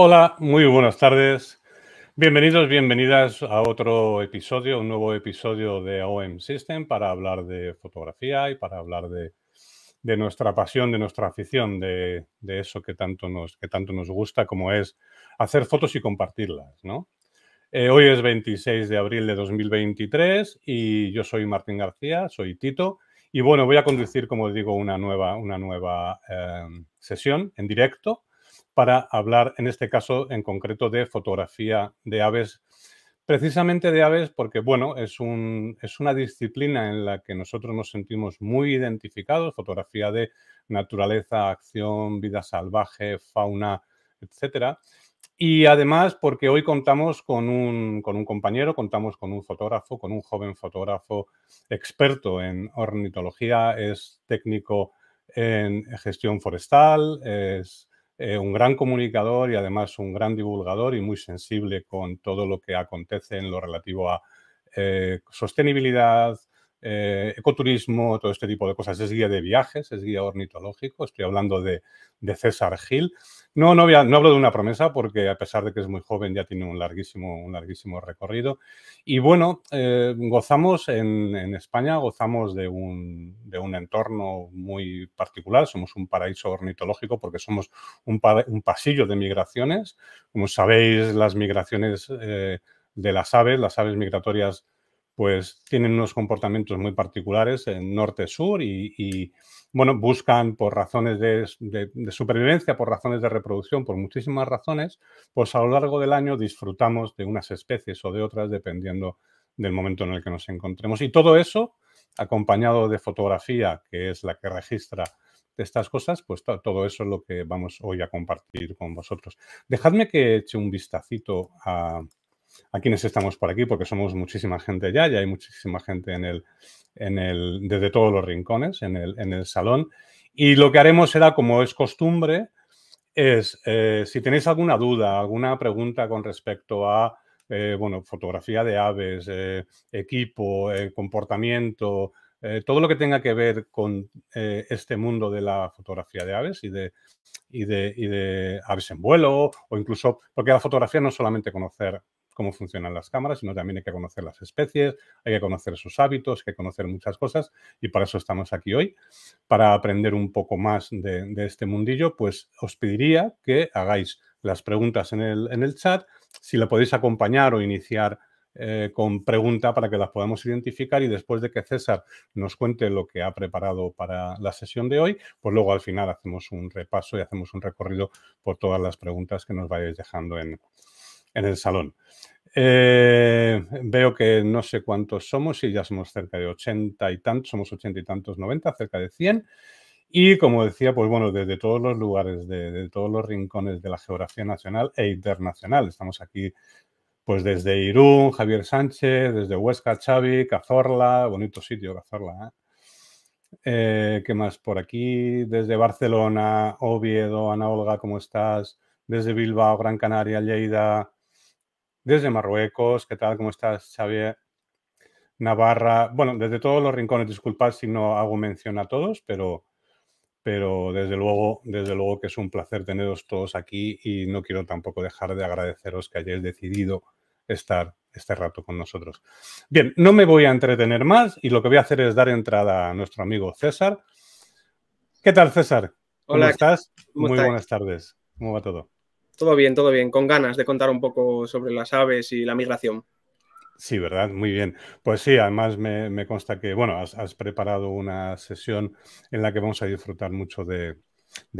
Hola, muy buenas tardes. Bienvenidos, bienvenidas a otro episodio, un nuevo episodio de OM System para hablar de fotografía y para hablar de, nuestra pasión, de nuestra afición, de, eso que tanto, nos, que tanto nos gusta como es hacer fotos y compartirlas, ¿no? Eh, hoy es 26 de abril de 2023 y yo soy Martín García, soy Tito y bueno, voy a conducir, como digo, una nueva, una nueva eh, sesión en directo para hablar, en este caso en concreto, de fotografía de aves. Precisamente de aves porque, bueno, es, un, es una disciplina en la que nosotros nos sentimos muy identificados, fotografía de naturaleza, acción, vida salvaje, fauna, etcétera. Y además porque hoy contamos con un, con un, compañero, contamos con un fotógrafo, con un joven fotógrafo experto en ornitología, es técnico en gestión forestal, es eh, un gran comunicador y además un gran divulgador y muy sensible con todo lo que acontece en lo relativo a eh, sostenibilidad, eh, ecoturismo, todo este tipo de cosas. Es guía de viajes, es guía ornitológico. Estoy hablando de, César Gil. No, no, hablo de una promesa porque a pesar de que es muy joven ya tiene un larguísimo, un larguísimo recorrido. Y bueno, eh, gozamos en, España, gozamos de un, de un, entorno muy particular. Somos un paraíso ornitológico porque somos un, pasillo de migraciones. Como sabéis, las migraciones eh, de las aves, las aves migratorias pues tienen unos comportamientos muy particulares en norte-sur y, bueno, buscan por razones de, de, supervivencia, por razones de reproducción, por muchísimas razones, pues a lo largo del año disfrutamos de unas especies o de otras dependiendo del momento en el que nos encontremos. Y todo eso, acompañado de fotografía, que es la que registra estas cosas, pues todo eso es lo que vamos hoy a compartir con vosotros. Dejadme que eche un vistacito a, a quienes estamos por aquí, porque somos muchísima gente ya, ya hay muchísima gente en el, en desde todos los rincones, en el, salón. Y lo que haremos será, como es costumbre, es, eh, si tenéis alguna duda, alguna pregunta con respecto a, eh, bueno, fotografía de aves, eh, equipo, comportamiento, todo lo que tenga que ver con este mundo de la fotografía de aves y de, de, y de aves en vuelo, o incluso, porque la fotografía no es solamente conocer cómo funcionan las cámaras, sino también hay que conocer las especies, hay que conocer sus hábitos, hay que conocer muchas cosas y para eso estamos aquí hoy. Para aprender un poco más de, este mundillo, pues os pediría que hagáis las preguntas en el, chat, si la podéis acompañar o iniciar eh, con pregunta para que las podamos identificar y después de que César nos cuente lo que ha preparado para la sesión de hoy, pues luego al final hacemos un repaso y hacemos un recorrido por todas las preguntas que nos vayáis dejando en, en el salón. Eh, veo que no sé cuántos somos y ya somos cerca de 80 y tantos, somos 80 y tantos, 90, cerca de 100. Y como decía, pues bueno, desde todos los lugares, de, todos los rincones de la geografía nacional e internacional. Estamos aquí pues desde Irún, Javier Sánchez, desde Huesca, Xavi, Cazorla, bonito sitio Cazorla. ¿eh? Eh, qué más por aquí? Desde Barcelona, Oviedo, Ana Olga, ¿cómo estás? Desde Bilbao, Gran Canaria, Lleida, desde Marruecos. ¿Qué tal? ¿Cómo estás, Xavier? Navarra, bueno, desde todos los rincones, disculpad si no hago mención a todos, pero, pero desde luego, desde luego que es un placer teneros todos aquí y no quiero tampoco dejar de agradeceros que hayáis decidido estar este rato con nosotros. Bien, no me voy a entretener más y lo que voy a hacer es dar entrada a nuestro amigo César. ¿Qué tal, César? ¿Cómo estás? Muy buenas tardes. ¿Cómo va todo? Todo bien, todo bien, con ganas de contar un poco sobre las aves y la migración. Sí, ¿verdad? Muy bien. Pues sí, además me, consta que, bueno, has, preparado una sesión en la que vamos a disfrutar mucho de,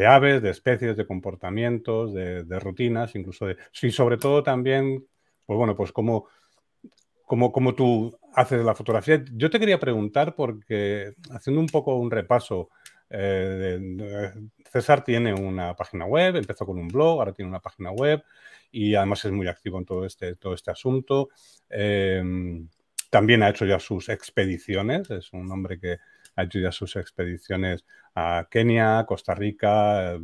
aves, de especies, de comportamientos, de, rutinas, incluso de... Sí, sobre todo también, pues bueno, pues como como cómo tú haces la fotografía. Yo te quería preguntar porque, haciendo un poco un repaso eh, eh, César tiene una página web, empezó con un blog, ahora tiene una página web y además es muy activo en todo este, todo este asunto. Eh, también ha hecho ya sus expediciones, es un hombre que ha hecho ya sus expediciones a Kenia, Costa Rica,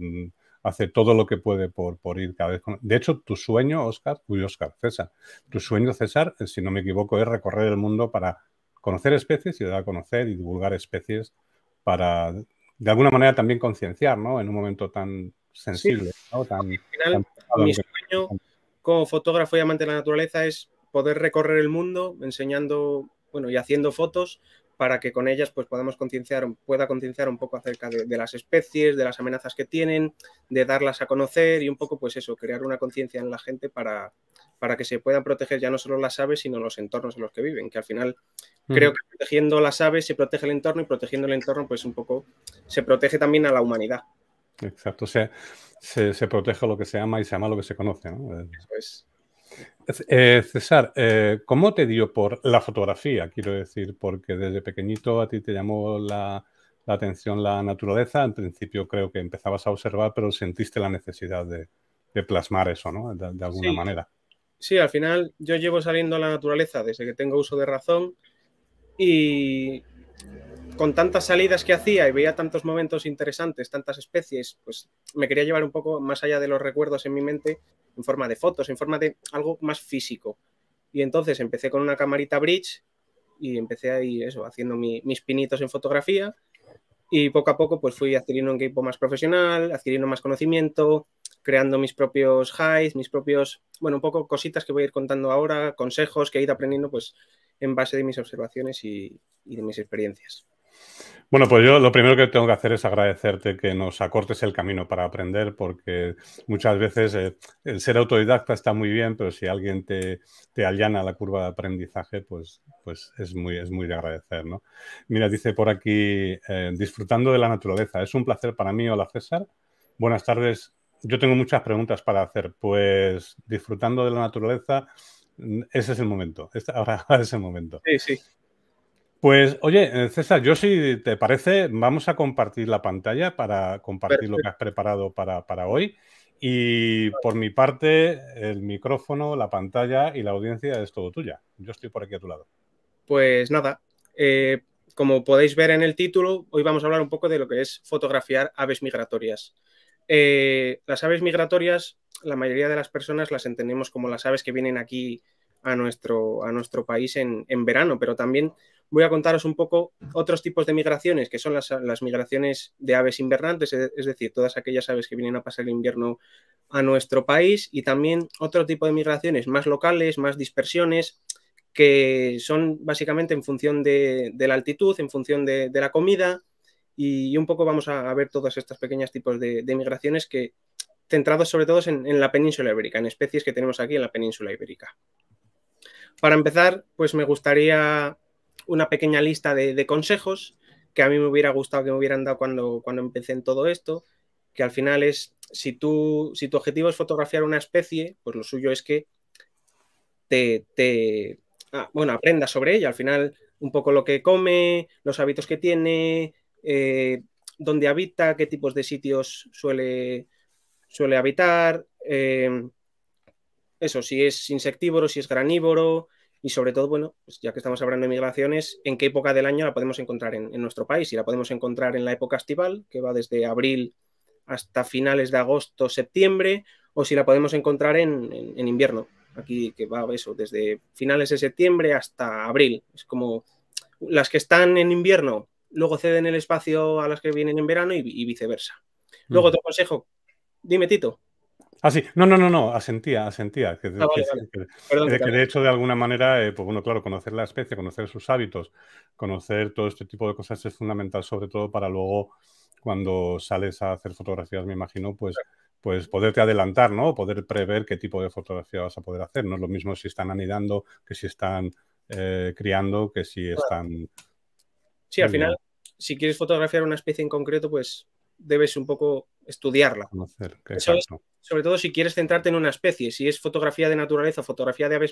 hace todo lo que puede por, ir cada vez. De hecho, tu sueño, Oscar, uy, Oscar, César, tu sueño, César, si no me equivoco, es recorrer el mundo para conocer especies y dar a conocer y divulgar especies para de alguna manera también concienciar, ¿no? En un momento tan sensible, Al final, mi sueño como fotógrafo y amante de la naturaleza es poder recorrer el mundo enseñando, bueno, y haciendo fotos para que con ellas pues, podamos concienciar, pueda concienciar un poco acerca de, las especies, de las amenazas que tienen, de darlas a conocer y un poco pues eso, crear una conciencia en la gente para, para que se puedan proteger ya no solo las aves, sino los entornos en los que viven, que al final creo que protegiendo las aves se protege el entorno y protegiendo el entorno pues un poco se protege también a la humanidad. Exacto, se, se protege lo que se ama y se ama lo que se conoce. ¿no? Eh, César, eh, ¿cómo te dio por la fotografía? Quiero decir, porque desde pequeñito a ti te llamó la, atención la naturaleza. En principio creo que empezabas a observar, pero sentiste la necesidad de, plasmar eso, ¿no? De, alguna manera. Sí, al final yo llevo saliendo a la naturaleza desde que tengo uso de razón y con tantas salidas que hacía y veía tantos momentos interesantes, tantas especies, pues me quería llevar un poco más allá de los recuerdos en mi mente en forma de fotos, en forma de algo más físico. Y entonces empecé con una camarita bridge y empecé ahí eso, haciendo mis pinitos en fotografía y poco a poco pues fui adquiriendo un equipo más profesional, adquiriendo más conocimiento, creando mis propios highs, mis propios, bueno, un poco cositas que voy a ir contando ahora, consejos que he ido aprendiendo pues en base de mis observaciones y de mis experiencias. Bueno, pues yo lo primero que tengo que hacer es agradecerte que nos acortes el camino para aprender, porque muchas veces eh, el ser autodidacta está muy bien, pero si alguien te, allana la curva de aprendizaje, pues, pues es, muy, es muy de agradecer. ¿no? Mira, dice por aquí, eh, disfrutando de la naturaleza, es un placer para mí. Hola César, buenas tardes. Yo tengo muchas preguntas para hacer, pues disfrutando de la naturaleza, mm, ese es el momento, ahora es el momento. Sí, sí. Pues oye, eh, César, yo si te parece, vamos a compartir la pantalla para compartir lo que has preparado para, hoy. Y por mi parte, el micrófono, la pantalla y la audiencia es todo tuya. Yo estoy por aquí a tu lado. Pues nada, eh, como podéis ver en el título, hoy vamos a hablar un poco de lo que es fotografiar aves migratorias. Eh, las aves migratorias, la mayoría de las personas las entendemos como las aves que vienen aquí a nuestro, a nuestro país en, verano, pero también voy a contaros un poco otros tipos de migraciones, que son las, migraciones de aves invernantes, es decir, todas aquellas aves que vienen a pasar el invierno a nuestro país, y también otro tipo de migraciones más locales, más dispersiones, que son básicamente en función de, la altitud, en función de, la comida, y un poco vamos a, ver todos estos pequeños tipos de, migraciones que centrados sobre todo en la península ibérica, en especies que tenemos aquí en la península ibérica. Para empezar, pues me gustaría una pequeña lista de, consejos que a mí me hubiera gustado que me hubieran dado cuando, cuando empecé en todo esto, que al final es, si, tú, si tu objetivo es fotografiar una especie, pues lo suyo es que te, ah, bueno, aprendas sobre ella, al final un poco lo que come, los hábitos que tiene, eh, dónde habita, qué tipos de sitios suele, suele habitar, eh, eso, si es insectívoro, si es granívoro, y sobre todo, bueno, pues ya que estamos hablando de migraciones, ¿en qué época del año la podemos encontrar en, nuestro país? Si la podemos encontrar en la época estival, que va desde abril hasta finales de agosto, septiembre, o si la podemos encontrar en, invierno, aquí que va eso, desde finales de septiembre hasta abril. Es como las que están en invierno, luego ceden el espacio a las que vienen en verano y, viceversa. Luego mm. otro consejo, dime Tito. Ah, sí, no, no, no, no, asentía, asentía. que, ah, de hecho, de alguna manera, eh, pues bueno, claro, conocer la especie, conocer sus hábitos, conocer todo este tipo de cosas es fundamental, sobre todo para luego, cuando sales a hacer fotografías, me imagino, pues, pues poderte adelantar, ¿no? Poder prever qué tipo de fotografía vas a poder hacer. No es lo mismo si están anidando, que si están eh, criando, que si están. Sí, al final, si quieres fotografiar una especie en concreto, pues debes un poco estudiarla. Conocer, que sobre todo si quieres centrarte en una especie. Si es fotografía de naturaleza, fotografía de aves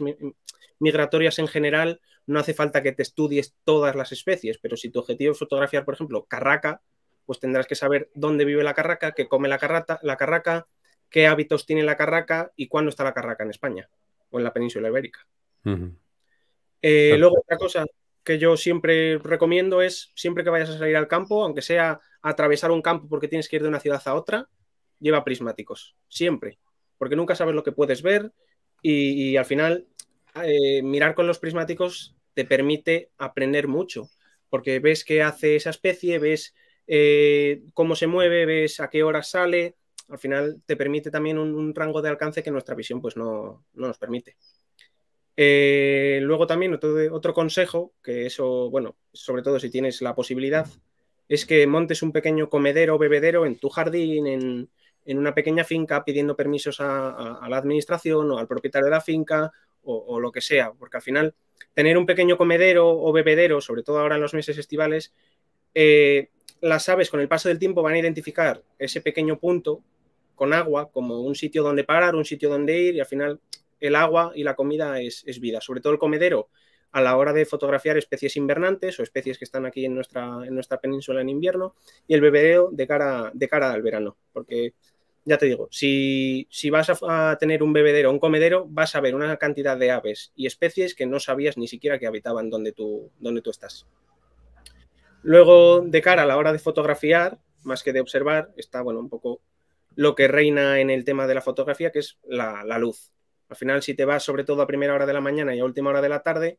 migratorias en general, no hace falta que te estudies todas las especies, pero si tu objetivo es fotografiar, por ejemplo, carraca, pues tendrás que saber dónde vive la carraca, qué come la, la carraca, qué hábitos tiene la carraca y cuándo está la carraca en España o en la península ibérica. Eh, luego, otra cosa que yo siempre recomiendo es, siempre que vayas a salir al campo, aunque sea atravesar un campo porque tienes que ir de una ciudad a otra, lleva prismáticos, siempre, porque nunca sabes lo que puedes ver y, al final eh, mirar con los prismáticos te permite aprender mucho, porque ves qué hace esa especie, ves eh, cómo se mueve, ves a qué hora sale, al final te permite también un, rango de alcance que nuestra visión pues no, nos permite. Eh, luego también otro, otro, consejo, que eso, bueno, sobre todo si tienes la posibilidad, es que montes un pequeño comedero o bebedero en tu jardín, en, en una pequeña finca pidiendo permisos a, la administración o al propietario de la finca o, lo que sea, porque al final tener un pequeño comedero o bebedero, sobre todo ahora en los meses estivales, eh, las aves con el paso del tiempo van a identificar ese pequeño punto con agua como un sitio donde parar, un sitio donde ir y al final el agua y la comida es, vida, sobre todo el comedero a la hora de fotografiar especies invernantes o especies que están aquí en nuestra, en nuestra península en invierno y el bebedero de cara, de cara al verano, porque ya te digo, si, si vas a, tener un bebedero o un comedero, vas a ver una cantidad de aves y especies que no sabías ni siquiera que habitaban donde tú, donde tú estás. Luego, de cara a la hora de fotografiar, más que de observar, está bueno, un poco lo que reina en el tema de la fotografía, que es la, la luz. Al final, si te vas sobre todo a primera hora de la mañana y a última hora de la tarde,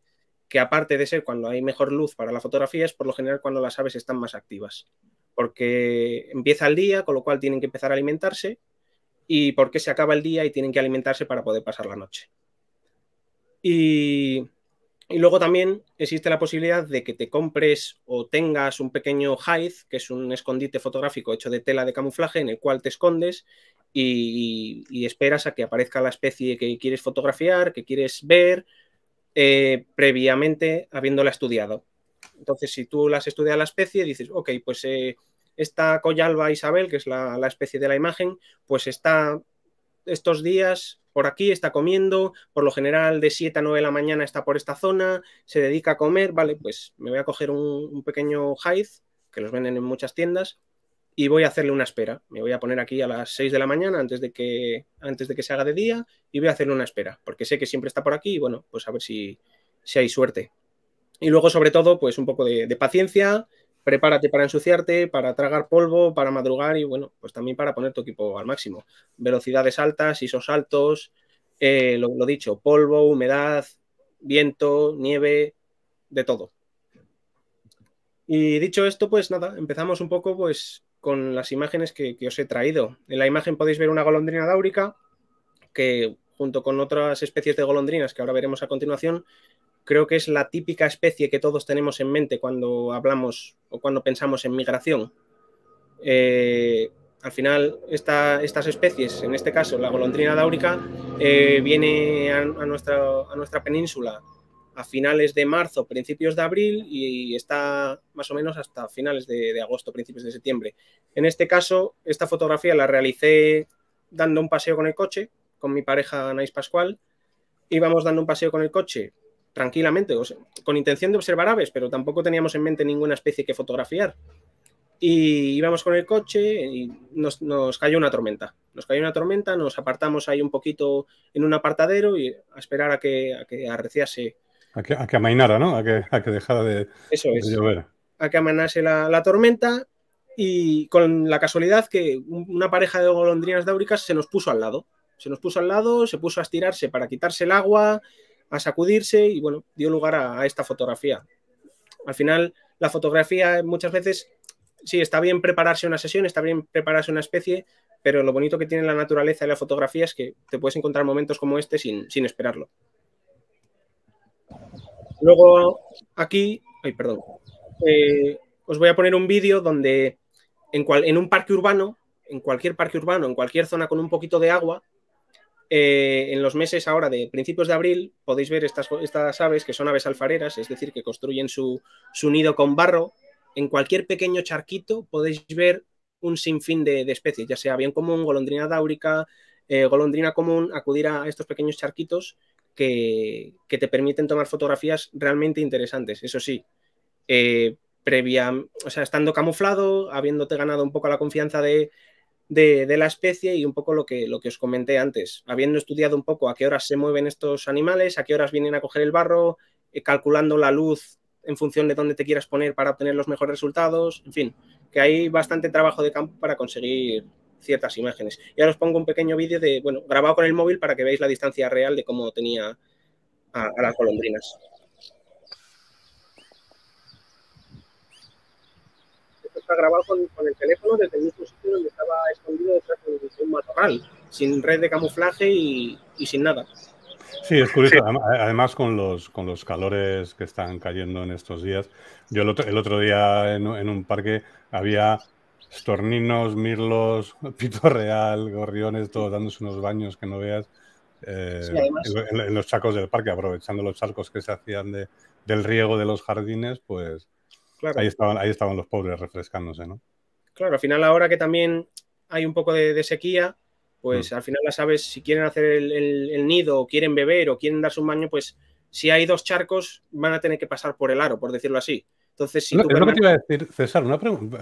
que aparte de ser cuando hay mejor luz para la fotografía, es por lo general cuando las aves están más activas, porque empieza el día, con lo cual tienen que empezar a alimentarse, y porque se acaba el día y tienen que alimentarse para poder pasar la noche. Y, luego también existe la posibilidad de que te compres o tengas un pequeño hide, que es un escondite fotográfico hecho de tela de camuflaje en el cual te escondes y esperas a que aparezca la especie que quieres fotografiar, que quieres ver, eh, previamente habiéndola estudiado. Entonces, si tú las estudias la especie, dices, ok, pues eh, esta Collalba Isabel, que es la, la, especie de la imagen, pues está estos días por aquí, está comiendo, por lo general de 7 a 9 de la mañana está por esta zona, se dedica a comer, vale, pues me voy a coger un, pequeño hide, que los venden en muchas tiendas, y voy a hacerle una espera. Me voy a poner aquí a las 6 de la mañana antes de que, antes de que se haga de día y voy a hacerle una espera, porque sé que siempre está por aquí y bueno, pues a ver si, hay suerte. Y luego, sobre todo, pues un poco de, paciencia, prepárate para ensuciarte, para tragar polvo, para madrugar y bueno, pues también para poner tu equipo al máximo. Velocidades altas, ISOs altos, eh, lo dicho, polvo, humedad, viento, nieve, de todo. Y dicho esto, pues nada, empezamos un poco pues con las imágenes que, os he traído. En la imagen podéis ver una golondrina dáurica que junto con otras especies de golondrinas que ahora veremos a continuación, creo que es la típica especie que todos tenemos en mente cuando hablamos o cuando pensamos en migración. Eh, al final, estas especies, en este caso la golondrina dáurica, eh, viene a nuestra península a finales de marzo, principios de abril y está más o menos hasta finales de, agosto, principios de septiembre. En este caso, esta fotografía la realicé dando un paseo con el coche con mi pareja Anais Pascual. Íbamos dando un paseo con el coche tranquilamente, con intención de observar aves, pero tampoco teníamos en mente ninguna especie que fotografiar. Y íbamos con el coche y nos, cayó una tormenta. Nos cayó una tormenta, nos apartamos ahí un poquito en un apartadero y a esperar a que arreciase a que, a que amainara, ¿no? A que, dejara de, Eso es. A que amanase la, tormenta y con la casualidad que una pareja de golondrinas dáuricas se nos puso al lado. Se nos puso al lado, se puso a estirarse para quitarse el agua, a sacudirse y bueno, dio lugar a, esta fotografía. Al final, la fotografía muchas veces, sí, está bien prepararse una sesión, está bien prepararse una especie, pero lo bonito que tiene la naturaleza y la fotografía es que te puedes encontrar momentos como este sin esperarlo. Luego aquí, ay, perdón, eh, os voy a poner un vídeo donde en, un parque urbano, en cualquier parque urbano, en cualquier zona con un poquito de agua, eh, en los meses ahora de principios de abril podéis ver estas, aves que son aves alfareras, es decir, que construyen su, nido con barro. En cualquier pequeño charquito podéis ver un sinfín de, especies, ya sea bien común, golondrina dáurica, eh, golondrina común, acudir a estos pequeños charquitos que, te permiten tomar fotografías realmente interesantes. Eso sí, eh, previa, o sea, estando camuflado, habiéndote ganado un poco la confianza de, de, la especie y un poco lo que, lo que os comenté antes, habiendo estudiado un poco a qué horas se mueven estos animales, a qué horas vienen a coger el barro, eh, calculando la luz en función de dónde te quieras poner para obtener los mejores resultados, en fin, que hay bastante trabajo de campo para conseguir ciertas imágenes. Y ahora os pongo un pequeño vídeo de, bueno, grabado con el móvil para que veáis la distancia real de cómo tenía a, las golondrinas. Esto está grabado con, el teléfono desde el mismo sitio donde estaba escondido detrás de un matorral, sin red de camuflaje y, sin nada. Sí, es curioso. Además, con los, con los calores que están cayendo en estos días. Yo el otro, el otro día en, un parque había Estorninos, mirlos, pito real, gorriones, todos dándose unos baños que no veas. Eh, en, los charcos del parque, aprovechando los charcos que se hacían del riego de los jardines, pues claro. ahí, estaban, ahí estaban los pobres refrescándose, ¿no? Claro, al final ahora que también hay un poco de, sequía, pues mm. al final las aves, si quieren hacer el, el, nido o quieren beber o quieren darse un baño, pues si hay dos charcos van a tener que pasar por el aro, por decirlo así. Entonces, si es lo que te iba a decir, César,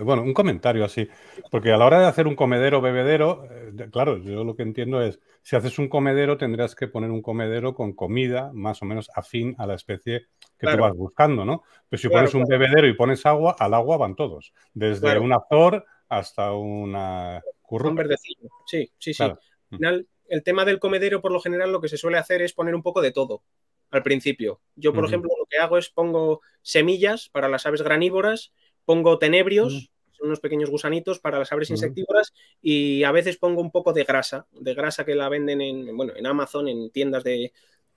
bueno, un comentario así, porque a la hora de hacer un comedero bebedero, eh, claro, yo lo que entiendo es, si haces un comedero tendrás que poner un comedero con comida más o menos afín a la especie que tú vas buscando, ¿no? Pero pues si pones un bebedero y pones agua, al agua van todos, desde un azor hasta una Un verdecillo, sí, sí, sí. Al final, el tema del comedero, por lo general, lo que se suele hacer es poner un poco de todo al principio. Yo, por ejemplo, lo que hago es pongo semillas para las aves granívoras, pongo tenebrios, son unos pequeños gusanitos para las aves insectívoras y a veces pongo un poco de grasa, de grasa que la venden en, bueno, en Amazon, en tiendas de,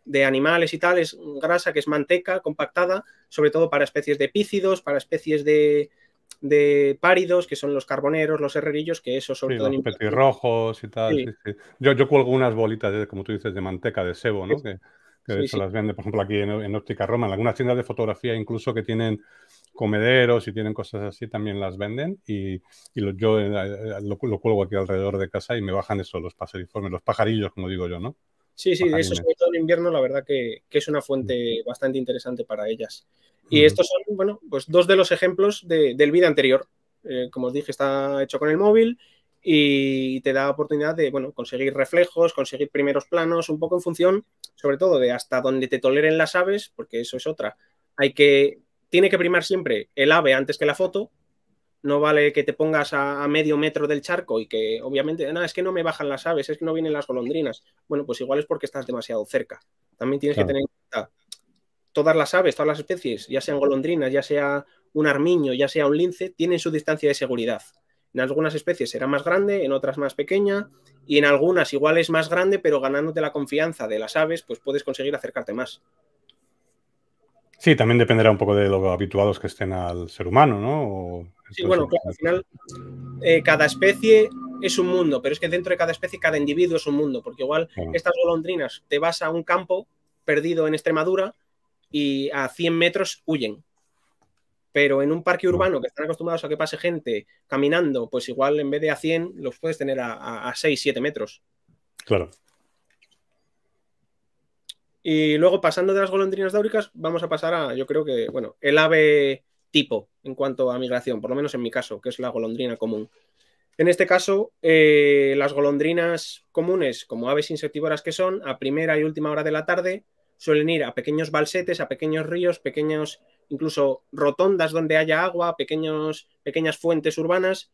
de animales y tal, es grasa que es manteca compactada, sobre todo para especies de pícidos, para especies de, de páridos, que son los carboneros, los herrerillos, que eso sobre todo... Los petirrojos y tal. yo, yo cuelgo unas bolitas, como tú dices, de manteca, de sebo, ¿no? Que que de hecho las vende, por ejemplo, aquí en, Óptica Roma, en algunas tiendas de fotografía incluso que tienen comederos y tienen cosas así, también las venden y, yo eh, eh, lo, cuelgo aquí alrededor de casa y me bajan eso, los paseriformes, los pajarillos, como digo yo, ¿no? Sí, sí, de eso, sobre todo en invierno, la verdad que, es una fuente bastante interesante para ellas. Y estos son, bueno, pues dos de los ejemplos de, del vídeo anterior. Eh, como os dije, está hecho con el móvil y te da oportunidad de bueno, conseguir reflejos, conseguir primeros planos, un poco en función, sobre todo, de hasta donde te toleren las aves, porque eso es otra. Hay que, tiene que primar siempre el ave antes que la foto. No vale que te pongas a, medio metro del charco y que obviamente, nada, es que no me bajan las aves, es que no vienen las golondrinas. Bueno, pues igual es porque estás demasiado cerca. También tienes que tener en cuenta todas las aves, todas las especies, ya sean golondrinas, ya sea un armiño, ya sea un lince, tienen su distancia de seguridad. En algunas especies será más grande, en otras más pequeña, y en algunas igual es más grande, pero ganándote la confianza de las aves, pues puedes conseguir acercarte más. Sí, también dependerá un poco de lo habituados que estén al ser humano, ¿no? Sí, bueno, al final eh, cada especie es un mundo, pero es que dentro de cada especie cada individuo es un mundo, porque igual estas golondrinas te vas a un campo perdido en Extremadura y a 100 metros huyen pero en un parque urbano que están acostumbrados a que pase gente caminando, pues igual en vez de a 100 los puedes tener a, 6, 7 metros. Claro. Y luego pasando de las golondrinas dáuricas, vamos a pasar a, yo creo que, bueno, el ave tipo en cuanto a migración, por lo menos en mi caso, que es la golondrina común. En este caso, eh, las golondrinas comunes, como aves insectívoras que son, a primera y última hora de la tarde suelen ir a pequeños balsetes, a pequeños ríos, pequeños incluso rotondas donde haya agua, pequeños, pequeñas fuentes urbanas,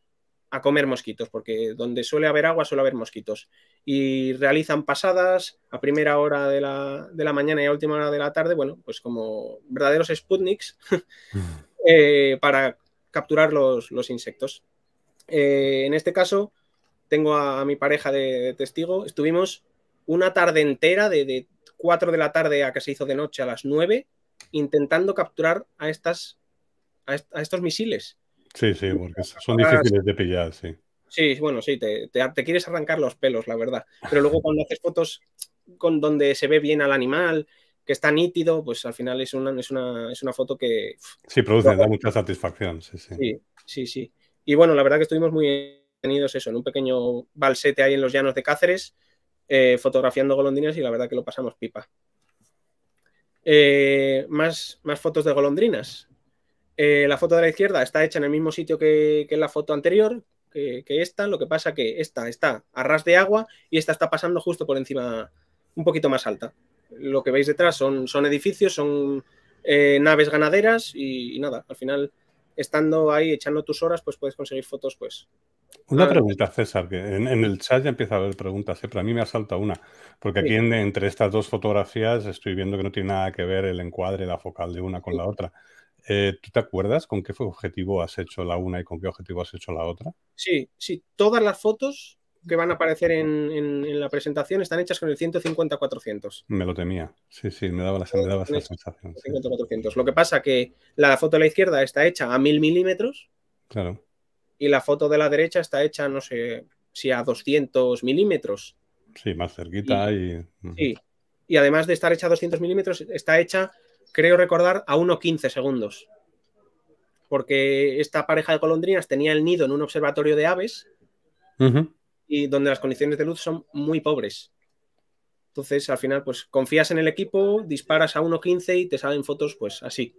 a comer mosquitos, porque donde suele haber agua suele haber mosquitos. Y realizan pasadas a primera hora de la, de la mañana y a última hora de la tarde, bueno, pues como verdaderos Sputniks eh, para capturar los, insectos. Eh, en este caso, tengo a, mi pareja de, testigo. Estuvimos una tarde entera, de, de 4 de la tarde a que se hizo de noche a las 9, intentando capturar a, estas, a, estos misiles. Sí, sí, porque son difíciles de pillar, sí. Sí, bueno, sí, te, quieres arrancar los pelos, la verdad. Pero luego cuando haces fotos con donde se ve bien al animal, que está nítido, pues al final es una, una, es una foto que... Sí, produce, da mucha satisfacción, sí, sí. Sí, Y bueno, la verdad que estuvimos muy tenidos eso, en un pequeño balsete ahí en los llanos de Cáceres, eh, fotografiando golondrinas y la verdad que lo pasamos pipa. Eh, más, más fotos de golondrinas. Eh, la foto de la izquierda está hecha en el mismo sitio que, la foto anterior, que, esta, lo que pasa que esta está a ras de agua y esta está pasando justo por encima, un poquito más alta. Lo que veis detrás son, son edificios, son eh, naves ganaderas y, y, nada, al final estando ahí echando tus horas, pues puedes conseguir fotos pues una pregunta, César, que en, el chat ya empieza a haber preguntas, ¿eh? pero a mí me asalta una, porque aquí entre estas dos fotografías estoy viendo que no tiene nada que ver el encuadre, la focal de una con la otra. Eh, ¿Tú te acuerdas con qué objetivo has hecho la una y con qué objetivo has hecho la otra? Sí, sí, todas las fotos que van a aparecer en, la presentación están hechas con el 150-400. Me lo temía, sí, sí, me daba la, esa sensación. 150-400. Lo que pasa que la foto de la izquierda está hecha a 1000 milímetros. Claro y la foto de la derecha está hecha, no sé si a 200 milímetros. Sí, más cerquita y... Sí. Y además de estar hecha a 200 milímetros, está hecha, creo recordar, a 1,15 segundos. Porque esta pareja de colondrinas tenía el nido en un observatorio de aves y donde las condiciones de luz son muy pobres. Entonces, al final, pues confías en el equipo, disparas a 1.15 y te salen fotos, pues así.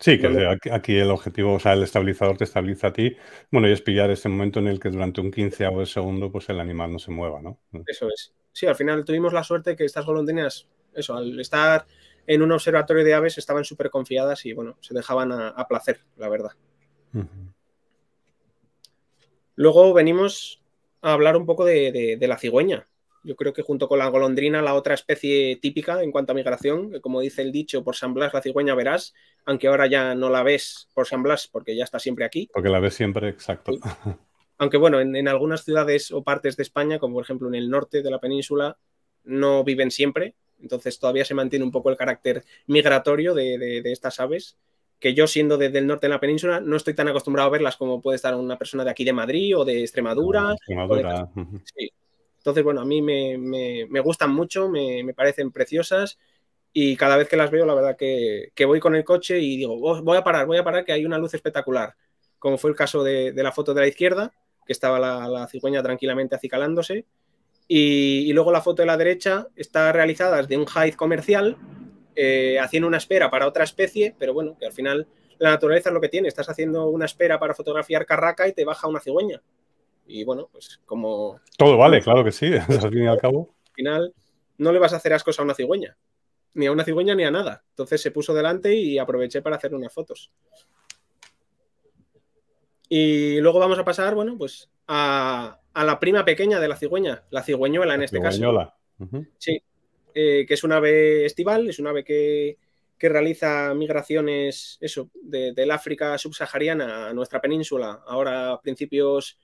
Sí, que aquí el objetivo, o sea, el estabilizador te estabiliza a ti. Bueno, y es pillar ese momento en el que durante un quinceavo de segundo, pues el animal no se mueva, ¿no? Mm. Eso es. Sí, al final tuvimos la suerte que estas golondrinas, eso, al estar en un observatorio de aves, estaban súper confiadas y, bueno, se dejaban a, placer, la verdad. Luego venimos a hablar un poco de la cigüeña, yo creo que junto con la golondrina, la otra especie típica en cuanto a migración, que como dice el dicho, por San Blas la cigüeña verás, aunque ahora ya no la ves por San Blas porque ya está siempre aquí. Porque la ves siempre, exacto. Aunque bueno, en, algunas ciudades o partes de España, como por ejemplo en el norte de la península, no viven siempre, entonces todavía se mantiene un poco el carácter migratorio de, estas aves que yo siendo desde el norte de la península no estoy tan acostumbrado a verlas como puede estar una persona de aquí de Madrid o de Extremadura. Extremadura. Entonces, bueno, a mí me, gustan mucho, me, parecen preciosas y cada vez que las veo, la verdad que, voy con el coche y digo, oh, voy a parar, voy a parar, que hay una luz espectacular, como fue el caso de, la foto de la izquierda, que estaba la, cigüeña tranquilamente acicalándose. Y, luego la foto de la derecha está realizada de un hide comercial, eh, haciendo una espera para otra especie, pero bueno, que al final la naturaleza es lo que tiene, estás haciendo una espera para fotografiar carraca y te baja una cigüeña. Y bueno, pues como... Todo vale, claro que sí, al pues, fin al cabo. Al final no le vas a hacer ascos a una cigüeña, ni a una cigüeña ni a nada. Entonces se puso delante y aproveché para hacer unas fotos. Y luego vamos a pasar, bueno, pues a, la prima pequeña de la cigüeña, la cigüeñuela en este caso. Sí, eh, que es un ave estival, es un ave que, realiza migraciones, eso, del África subsahariana a nuestra península, ahora a principios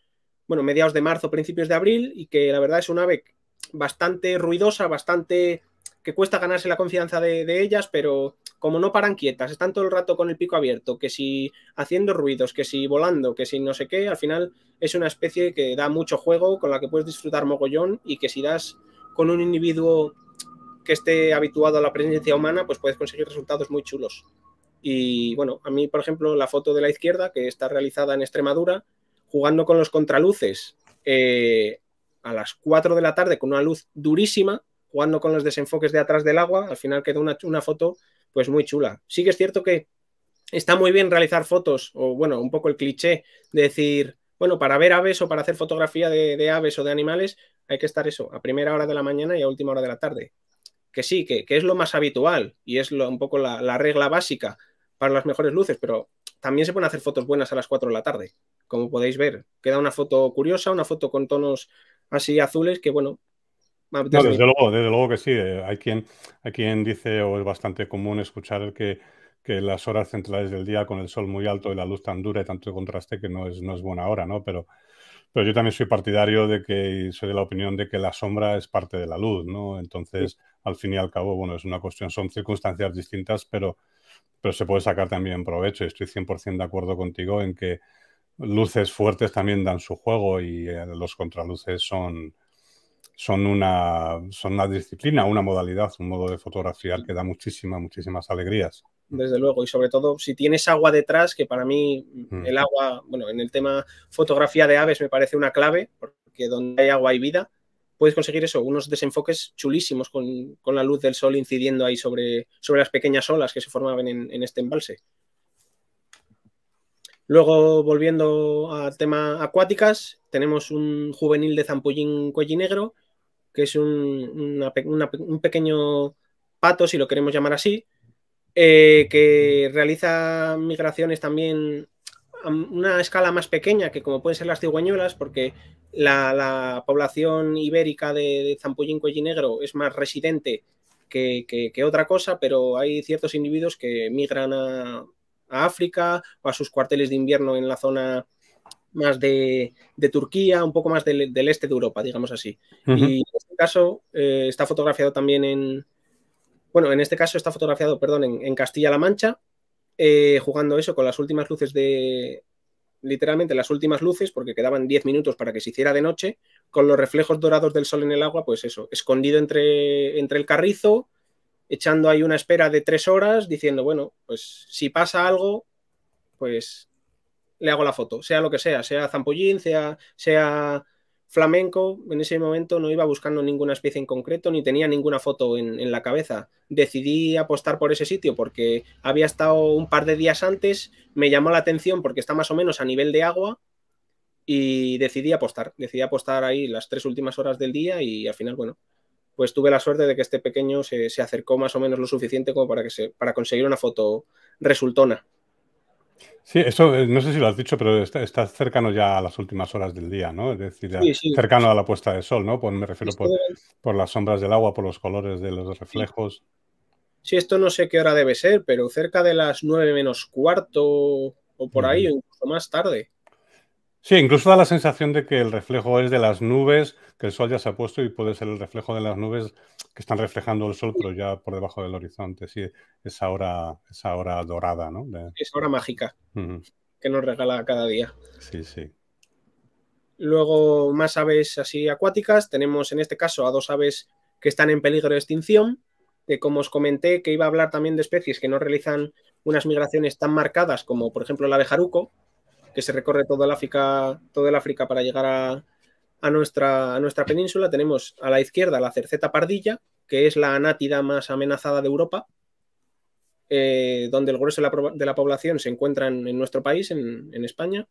bueno, mediados de marzo, principios de abril, y que la verdad es una ave bastante ruidosa, bastante que cuesta ganarse la confianza de, de, ellas, pero como no paran quietas, están todo el rato con el pico abierto, que si haciendo ruidos, que si volando, que si no sé qué, al final es una especie que da mucho juego, con la que puedes disfrutar mogollón y que si das con un individuo que esté habituado a la presencia humana, pues puedes conseguir resultados muy chulos. Y bueno, a mí, por ejemplo, la foto de la izquierda, que está realizada en Extremadura, jugando con los contraluces eh, a las 4 de la tarde con una luz durísima, jugando con los desenfoques de atrás del agua, al final quedó una, una foto pues muy chula. Sí que es cierto que está muy bien realizar fotos, o bueno, un poco el cliché de decir, bueno, para ver aves o para hacer fotografía de, aves o de animales, hay que estar eso, a primera hora de la mañana y a última hora de la tarde. Que sí, que, es lo más habitual y es un poco la, la, regla básica para las mejores luces, pero también se pueden hacer fotos buenas a las 4 de la tarde como podéis ver. Queda una foto curiosa, una foto con tonos así azules que, bueno. desde luego, desde luego que sí. Hay quien, hay quien dice, o es bastante común escuchar que, que las horas centrales del día con el sol muy alto y la luz tan dura y tanto contraste que no es, no es buena hora, ¿no? Pero, pero yo también soy partidario de que, soy de la opinión de que la sombra es parte de la luz, ¿no? Entonces, al fin y al cabo, bueno, es una cuestión, son circunstancias distintas, pero, pero se puede sacar también provecho. Estoy 100% de acuerdo contigo en que luces fuertes también dan su juego y eh, los contraluces son, son, una, son una disciplina, una modalidad, un modo de fotografiar que da muchísimas, muchísimas alegrías. Desde luego, y sobre todo si tienes agua detrás, que para mí mm. el agua, bueno, en el tema fotografía de aves me parece una clave, porque donde hay agua hay vida, puedes conseguir eso, unos desenfoques chulísimos con, la luz del sol incidiendo ahí sobre, sobre las pequeñas olas que se formaban en este embalse. Luego, volviendo a tema acuáticas, tenemos un juvenil de zampullín cuellinegro, que es un, pequeño pato, si lo queremos llamar así, eh, que realiza migraciones también a una escala más pequeña, que como pueden ser las cigüeñuelas, porque la, población ibérica de, zampullín cuellinegro es más residente que, que, otra cosa, pero hay ciertos individuos que migran a, a África o a sus cuarteles de invierno en la zona más de, Turquía, un poco más del, este de Europa, digamos así. Y en este caso eh, está fotografiado también en, bueno, en este caso está fotografiado, perdón, en, Castilla-La Mancha, eh, jugando eso con las últimas luces de, literalmente las últimas luces, porque quedaban 10 minutos para que se hiciera de noche, con los reflejos dorados del sol en el agua, pues eso, escondido entre, entre el carrizo, echando ahí una espera de tres horas, diciendo, bueno, pues si pasa algo, pues le hago la foto, sea lo que sea, sea zampullín sea, sea flamenco, en ese momento no iba buscando ninguna especie en concreto, ni tenía ninguna foto en, en, la cabeza. Decidí apostar por ese sitio porque había estado un par de días antes, me llamó la atención porque está más o menos a nivel de agua y decidí apostar, decidí apostar ahí las tres últimas horas del día y al final, bueno, pues tuve la suerte de que este pequeño se, acercó más o menos lo suficiente como para, que se, para conseguir una foto resultona. Sí, eso eh, no sé si lo has dicho, pero estás está cercano ya a las últimas horas del día, ¿no? Es decir, cercano a la puesta de sol, ¿no? me refiero por, las sombras del agua, por los colores de los reflejos. Sí, esto no sé qué hora debe ser, pero cerca de las nueve menos cuarto o por ahí, o incluso más tarde. Sí, incluso da la sensación de que el reflejo es de las nubes, que el sol ya se ha puesto y puede ser el reflejo de las nubes que están reflejando el sol, pero ya por debajo del horizonte. Sí, esa hora, esa hora dorada, ¿no? Esa hora mágica que nos regala cada día. Sí, sí. Luego, más aves así acuáticas. Tenemos en este caso a dos aves que están en peligro de extinción. De como os comenté, que iba a hablar también de especies que no realizan unas migraciones tan marcadas como, por ejemplo, la de jaruco que se recorre toda el África, el África para llegar a, nuestra, nuestra península. Tenemos a la izquierda la cerceta pardilla, que es la anátida más amenazada de Europa, eh, donde el grueso de la, población se encuentra en nuestro país, en, España.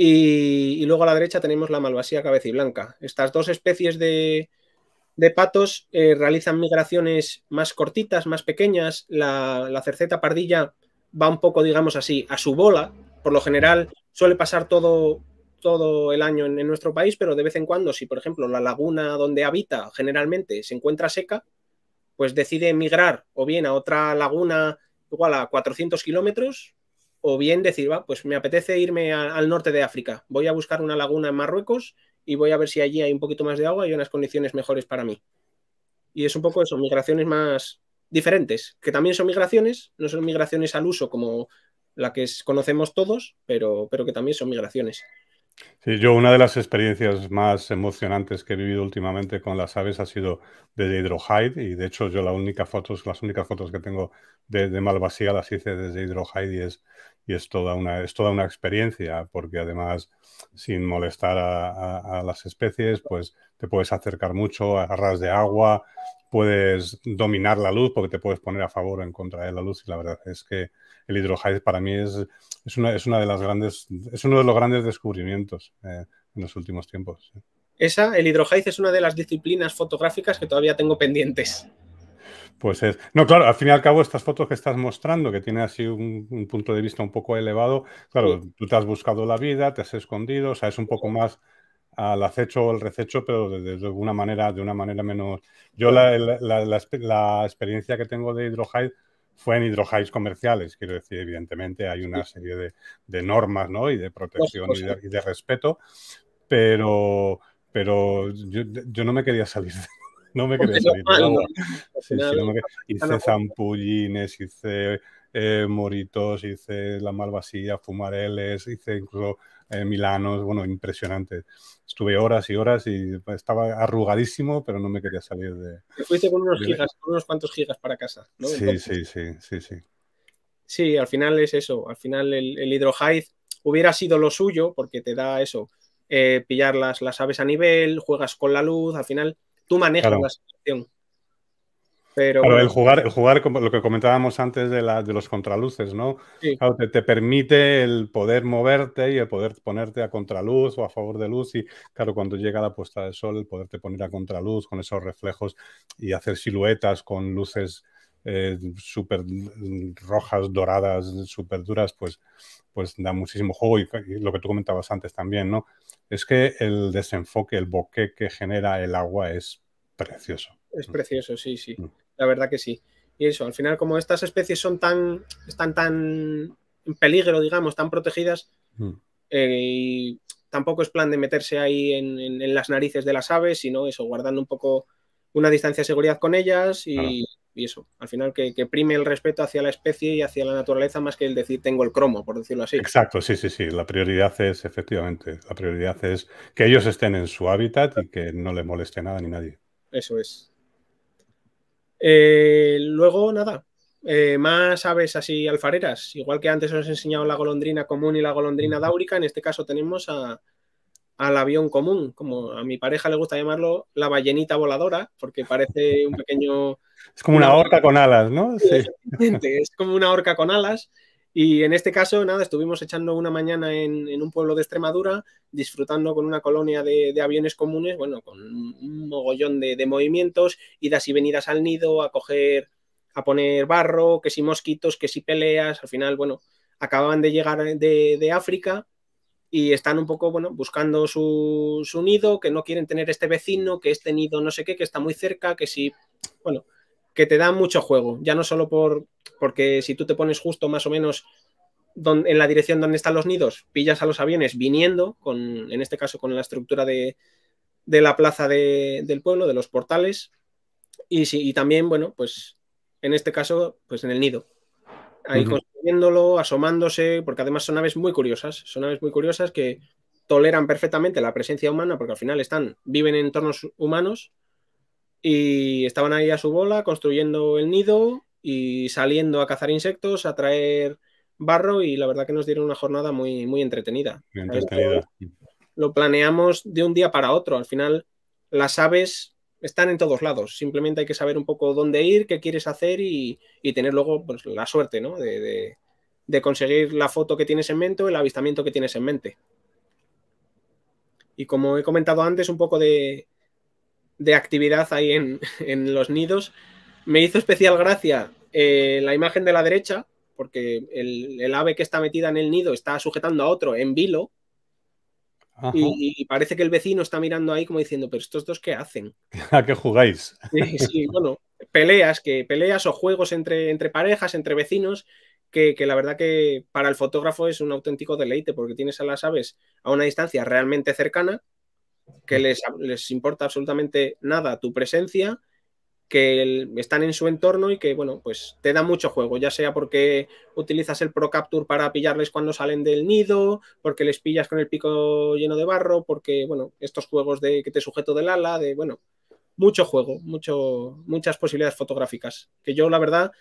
Y, luego a la derecha tenemos la malvasía cabeciblanca. Estas dos especies de, patos eh, realizan migraciones más cortitas, más pequeñas. La, la cerceta pardilla va un poco, digamos así, a su bola, por lo general suele pasar todo, todo el año en, nuestro país, pero de vez en cuando, si por ejemplo la laguna donde habita generalmente se encuentra seca, pues decide emigrar o bien a otra laguna igual a 400 kilómetros, o bien decir, va, pues me apetece irme al norte de África, voy a buscar una laguna en Marruecos y voy a ver si allí hay un poquito más de agua y unas condiciones mejores para mí. Y es un poco eso, migraciones más diferentes, que también son migraciones, no son migraciones al uso como la que conocemos todos, pero, pero que también son migraciones. Sí, yo una de las experiencias más emocionantes que he vivido últimamente con las aves ha sido desde Hydrohide y de hecho yo la única fotos, las únicas fotos que tengo de, Malvasía las hice desde Hydrohide y es, toda, una, es toda una experiencia porque además sin molestar a, a las especies pues te puedes acercar mucho a ras de agua, puedes dominar la luz porque te puedes poner a favor o en contra de la luz y la verdad es que el hidrohide para mí es, es, una, de las grandes, es uno de los grandes descubrimientos eh, en los últimos tiempos. Esa, el hidrohide es una de las disciplinas fotográficas que todavía tengo pendientes. Pues es. No, claro, al fin y al cabo, estas fotos que estás mostrando, que tiene así un, punto de vista un poco elevado, claro, tú te has buscado la vida, te has escondido, o sea, es un poco más al acecho o al rececho, pero de, de, manera, de una manera menos. Yo la, experiencia que tengo de hidrohide fue en hidrohides comerciales, quiero decir, evidentemente hay una serie de, normas ¿no? y de protección y de, respeto, pero, pero yo, no me quería salir no me quería salir Hice zampullines, hice eh, moritos, hice la malvasía, fumareles, hice incluso en Milano, bueno, impresionante. Estuve horas y horas y estaba arrugadísimo, pero no me quería salir de... Te fuiste con unos gigas, con unos cuantos gigas para casa, ¿no? Sí, sí, sí, sí, sí. Sí, al final es eso, al final el, el hidrohide hubiera sido lo suyo porque te da eso, eh, pillar las, las aves a nivel, juegas con la luz, al final tú manejas la situación. Pero, el jugar, el jugar como lo que comentábamos antes de, la, de los contraluces, ¿no? te, permite el poder moverte y el poder ponerte a contraluz o a favor de luz. Y claro, cuando llega la puesta del sol, el poderte poner a contraluz con esos reflejos y hacer siluetas con luces eh, súper mm, rojas, doradas, súper duras, pues, pues da muchísimo juego. Y, lo que tú comentabas antes también, ¿no? Es que el desenfoque, el boque que genera el agua es precioso. Es precioso, sí, sí. Mm la verdad que sí. Y eso, al final, como estas especies son tan, están tan en peligro, digamos, tan protegidas, mm. eh, y tampoco es plan de meterse ahí en, las narices de las aves, sino eso, guardando un poco una distancia de seguridad con ellas y, eso, al final que, prime el respeto hacia la especie y hacia la naturaleza más que el decir tengo el cromo, por decirlo así. Exacto, sí, sí, sí, la prioridad es, efectivamente, la prioridad es que ellos estén en su hábitat y que no le moleste nada ni nadie. Eso es. Eh, luego, nada, eh, más aves así alfareras. Igual que antes os he enseñado la golondrina común y la golondrina dáurica, en este caso tenemos al avión común, como a mi pareja le gusta llamarlo la ballenita voladora, porque parece un pequeño... Es como una, horca orca con alas, ¿no? Es como una orca con alas. Y en este caso, nada, estuvimos echando una mañana en, un pueblo de Extremadura, disfrutando con una colonia de, aviones comunes, bueno, con un mogollón de, de, movimientos, idas y venidas al nido, a coger, a poner barro, que si mosquitos, que si peleas, al final, bueno, acababan de llegar de, de África y están un poco, bueno, buscando su, su nido, que no quieren tener este vecino, que este nido no sé qué, que está muy cerca, que si, bueno, que te da mucho juego, ya no solo por, porque si tú te pones justo más o menos en la dirección donde están los nidos, pillas a los aviones viniendo, con, en este caso con la estructura de, la plaza del pueblo, de los portales, y, si, también, bueno, pues en este caso, pues en el nido. Ahí construyéndolo, asomándose, porque además son aves muy curiosas, son aves muy curiosas que toleran perfectamente la presencia humana, porque al final están, viven en entornos humanos, y estaban ahí a su bola construyendo el nido y saliendo a cazar insectos, a traer barro y la verdad que nos dieron una jornada muy, muy entretenida. Lo planeamos de un día para otro. Al final las aves están en todos lados. Simplemente hay que saber un poco dónde ir, qué quieres hacer y, tener luego pues, la suerte ¿no? de, de, conseguir la foto que tienes en mente o el avistamiento que tienes en mente. Y como he comentado antes, un poco de, de actividad ahí en, en los nidos. Me hizo especial gracia eh, la imagen de la derecha, porque el, ave que está metida en el nido está sujetando a otro en vilo. Y, parece que el vecino está mirando ahí como diciendo, pero estos dos qué hacen. ¿A qué jugáis? Sí, bueno, peleas, que, peleas o juegos entre, entre parejas, entre vecinos, que, la verdad que para el fotógrafo es un auténtico deleite, porque tienes a las aves a una distancia realmente cercana que les, les importa absolutamente nada tu presencia, que están en su entorno y que, bueno, pues te da mucho juego, ya sea porque utilizas el Pro Capture para pillarles cuando salen del nido, porque les pillas con el pico lleno de barro, porque, bueno, estos juegos de que te sujeto del ala, de, bueno, mucho juego, mucho, muchas posibilidades fotográficas, que yo, la verdad,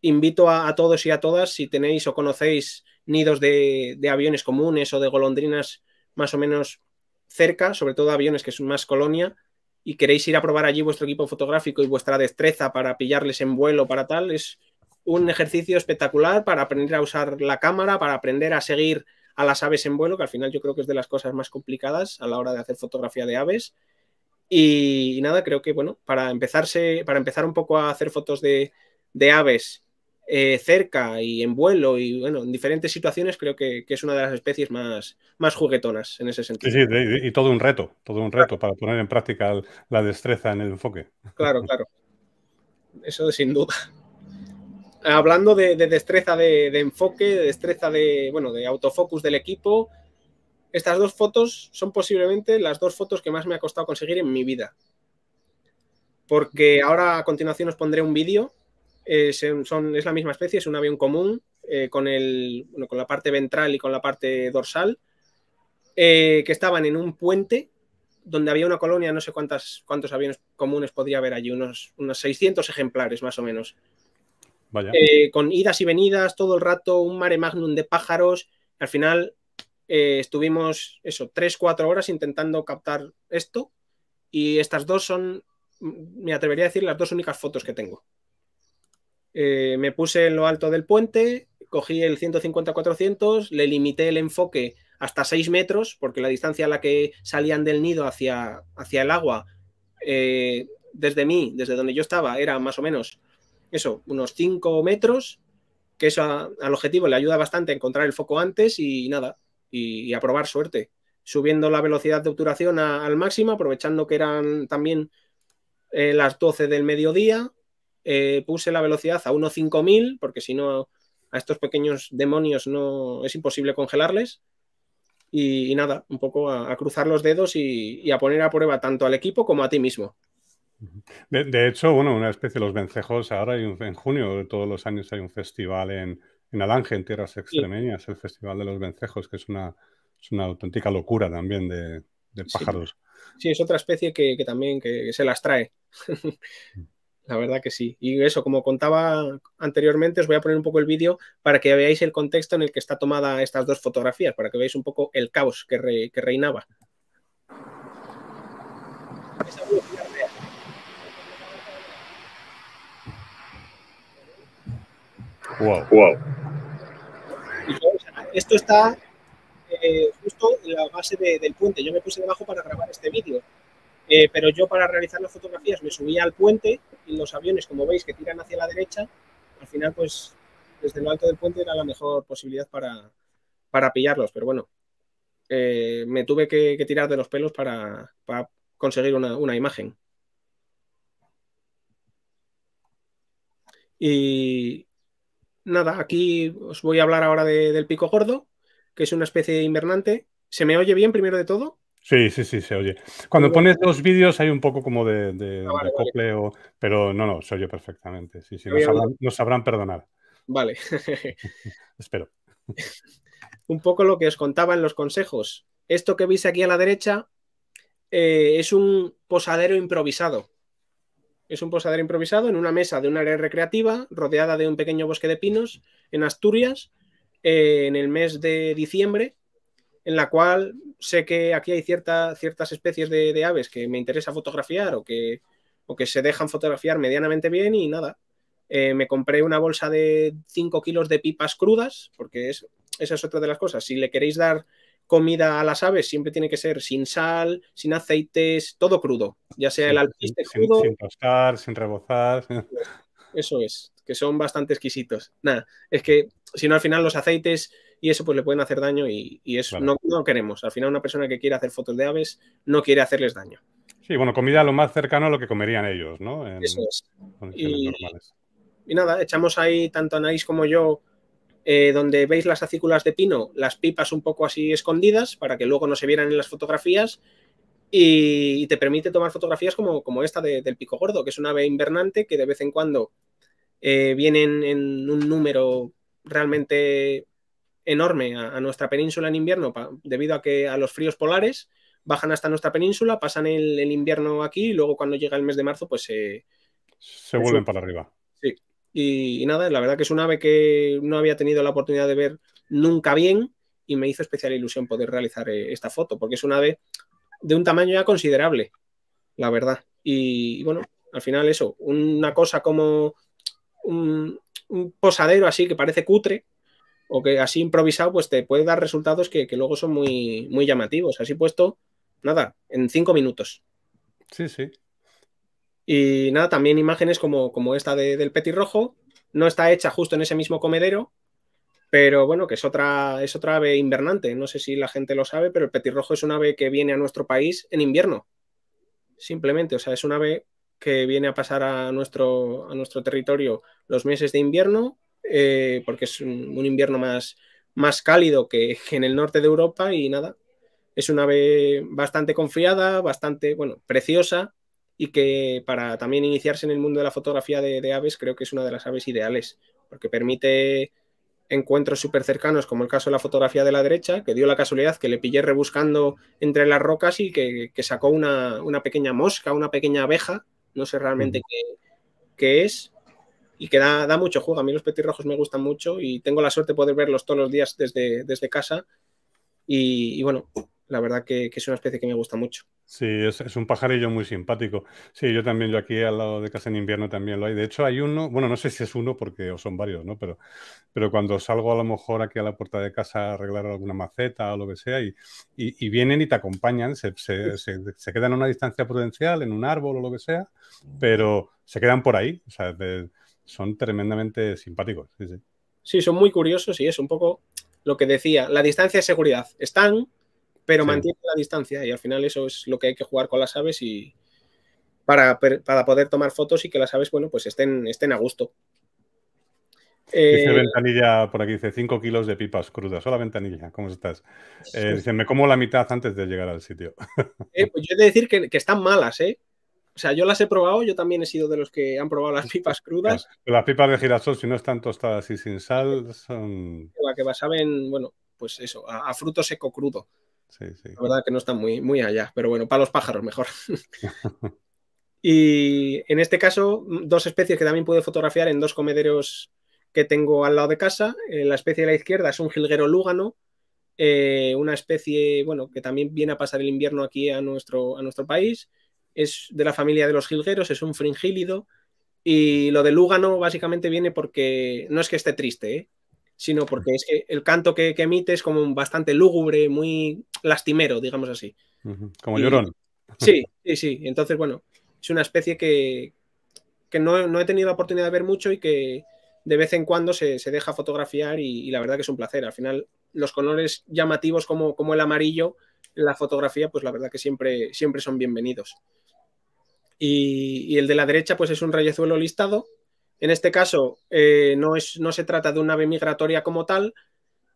invito a, a todos y a todas, si tenéis o conocéis nidos de, de aviones comunes o de golondrinas más o menos cerca, sobre todo aviones, que es más colonia, y queréis ir a probar allí vuestro equipo fotográfico y vuestra destreza para pillarles en vuelo, para tal, es un ejercicio espectacular para aprender a usar la cámara, para aprender a seguir a las aves en vuelo, que al final yo creo que es de las cosas más complicadas a la hora de hacer fotografía de aves. Y, nada, creo que bueno, para empezarse, para empezar un poco a hacer fotos de, de aves eh, cerca y en vuelo y bueno, en diferentes situaciones, creo que, es una de las especies más, más juguetonas en ese sentido. y todo un reto, todo un reto para poner en práctica la destreza en el enfoque. Claro, claro. Eso sin duda. Hablando de, destreza de, enfoque, destreza de, bueno, de autofocus del equipo, estas dos fotos son posiblemente las dos fotos que más me ha costado conseguir en mi vida. Porque ahora a continuación os pondré un vídeo es, eh, son, es la misma especie, es un avión común eh, con, el, con la parte ventral y con la parte dorsal, eh, que estaban en un puente donde había una colonia, no sé cuántas, cuántos aviones comunes podría haber allí, unos, unos 600 ejemplares más o menos. con idas y venidas todo el rato, un mare magnum de pájaros. Al final estuvimos, eso, 3-4 horas intentando captar esto y estas dos son, me atrevería a decir, las dos únicas fotos que tengo. Eh, me puse en lo alto del puente, cogí el 150-400, le limité el enfoque hasta 6 metros, porque la distancia a la que salían del nido hacia, hacia el agua, eh, desde mí, desde donde yo estaba, era más o menos eso, unos 5 metros, que eso al objetivo le ayuda bastante a encontrar el foco antes y nada, y, a probar suerte, subiendo la velocidad de obturación al máximo, aprovechando que eran también eh, las 12 del mediodía, eh, puse la velocidad a 1.5000, porque si no, a estos pequeños demonios no es imposible congelarles. Y, nada, un poco a, cruzar los dedos y, a poner a prueba tanto al equipo como a ti mismo. De, hecho, bueno, una especie de los vencejos, ahora en junio todos los años hay un festival en, Alange, en tierras extremeñas, el Festival de los Vencejos, que es una, auténtica locura también de, pájaros. Sí. es otra especie que, también que se las trae. la verdad que sí. Y eso, como contaba anteriormente, os voy a poner un poco el vídeo para que veáis el contexto en el que está tomada estas dos fotografías, para que veáis un poco el caos que, reinaba. Wow. Esto está eh, justo en la base del puente. Yo me puse debajo para grabar este vídeo. Eh, pero yo para realizar las fotografías me subía al puente y los aviones, como veis, que tiran hacia la derecha, al final pues desde lo alto del puente era la mejor posibilidad para, para pillarlos. Pero bueno, eh, me tuve que, tirar de los pelos para, conseguir una, imagen. Y nada, aquí os voy a hablar ahora del pico gordo, que es una especie de invernante. ¿Se me oye bien primero de todo? Sí, sí, sí, se oye. Cuando pones los vídeos hay un poco como de, de, ah, Pero no, no, se oye perfectamente. Sí, sí, nos sabrán, perdonar. Vale. Espero. un poco lo que os contaba en los consejos. Esto que veis aquí a la derecha eh, es un posadero improvisado. Es un posadero improvisado en una mesa de un área recreativa rodeada de un pequeño bosque de pinos en Asturias eh, en el mes de diciembre, en la cual sé que aquí hay ciertas especies de, aves que me interesa fotografiar o que, que se dejan fotografiar medianamente bien y nada. Eh, me compré una bolsa de 5 kilos de pipas crudas, porque es, esa es otra de las cosas. Si le queréis dar comida a las aves, siempre tiene que ser sin sal, sin aceites, todo crudo, ya sea el alpiste crudo. Sin, sin sin rebozar. Eso es, que son bastante exquisitos. Nada, es que si no al final los aceites y eso pues le pueden hacer daño y, eso no, no, queremos. Al final una persona que quiere hacer fotos de aves no quiere hacerles daño. Sí, bueno, comida lo más cercano a lo que comerían ellos, ¿no? eso es. Y, nada, echamos ahí tanto Anaís como yo, eh, donde veis las acículas de pino, las pipas un poco así escondidas para que luego no se vieran en las fotografías y, te permite tomar fotografías como, como esta del pico gordo, que es un ave invernante que de vez en cuando eh, vienen en un número realmente enorme a, nuestra península en invierno debido a que a los fríos polares bajan hasta nuestra península, pasan el, invierno aquí y luego cuando llega el mes de marzo pues se se vuelven para arriba. Sí. Y, nada, la verdad que es un ave que no había tenido la oportunidad de ver nunca bien y me hizo especial ilusión poder realizar eh, esta foto porque es un ave de un tamaño ya considerable, la verdad. Y, bueno, al final eso, una cosa como un posadero así que parece cutre, o que así improvisado, pues te puede dar resultados que, luego son muy, muy llamativos. Así puesto, nada, en cinco minutos. Sí, sí. Y nada, también imágenes como, esta del petirrojo. No está hecha justo en ese mismo comedero, pero bueno, que es otra, es otra ave invernante. No sé si la gente lo sabe, pero el petirrojo es un ave que viene a nuestro país en invierno. Simplemente, o sea, es una ave que viene a pasar a nuestro, a nuestro territorio los meses de invierno eh, porque es un, invierno más, más cálido que, en el norte de Europa y nada, es una ave bastante confiada, bastante, bueno, preciosa y que para también iniciarse en el mundo de la fotografía de, aves creo que es una de las aves ideales, porque permite encuentros súper cercanos, como el caso de la fotografía de la derecha, que dio la casualidad que le pillé rebuscando entre las rocas y que, sacó una, pequeña mosca, una pequeña abeja, no sé realmente qué, qué es, y que da, mucho juego. A mí los petirrojos me gustan mucho y tengo la suerte de poder verlos todos los días desde, desde casa. Y, bueno, la verdad que, es una especie que me gusta mucho. Sí, es, es, un pajarillo muy simpático. Sí, yo también, yo aquí al lado de casa en invierno también lo hay. De hecho, hay uno, bueno, no sé si es uno porque o son varios, ¿no? Pero, pero cuando salgo a lo mejor aquí a la puerta de casa a arreglar alguna maceta o lo que sea, y, y, vienen y te acompañan, se, se, se, quedan a una distancia prudencial, en un árbol o lo que sea, pero se quedan por ahí. O sea, son tremendamente simpáticos. Sí, son muy curiosos y es un poco lo que decía, la distancia de seguridad. Están, pero mantienen la distancia y al final eso es lo que hay que jugar con las aves y para, poder tomar fotos y que las aves, bueno, pues estén, estén a gusto. Dice eh, ventanilla por aquí, dice 5 kilos de pipas crudas. Hola ventanilla, ¿cómo estás? Eh, dice, me como la mitad antes de llegar al sitio. Eh, pues yo he de decir que, están malas, ¿eh? O sea, yo las he probado, yo también he sido de los que han probado las pipas crudas. Las pipas de girasol, si no están tostadas y sin sal, son... la Que va, saben, bueno, pues eso, a, fruto seco crudo. Sí, sí. La verdad que no están muy, muy allá, pero bueno, para los pájaros mejor. y en este caso, dos especies que también pude fotografiar en dos comederos que tengo al lado de casa. Eh, la especie de la izquierda es un jilguero lúgano, eh, una especie, bueno, que también viene a pasar el invierno aquí a a nuestro país es de la familia de los jilgueros, es un fringílido. Y lo de Lúgano básicamente viene porque no es que esté triste, ¿eh? sino porque es que el canto que, emite es como bastante lúgubre, muy lastimero, digamos así. Como llorón. Sí, sí, sí. Entonces, bueno, es una especie que, no, he tenido la oportunidad de ver mucho y que de vez en cuando se, deja fotografiar y, y, la verdad que es un placer. Al final, los colores llamativos como, como el amarillo la fotografía, pues la verdad que siempre, siempre son bienvenidos. Y, el de la derecha, pues es un rayezuelo listado. En este caso, eh, no, es, no se trata de un ave migratoria como tal,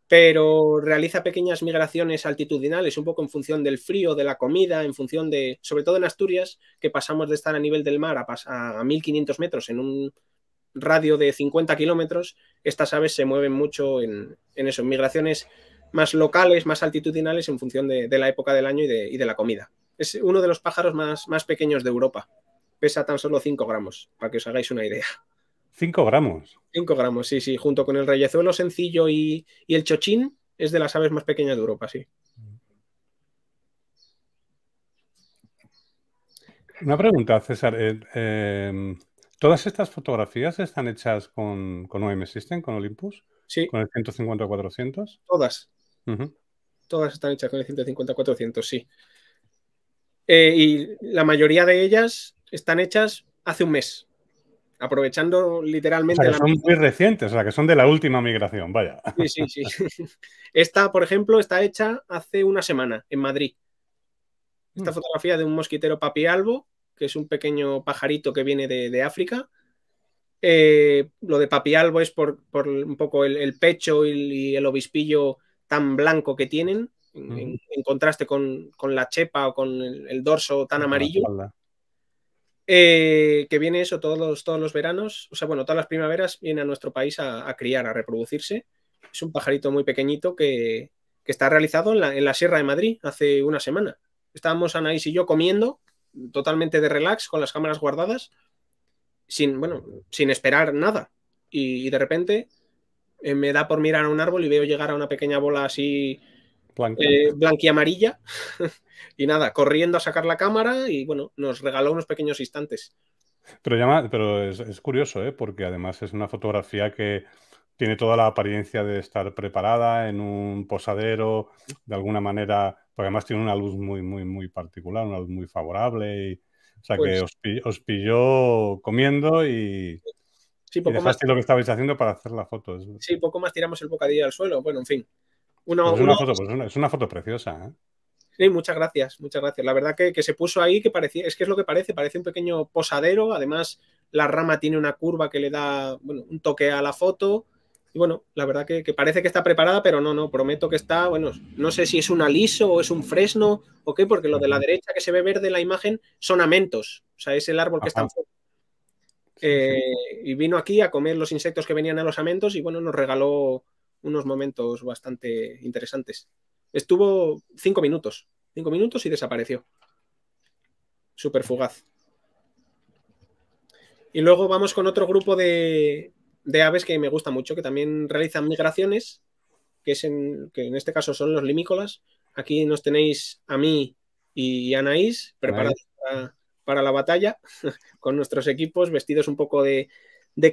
pero realiza pequeñas migraciones altitudinales, un poco en función del frío, de la comida, en función de, sobre todo en Asturias, que pasamos de estar a nivel del mar a, a, 1500 metros en un radio de 50 kilómetros, estas aves se mueven mucho en, en eso, migraciones más locales, más altitudinales en función de, la época del año y de, la comida. Es uno de los pájaros más, pequeños de Europa. Pesa tan solo 5 gramos, para que os hagáis una idea. 5 gramos. 5 gramos, sí, sí. Junto con el reyezuelo sencillo y, el chochín, es de las aves más pequeñas de Europa, sí. Una pregunta, César. Eh, eh, ¿Todas estas fotografías están hechas con, con OM System, con Olympus? Sí. ¿Con el 150-400? Todas, Todas están hechas con el 150-400, sí. Eh, y la mayoría de ellas están hechas hace un mes, aprovechando literalmente... son muy recientes, o sea, que son de la última migración, vaya. Sí, sí, sí. Esta, por ejemplo, está hecha hace una semana en Madrid. Esta mm. fotografía de un mosquitero papialbo, que es un pequeño pajarito que viene de, África. Eh, lo de papialbo es por, un poco el, pecho y el obispillo tan blanco que tienen, en, contraste con, con, la chepa o con el, dorso tan amarillo. Eh, que viene eso todos los, todos los veranos, o sea, bueno, todas las primaveras viene a nuestro país a, criar, a reproducirse. Es un pajarito muy pequeñito que, que está realizado en la, Sierra de Madrid hace una semana. Estábamos Anaís y yo comiendo, totalmente de relax, con las cámaras guardadas, sin, bueno, sin esperar nada. y de repente eh, me da por mirar a un árbol y veo llegar a una pequeña bola así blanquiamarilla eh, y amarilla. y nada, corriendo a sacar la cámara y bueno, nos regaló unos pequeños instantes. Pero, llama, pero es, curioso, ¿eh? porque además es una fotografía que tiene toda la apariencia de estar preparada en un posadero, de alguna manera, porque además tiene una luz muy, muy, muy particular, una luz muy favorable. Y, o sea que pues os, pilló comiendo y, Sí, poco y lo que estabais haciendo para hacer la foto. Sí, poco más tiramos el bocadillo al suelo. Bueno, en fin. Pues es, una foto, pues una, foto, preciosa. ¿eh? Sí, muchas gracias, muchas gracias. La verdad que, se puso ahí, que parecía, es que es lo que parece, parece un pequeño posadero. Además, la rama tiene una curva que le da un toque a la foto. Y bueno, la verdad que, parece que está preparada, pero no, no, prometo que está, bueno, no sé si es un aliso o es un fresno o qué, porque lo de la derecha que se ve verde en la imagen son amentos, o sea, es el árbol que está en foto. Eh, y vino aquí a comer los insectos que venían a los amentos y bueno, nos regaló unos momentos bastante interesantes. Estuvo cinco minutos, cinco minutos y desapareció. Súper fugaz. Y luego vamos con otro grupo de, de, aves que me gusta mucho, que también realizan migraciones, que, es en, que en este caso son los limícolas. Aquí nos tenéis a mí y Anaís preparados para para la batalla, con nuestros equipos vestidos un poco de,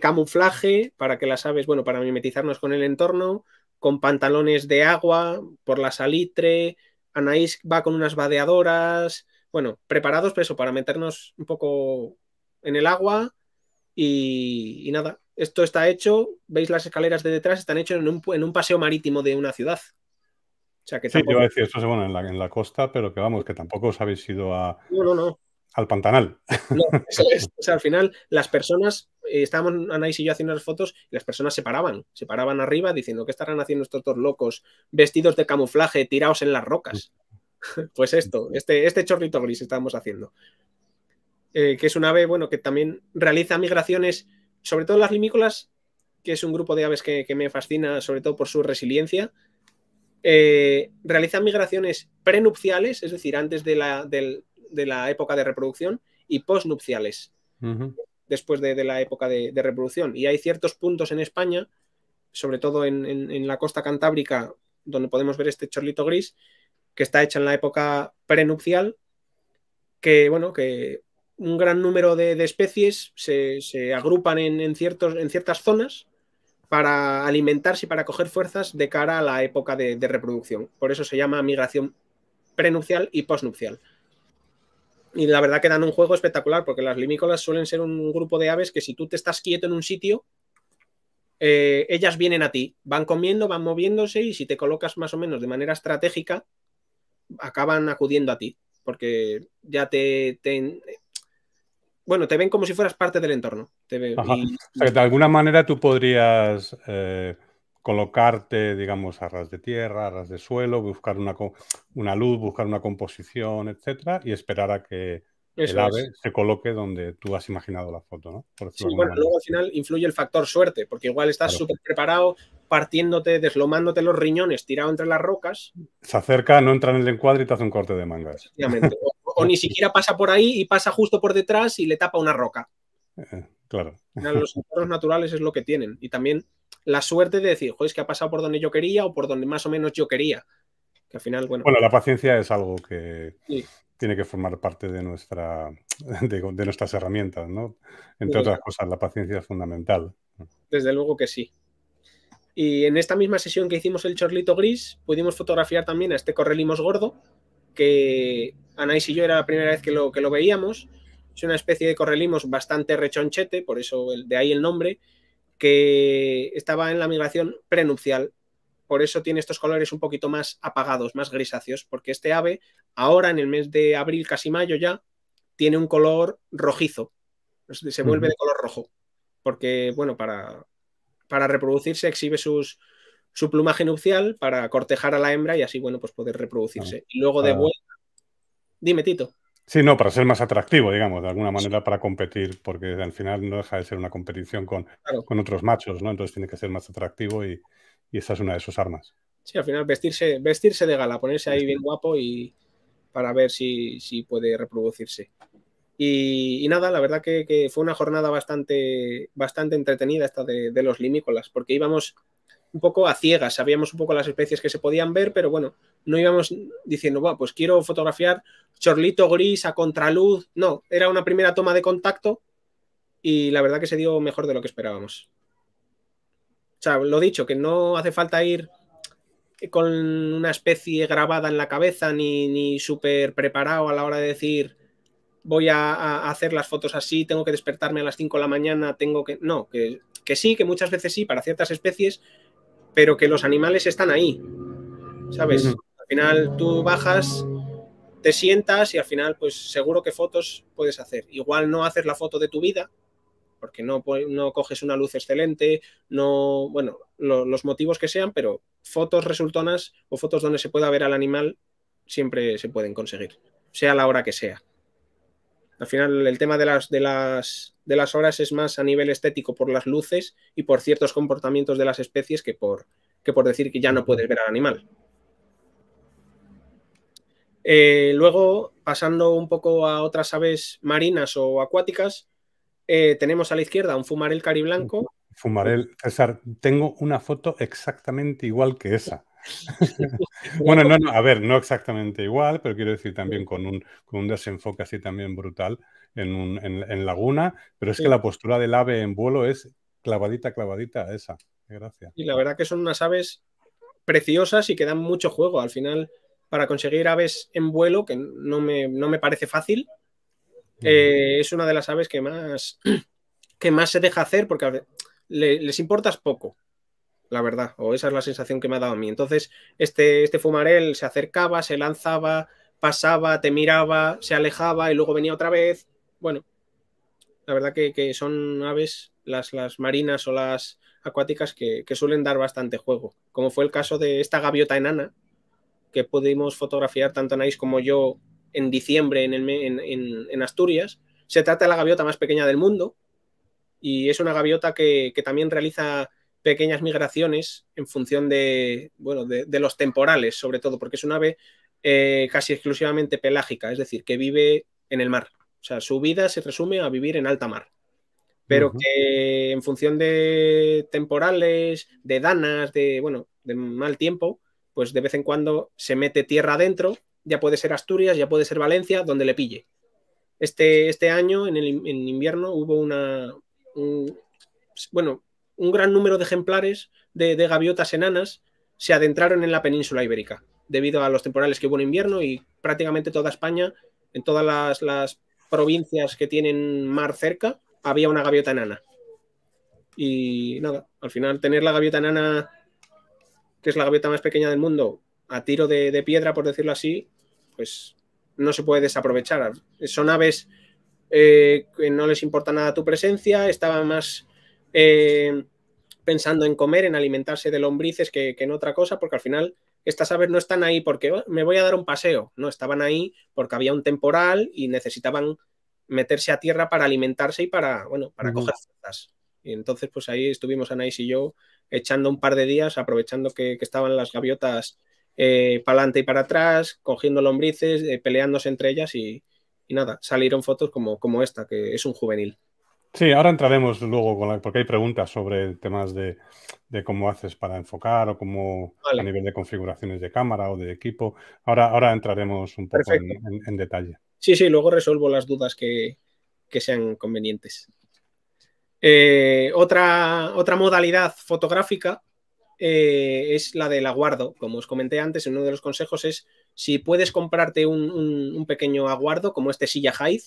camuflaje para que las aves, bueno, para mimetizarnos con el entorno, con pantalones de agua, por la salitre, Anaís va con unas badeadoras, bueno, preparados para eso, para meternos un poco en el agua y, nada, esto está hecho, veis las escaleras de detrás, están hechos en un, en un paseo marítimo de una ciudad. O sea, que Sí, yo iba decir, esto es bueno en la, en la, costa, pero que vamos, que tampoco os habéis ido a... No, no, no al pantanal. al final las personas, eh, estábamos Anaís y yo haciendo las fotos y las personas se paraban, se paraban arriba diciendo que estarán haciendo estos dos locos vestidos de camuflaje tirados en las rocas. pues esto, este, este chorrito gris estábamos haciendo. Eh, que es un ave, bueno, que también realiza migraciones, sobre todo las limícolas, que es un grupo de aves que, me fascina, sobre todo por su resiliencia, eh, Realiza realizan migraciones prenupciales, es decir, antes de la, del, de la época de reproducción y postnupciales, después de, la época de, reproducción. Y hay ciertos puntos en España, sobre todo en, la costa cantábrica, donde podemos ver este chorlito gris, que está hecha en la época prenupcial, que, bueno, que un gran número de, especies se, agrupan en, ciertos, en ciertas zonas para alimentarse y para coger fuerzas de cara a la época de, de reproducción. Por eso se llama migración prenupcial y postnupcial y la verdad que dan un juego espectacular, porque las limícolas suelen ser un grupo de aves que si tú te estás quieto en un sitio, eh, ellas vienen a ti, van comiendo, van moviéndose y si te colocas más o menos de manera estratégica, acaban acudiendo a ti, porque ya te... bueno, te ven como si fueras parte del entorno. de alguna manera tú podrías... Eh, colocarte, digamos, a ras de tierra, a ras de suelo, buscar una, una luz, buscar una composición, etcétera, y esperar a que el ave se coloque donde tú has imaginado la foto, sí, bueno, luego al final influye el factor suerte, porque igual estás súper preparado, partiéndote, deslomándote los riñones, tirado entre las rocas. Se acerca, no entra en el encuadre y te hace un corte de mangas. O, ni siquiera pasa por ahí y pasa justo por detrás y le tapa una roca. Eh, claro. Los entornos naturales es lo que tienen. Y también la suerte de decir, joder, es que ha pasado por donde yo quería o por donde más o menos yo quería. Que al final, bueno. Bueno, la paciencia es algo que tiene que formar parte de, nuestra, de, nuestras herramientas, ¿no? Entre otras cosas, la paciencia es fundamental. Desde luego que sí. Y en esta misma sesión que hicimos el chorlito gris, pudimos fotografiar también a este correlimos gordo, que Anais y yo era la primera vez que lo, que lo veíamos. Es una especie de correlimos bastante rechonchete, por eso el, de ahí el nombre, que estaba en la migración prenupcial. Por eso tiene estos colores un poquito más apagados, más grisáceos, porque este ave ahora en el mes de abril, casi mayo ya, tiene un color rojizo, se vuelve de color rojo, porque, bueno, para, para reproducirse exhibe sus, su plumaje nupcial para cortejar a la hembra y así, bueno, pues poder reproducirse. y luego de ah. vuelta... Dime, Tito. Sí, no, para ser más atractivo, digamos, de alguna manera para competir, porque al final no deja de ser una competición con, otros machos, ¿no? Entonces tiene que ser más atractivo y, y, esa es una de sus armas. Sí, al final vestirse, vestirse de gala, ponerse ahí bien guapo y para ver si, puede reproducirse. Y, nada, la verdad que, fue una jornada bastante, bastante entretenida esta de, de los limícolas, porque íbamos un poco a ciegas, sabíamos un poco las especies que se podían ver, pero bueno, no íbamos diciendo, pues quiero fotografiar chorlito gris a contraluz, no, era una primera toma de contacto y la verdad que se dio mejor de lo que esperábamos. O sea, lo dicho, que no hace falta ir con una especie grabada en la cabeza ni, súper preparado a la hora de decir voy a, hacer las fotos así, tengo que despertarme a las 5 de la mañana, tengo que... No, que, que sí, que muchas veces sí, para ciertas especies, pero que los animales están ahí. ¿Sabes? Al final tú bajas, te sientas y al final, pues seguro que fotos puedes hacer. Igual no haces la foto de tu vida, porque no, no coges una luz excelente, no, bueno, los motivos que sean, pero fotos resultonas o fotos donde se pueda ver al animal siempre se pueden conseguir, sea la hora que sea. Al final, el tema de las, de las, de las es más a nivel estético por las luces y por ciertos comportamientos de las especies que por, que por decir que ya no puedes ver al animal. Eh, luego, pasando un poco a otras aves marinas o acuáticas, eh, tenemos a la izquierda un fumarel cariblanco. Fumarel, César, tengo una foto exactamente igual que esa. bueno, no, no, a ver, no exactamente igual, pero quiero decir también con un, con un desenfoque así también brutal en, Laguna, pero es que la postura del ave en vuelo es clavadita, clavadita esa. Gracias. Y la verdad que son unas aves preciosas y que dan mucho juego. Al final, para conseguir aves en vuelo, que no me, no me parece fácil, eh, es una de las aves que más, que más se deja hacer porque les importas poco la verdad, o esa es la sensación que me ha dado a mí. Entonces, este, este fumarel se acercaba, se lanzaba, pasaba, te miraba, se alejaba y luego venía otra vez. Bueno, la verdad que, son aves, las, las, marinas o las acuáticas, que, suelen dar bastante juego, como fue el caso de esta gaviota enana, que pudimos fotografiar tanto Anaís como yo en diciembre en, Asturias. Se trata de la gaviota más pequeña del mundo y es una gaviota que, que también realiza pequeñas migraciones en función de, bueno, de, los temporales, sobre todo, porque es un ave eh, casi exclusivamente pelágica, es decir, que vive en el mar. O sea, su vida se resume a vivir en alta mar. Pero que en función de temporales, de danas, de, bueno, de mal tiempo, pues de vez en cuando se mete tierra adentro, ya puede ser Asturias, ya puede ser Valencia, donde le pille. Este, este año, en el invierno, hubo una... bueno, un gran número de ejemplares de, gaviotas enanas se adentraron en la península ibérica, debido a los temporales que hubo en invierno y prácticamente toda España, en todas las, provincias que tienen mar cerca, había una gaviota enana. Y nada, al final tener la gaviota enana, que es la gaviota más pequeña del mundo, a tiro de, piedra, por decirlo así, pues no se puede desaprovechar. Son aves eh, que no les importa nada tu presencia, estaban más eh, pensando en comer, en alimentarse de lombrices que, en otra cosa, porque al final estas aves no están ahí porque oh, me voy a dar un paseo, no, estaban ahí porque había un temporal y necesitaban meterse a tierra para alimentarse y para, bueno, para coger frutas. Y entonces, pues ahí estuvimos Anaís y yo echando un par de días, aprovechando que, estaban las gaviotas eh, para adelante y para atrás, cogiendo lombrices, eh, peleándose entre ellas y, y, nada, salieron fotos como, como esta, que es un juvenil. Sí, ahora entraremos luego con porque hay preguntas sobre temas de, cómo haces para enfocar o cómo a nivel de configuraciones de cámara o de equipo. Ahora, ahora entraremos un poco en, detalle. Sí, sí, luego resuelvo las dudas que, sean convenientes. Eh, otra, otra modalidad fotográfica eh, es la del aguardo. Como os comenté antes, uno de los consejos es si puedes comprarte un, un pequeño aguardo como este silla Hyde,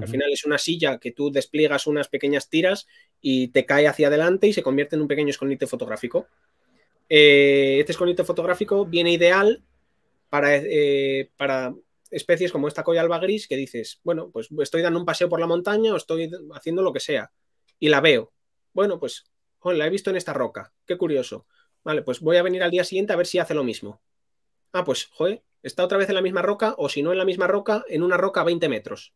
al final es una silla que tú despliegas unas pequeñas tiras y te cae hacia adelante y se convierte en un pequeño escondite fotográfico. Eh, este escondite fotográfico viene ideal para, eh, especies como esta alba gris que dices, bueno, pues estoy dando un paseo por la montaña o estoy haciendo lo que sea y la veo. Bueno, pues la he visto en esta roca, qué curioso. Vale, pues voy a venir al día siguiente a ver si hace lo mismo. Ah, pues, joder, está otra vez en la misma roca o si no en la misma roca, en una roca a 20 metros.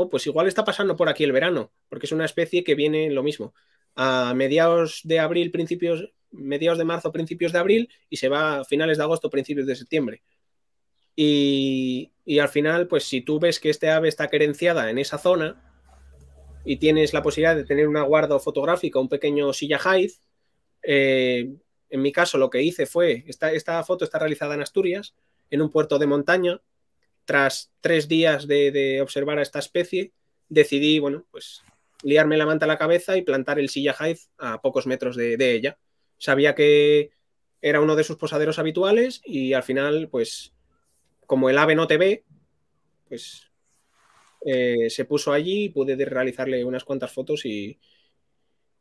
Oh, pues igual está pasando por aquí el verano, porque es una especie que viene lo mismo, a mediados de abril, principios, mediados de marzo, principios de abril, y se va a finales de agosto, principios de septiembre. Y, al final, pues si tú ves que este ave está querenciada en esa zona y tienes la posibilidad de tener una guarda fotográfica, un pequeño silla eh, en mi caso lo que hice fue, esta foto está realizada en Asturias, en un puerto de montaña, tras tres días de, observar a esta especie, decidí, bueno, pues liarme la manta a la cabeza y plantar el silla hive a pocos metros de, ella. Sabía que era uno de sus posaderos habituales y al final, pues, como el ave no te ve, pues eh, se puso allí y pude realizarle unas cuantas fotos y,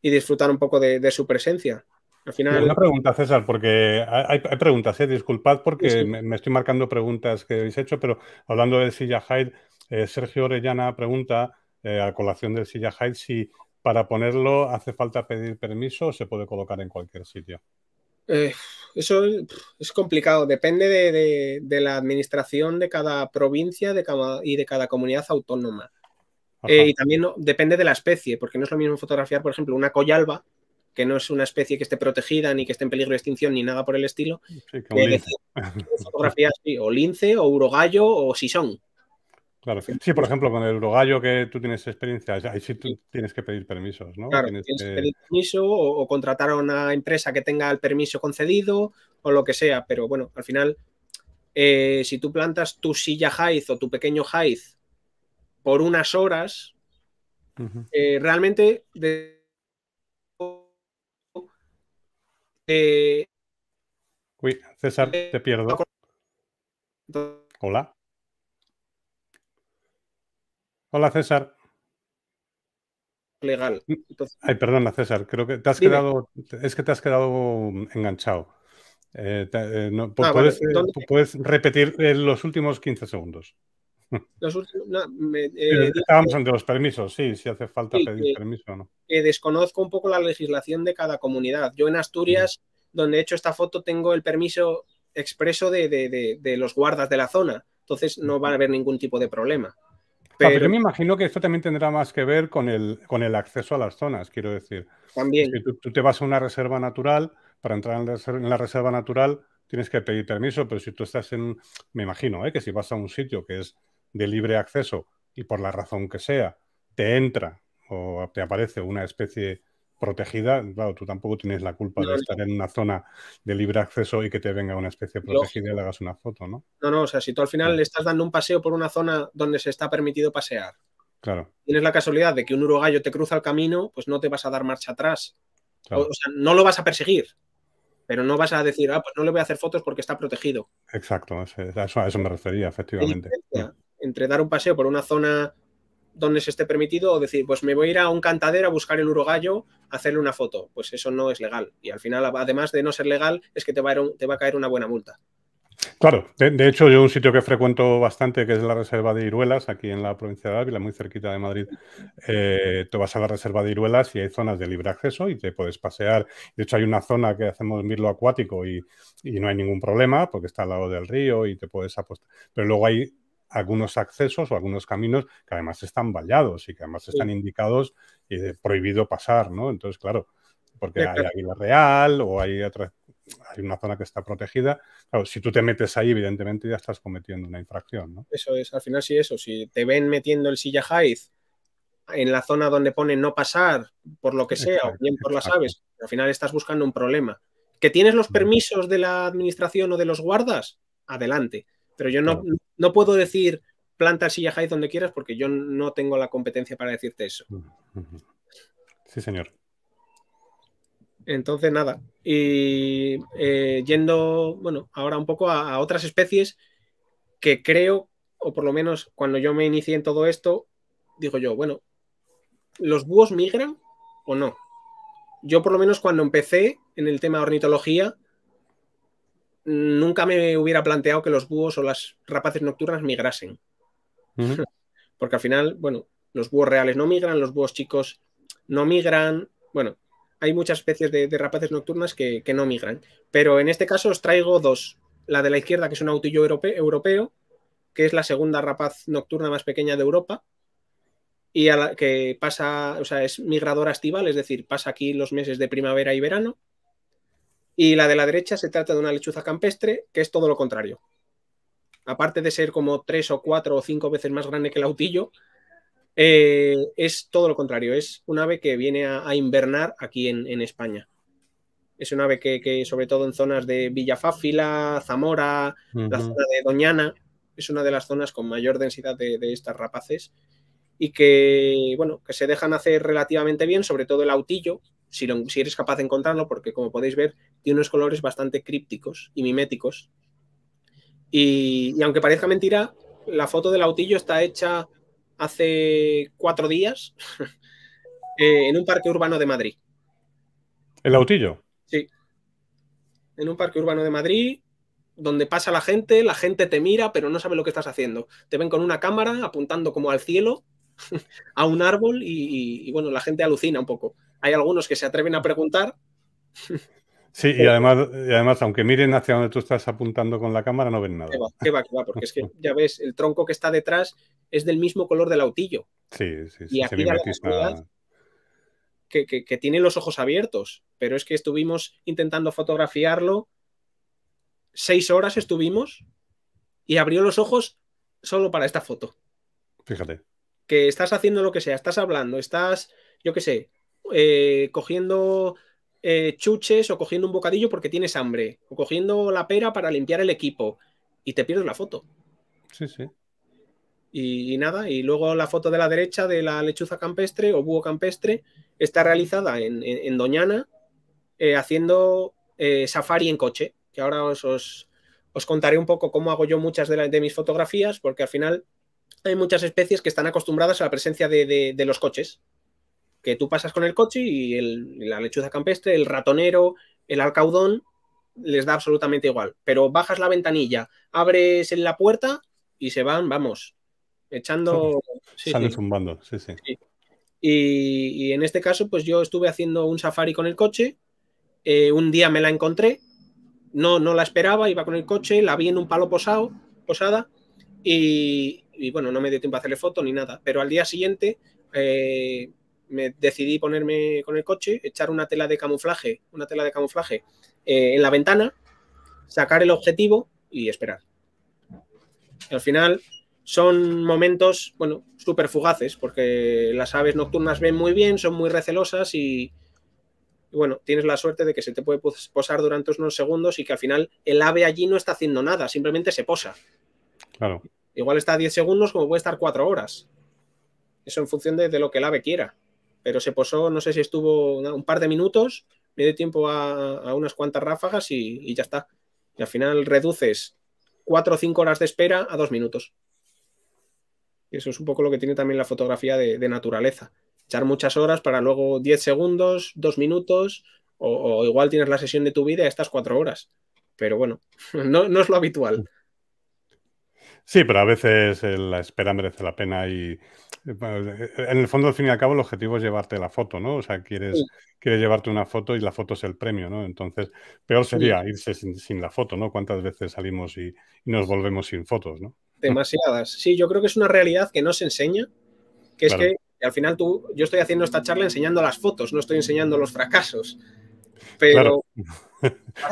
disfrutar un poco de su presencia. Al final... Una pregunta, César, porque hay, preguntas, ¿eh? disculpad porque Me, estoy marcando preguntas que habéis hecho, pero hablando del Silla eh, Sergio Orellana pregunta eh, a colación del Silla si para ponerlo hace falta pedir permiso o se puede colocar en cualquier sitio. eso es, complicado, depende de, la administración de cada provincia y de cada comunidad autónoma. y también depende de la especie, porque no es lo mismo fotografiar, por ejemplo, una collalba que no es una especie que esté protegida ni que esté en peligro de extinción ni nada por el estilo. fotografías, o lince, o urogallo, o sisón. Claro, sí, por ejemplo, con el urogallo que tú tienes experiencia, ahí sí tú tienes que pedir permisos, ¿no? Claro, tienes, que pedir permiso o, contratar a una empresa que tenga el permiso concedido o lo que sea, pero bueno, al final, eh, si tú plantas tu silla haiz o tu pequeño haiz por unas horas, eh, realmente... Eh, Uy, César, eh, te pierdo. Hola. Hola, César. Legal. Mm, ay, perdona, César, creo que te has quedado. Es que te has quedado mm, enganchado. Eh, ah, puedes, puedes, repetir los últimos 15 segundos. Eh, Estábamos ante los permisos, sí, si hace falta pedir permiso no. desconozco un poco la legislación de cada comunidad. Yo en Asturias, mm. donde he hecho esta foto, tengo el permiso expreso de, los guardas de la zona. Entonces no va a haber ningún tipo de problema. Ah, pero... yo me imagino que esto también tendrá más que ver con el, con el acceso a las zonas, quiero decir. También. Si tú, te vas a una reserva natural, para entrar en la, reserva natural tienes que pedir permiso, pero si tú estás en, me imagino, ¿eh? que si vas a un sitio que es de libre acceso y por la razón que sea, te entra o te aparece una especie protegida, claro, tú tampoco tienes la culpa de estar en una zona de libre acceso y que te venga una especie protegida y le hagas una foto, ¿no? No, no, o sea, si tú al final le estás dando un paseo por una zona donde se está permitido pasear, claro. tienes la casualidad de que un urogallo te cruza el camino, pues no te vas a dar marcha atrás. O, sea, no lo vas a perseguir, pero no vas a decir, ah, pues no le voy a hacer fotos porque está protegido. Exacto, a eso, eso me refería, efectivamente. Mm entre dar un paseo por una zona donde se esté permitido o decir, pues me voy a ir a un cantadero a buscar el urogallo, hacerle una foto. Pues eso no es legal. Y al final, además de no ser legal, es que te va a, te va a caer una buena multa. Claro, de, hecho yo un sitio que frecuento bastante, que es la Reserva de Iruelas, aquí en la provincia de Ávila, muy cerquita de Madrid, eh, Te tú vas a la Reserva de Iruelas y hay zonas de libre acceso y te puedes pasear. De hecho hay una zona que hacemos mirlo acuático y no hay ningún problema porque está al lado del río y te puedes apostar. Pero luego hay algunos accesos o algunos caminos que además están vallados y que además están indicados y eh, prohibido pasar, ¿no? Entonces, claro, porque hay águila real o hay otra, hay una zona que está protegida. si tú te metes ahí, evidentemente ya estás cometiendo una infracción, ¿no? Eso es, al final sí eso. Si te ven metiendo el silla haiz en la zona donde pone no pasar, por lo que sea, o bien por las aves, al final estás buscando un problema. ¿Que tienes los permisos de la administración o de los guardas? Adelante. Pero yo no no puedo decir planta silla hay donde quieras porque yo no tengo la competencia para decirte eso. Sí, señor. Entonces, nada. Y eh, yendo, bueno, ahora un poco a, a, otras especies que creo, o por lo menos cuando yo me inicié en todo esto, digo yo, bueno, ¿los búhos migran o no? Yo, por lo menos, cuando empecé en el tema de ornitología, nunca me hubiera planteado que los búhos o las rapaces nocturnas migrasen. Porque al final, bueno, los búhos reales no migran, los búhos chicos no migran. Bueno, hay muchas especies de, rapaces nocturnas que, no migran. Pero en este caso os traigo dos. La de la izquierda, que es un autillo europeo, europeo que es la segunda rapaz nocturna más pequeña de Europa. Y la que pasa, o sea, es migradora estival, es decir, pasa aquí los meses de primavera y verano y la de la derecha se trata de una lechuza campestre, que es todo lo contrario. Aparte de ser como tres o cuatro o cinco veces más grande que el autillo, eh, es todo lo contrario. Es un ave que viene a, invernar aquí en, España. Es un ave que, sobre todo en zonas de Villafáfila, Zamora, la zona de Doñana, es una de las zonas con mayor densidad de, de estas rapaces y que, bueno, que se dejan hacer relativamente bien, sobre todo el autillo, si, eres capaz de encontrarlo, porque como podéis ver, tiene unos colores bastante crípticos y miméticos. Y, aunque parezca mentira, la foto del autillo está hecha hace cuatro días eh, en un parque urbano de Madrid. ¿El autillo? Sí. En un parque urbano de Madrid, donde pasa la gente, la gente te mira, pero no sabe lo que estás haciendo. Te ven con una cámara apuntando como al cielo, a un árbol, y bueno, la gente alucina un poco hay algunos que se atreven a preguntar. Sí, y además, y además, aunque miren hacia donde tú estás apuntando con la cámara, no ven nada. porque es que ya ves, el tronco que está detrás es del mismo color del autillo. Sí, sí, sí. que, que, que tiene los ojos abiertos, pero es que estuvimos intentando fotografiarlo, seis horas estuvimos y abrió los ojos solo para esta foto. Fíjate. Que estás haciendo lo que sea, estás hablando, estás, yo qué sé, eh, cogiendo eh, chuches o cogiendo un bocadillo porque tienes hambre, o cogiendo la pera para limpiar el equipo, y te pierdes la foto. Sí, sí. Y, nada, y luego la foto de la derecha de la lechuza campestre o búho campestre está realizada en, Doñana eh, haciendo safari en coche, que ahora os, contaré un poco cómo hago yo muchas de, de mis fotografías, porque al final hay muchas especies que están acostumbradas a la presencia de los coches tú pasas con el coche y el, la lechuza campestre, el ratonero, el alcaudón, les da absolutamente igual. Pero bajas la ventanilla, abres la puerta y se van, vamos, echando... Y, en este caso, pues yo estuve haciendo un safari con el coche, eh, un día me la encontré, no, no la esperaba, iba con el coche, la vi en un palo posado, posada y, bueno, no me dio tiempo a hacerle foto ni nada, pero al día siguiente eh, me decidí ponerme con el coche, echar una tela de camuflaje, una tela de camuflaje eh, en la ventana, sacar el objetivo y esperar. al final son momentos, bueno, súper fugaces, porque las aves nocturnas ven muy bien, son muy recelosas y, bueno, tienes la suerte de que se te puede posar durante unos segundos y que al final el ave allí no está haciendo nada, simplemente se posa. Igual está 10 segundos como puede estar 4 horas. Eso en función de, de lo que el ave quiera pero se posó, no sé si estuvo un par de minutos, me dio tiempo a, unas cuantas ráfagas y, ya está. Y al final reduces cuatro o cinco horas de espera a dos minutos. Y eso es un poco lo que tiene también la fotografía de, naturaleza. Echar muchas horas para luego 10 segundos, dos minutos, o, igual tienes la sesión de tu vida a estas cuatro horas. Pero bueno, no es lo habitual. Sí, pero a veces eh, la espera merece la pena y eh, eh, en el fondo, al fin y al cabo, el objetivo es llevarte la foto, ¿no? O sea, quieres, quieres llevarte una foto y la foto es el premio, ¿no? Entonces, peor sería irse sin, la foto, ¿no? ¿Cuántas veces salimos y, nos volvemos sin fotos, ¿no? Demasiadas. Sí, yo creo que es una realidad que no se enseña, que es que al final tú, yo estoy haciendo esta charla enseñando las fotos, no estoy enseñando los fracasos. Pero.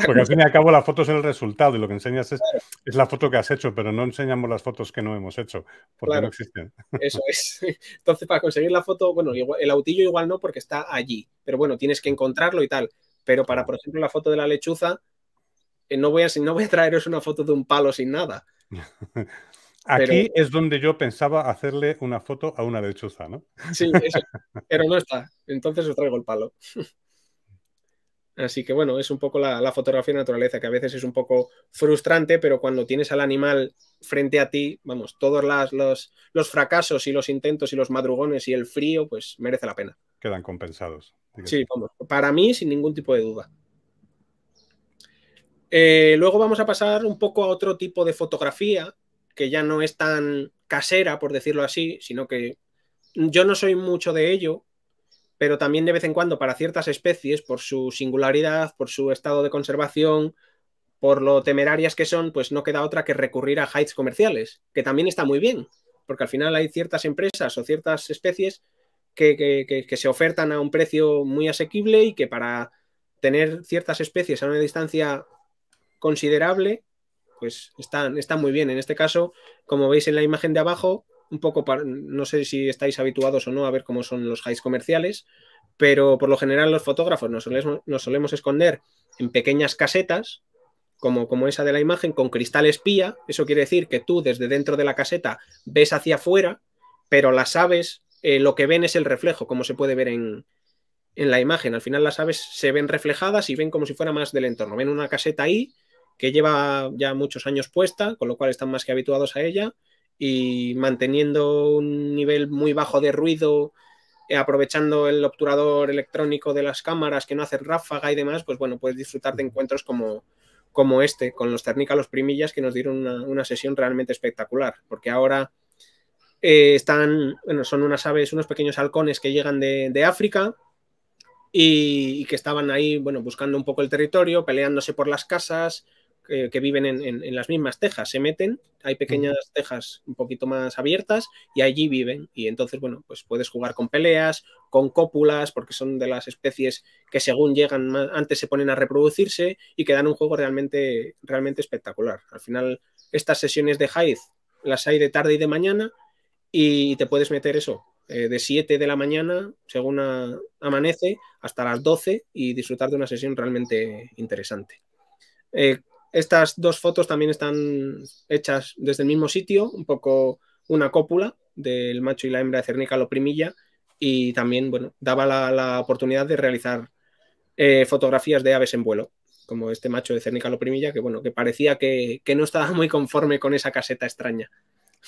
Porque al fin y al cabo la foto es el resultado y lo que enseñas es, la foto que has hecho, pero no enseñamos las fotos que no hemos hecho, porque no existen. Eso es. Entonces, para conseguir la foto, bueno, el autillo igual no, porque está allí, pero bueno, tienes que encontrarlo y tal. Pero para, por ejemplo, la foto de la lechuza, eh, no, voy a, no voy a traeros una foto de un palo sin nada. Aquí es donde yo pensaba hacerle una foto a una lechuza, ¿no? Sí, eso. pero no está. Entonces os traigo el palo. Así que bueno, es un poco la, fotografía de naturaleza, que a veces es un poco frustrante, pero cuando tienes al animal frente a ti, vamos, todos los, fracasos y los intentos y los madrugones y el frío, pues merece la pena. Quedan compensados. Sí, vamos, para mí sin ningún tipo de duda. Eh, luego vamos a pasar un poco a otro tipo de fotografía, que ya no es tan casera, por decirlo así, sino que yo no soy mucho de ello, pero también de vez en cuando para ciertas especies, por su singularidad, por su estado de conservación, por lo temerarias que son, pues no queda otra que recurrir a heights comerciales, que también está muy bien, porque al final hay ciertas empresas o ciertas especies que, que se ofertan a un precio muy asequible y que para tener ciertas especies a una distancia considerable, pues están, están muy bien. En este caso, como veis en la imagen de abajo, un poco, para, no sé si estáis habituados o no a ver cómo son los highs comerciales, pero por lo general los fotógrafos nos solemos, esconder en pequeñas casetas, como, como esa de la imagen, con cristal espía. Eso quiere decir que tú desde dentro de la caseta ves hacia afuera, pero las aves, eh, lo que ven es el reflejo, como se puede ver en, en la imagen. Al final las aves se ven reflejadas y ven como si fuera más del entorno. Ven una caseta ahí que lleva ya muchos años puesta, con lo cual están más que habituados a ella y manteniendo un nivel muy bajo de ruido, eh, aprovechando el obturador electrónico de las cámaras que no hace ráfaga y demás, pues bueno, puedes disfrutar de encuentros como, como este, con los Ternícalos Primillas que nos dieron una, sesión realmente espectacular, porque ahora eh, están, bueno, son unas aves, unos pequeños halcones que llegan de, África y, y, que estaban ahí, bueno, buscando un poco el territorio, peleándose por las casas, que viven en, las mismas tejas, se meten, hay pequeñas tejas un poquito más abiertas y allí viven. Y entonces, bueno, pues puedes jugar con peleas, con cópulas, porque son de las especies que según llegan antes se ponen a reproducirse y que dan un juego realmente, realmente espectacular. Al final, estas sesiones de Hyde las hay de tarde y de mañana y te puedes meter eso, eh, de 7 de la mañana, según amanece, hasta las 12 y disfrutar de una sesión realmente interesante. Eh, estas dos fotos también están hechas desde el mismo sitio, un poco una cópula del macho y la hembra de Cernica Primilla y también, bueno, daba la, oportunidad de realizar eh, fotografías de aves en vuelo, como este macho de Cernica Primilla, que bueno, que parecía que, no estaba muy conforme con esa caseta extraña.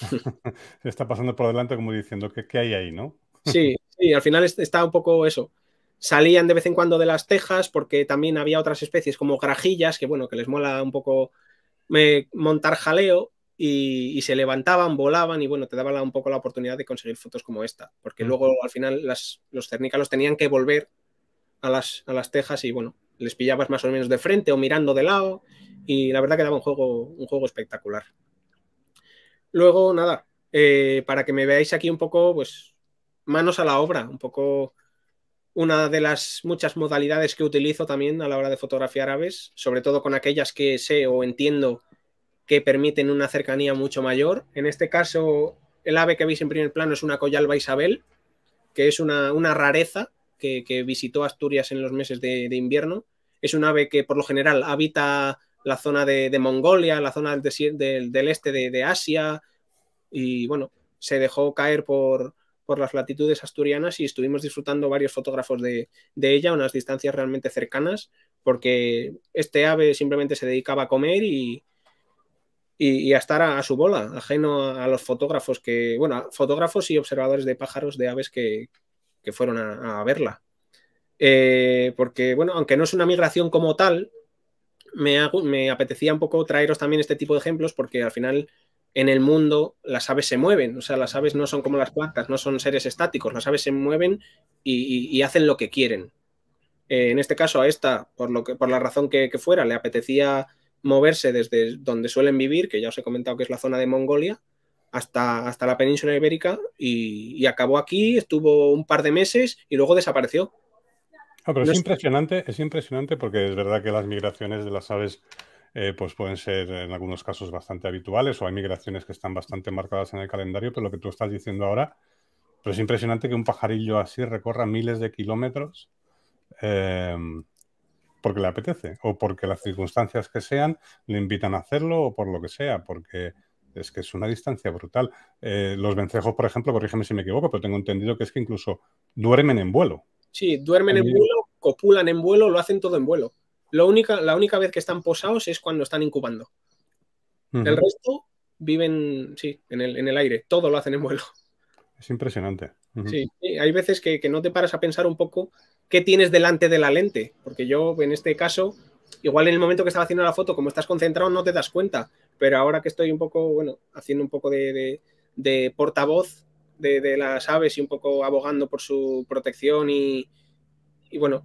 Se está pasando por delante como diciendo, ¿qué, hay ahí, no? sí, sí, al final está un poco eso, Salían de vez en cuando de las tejas porque también había otras especies como grajillas, que bueno, que les mola un poco eh, montar jaleo y, se levantaban, volaban y bueno, te daban un poco la oportunidad de conseguir fotos como esta, porque mm. luego al final los cernícalos tenían que volver a las, a las tejas y bueno, les pillabas más o menos de frente o mirando de lado y la verdad que daba un juego, un juego espectacular. Luego, nada, eh, para que me veáis aquí un poco, pues manos a la obra, un poco una de las muchas modalidades que utilizo también a la hora de fotografiar aves, sobre todo con aquellas que sé o entiendo que permiten una cercanía mucho mayor. En este caso, el ave que veis en primer plano es una collalba Isabel, que es una, rareza que, visitó Asturias en los meses de, invierno. Es un ave que por lo general habita la zona de, Mongolia, la zona del, del, este de Asia, y bueno, se dejó caer por, por las latitudes asturianas y estuvimos disfrutando varios fotógrafos de, ella ella, unas distancias realmente cercanas, porque este ave simplemente se dedicaba a comer y, a estar a, su bola, ajeno a, los fotógrafos que, bueno, fotógrafos y observadores de pájaros de aves que, fueron a, verla. Eh, porque, bueno, aunque no es una migración como tal, me, me apetecía un poco traeros también este tipo de ejemplos porque al final en el mundo las aves se mueven, o sea, las aves no son como las plantas, no son seres estáticos, las aves se mueven y, hacen lo que quieren. Eh, en este caso, a esta, por, lo que, por la razón que, fuera, le apetecía moverse desde donde suelen vivir, que ya os he comentado que es la zona de Mongolia, hasta, hasta la península ibérica y, acabó aquí, estuvo un par de meses y luego desapareció. Ah, pero es, impresionante, es impresionante porque es verdad que las migraciones de las aves eh, pues pueden ser en algunos casos bastante habituales o hay migraciones que están bastante marcadas en el calendario, pero lo que tú estás diciendo ahora, pues es impresionante que un pajarillo así recorra miles de kilómetros em, porque le apetece o porque las circunstancias que sean le invitan a hacerlo o por lo que sea, porque es que es una distancia brutal. Eh, los vencejos, por ejemplo, corrígeme si me equivoco, pero tengo entendido que es que incluso duermen en vuelo. Sí, duermen en vuelo, copulan en vuelo, lo hacen todo en vuelo única, la única vez que están posados es cuando están incubando. El resto viven, sí, en el, aire. Todo lo hacen en vuelo. Es impresionante. sí, hay veces que, no te paras a pensar un poco qué tienes delante de la lente. Porque yo, en este caso, igual en el momento que estaba haciendo la foto, como estás concentrado, no te das cuenta. Pero ahora que estoy un poco, bueno, haciendo un poco de, portavoz de, las aves y un poco abogando por su protección y, y bueno,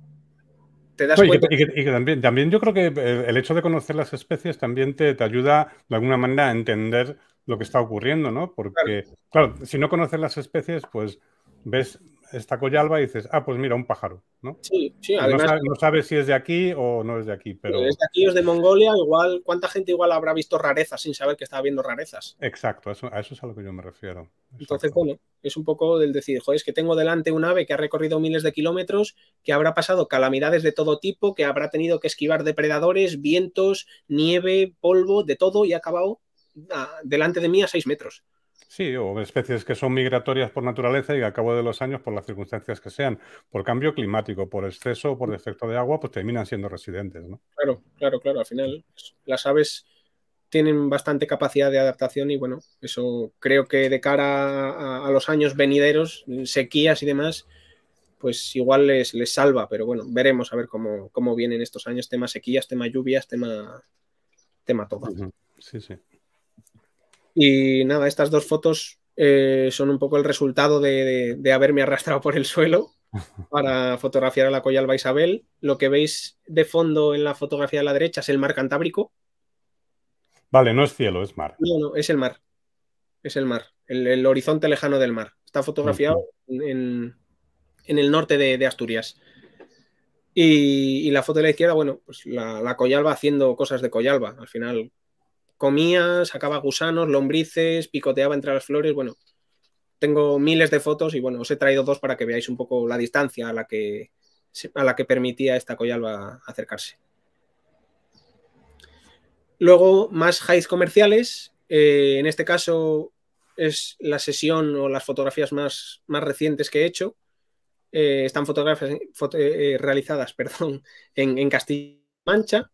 y también, yo creo que eh, el hecho de conocer las especies también te, ayuda de alguna manera a entender lo que está ocurriendo, ¿no? Porque, claro si no conoces las especies, pues ves está Collalba y dices, ah, pues mira, un pájaro, ¿no? Sí, sí, además. No sabes, si es de aquí o no es de aquí, pero. Es de aquí, es de Mongolia, igual, ¿cuánta gente igual habrá visto rarezas sin saber que estaba viendo rarezas? Exacto, a eso, es a lo que yo me refiero. Entonces, bueno, es un poco del decir, joder, es que tengo delante un ave que ha recorrido miles de kilómetros, que habrá pasado calamidades de todo tipo, que habrá tenido que esquivar depredadores, vientos, nieve, polvo, de todo, y ha acabado ah, delante de mí a seis metros. Sí, o especies que son migratorias por naturaleza y al cabo de los años, por las circunstancias que sean, por cambio climático, por exceso, o por mm. defecto de agua, pues terminan siendo residentes, ¿no? Claro, claro, claro. Al final, las aves tienen bastante capacidad de adaptación y bueno, eso creo que de cara a, los años venideros, sequías y demás, pues igual les, les salva, pero bueno, veremos a ver cómo, cómo vienen estos años, tema sequías, tema lluvias, tema, tema todo. Sí, sí. Y nada, estas dos fotos eh, son un poco el resultado de, haberme arrastrado por el suelo para fotografiar a la Coyalba Isabel. Lo que veis de fondo en la fotografía de la derecha es el mar Cantábrico. Vale, no es cielo, es mar. No, no, es el mar. Es el mar, el, horizonte lejano del mar. Está fotografiado en, el norte de, Asturias. Y, la foto de la izquierda, bueno, pues la, la Coyalba haciendo cosas de Coyalba. Al final, comía, sacaba gusanos, lombrices, picoteaba entre las flores, bueno, tengo miles de fotos y bueno, os he traído dos para que veáis un poco la distancia a la que, a la que permitía esta coyalba acercarse. Luego, más highs comerciales. Eh, en este caso es la sesión o las fotografías más, más recientes que he hecho. Eh, están fotografías eh, realizadas perdón, en, en Castilla-Mancha.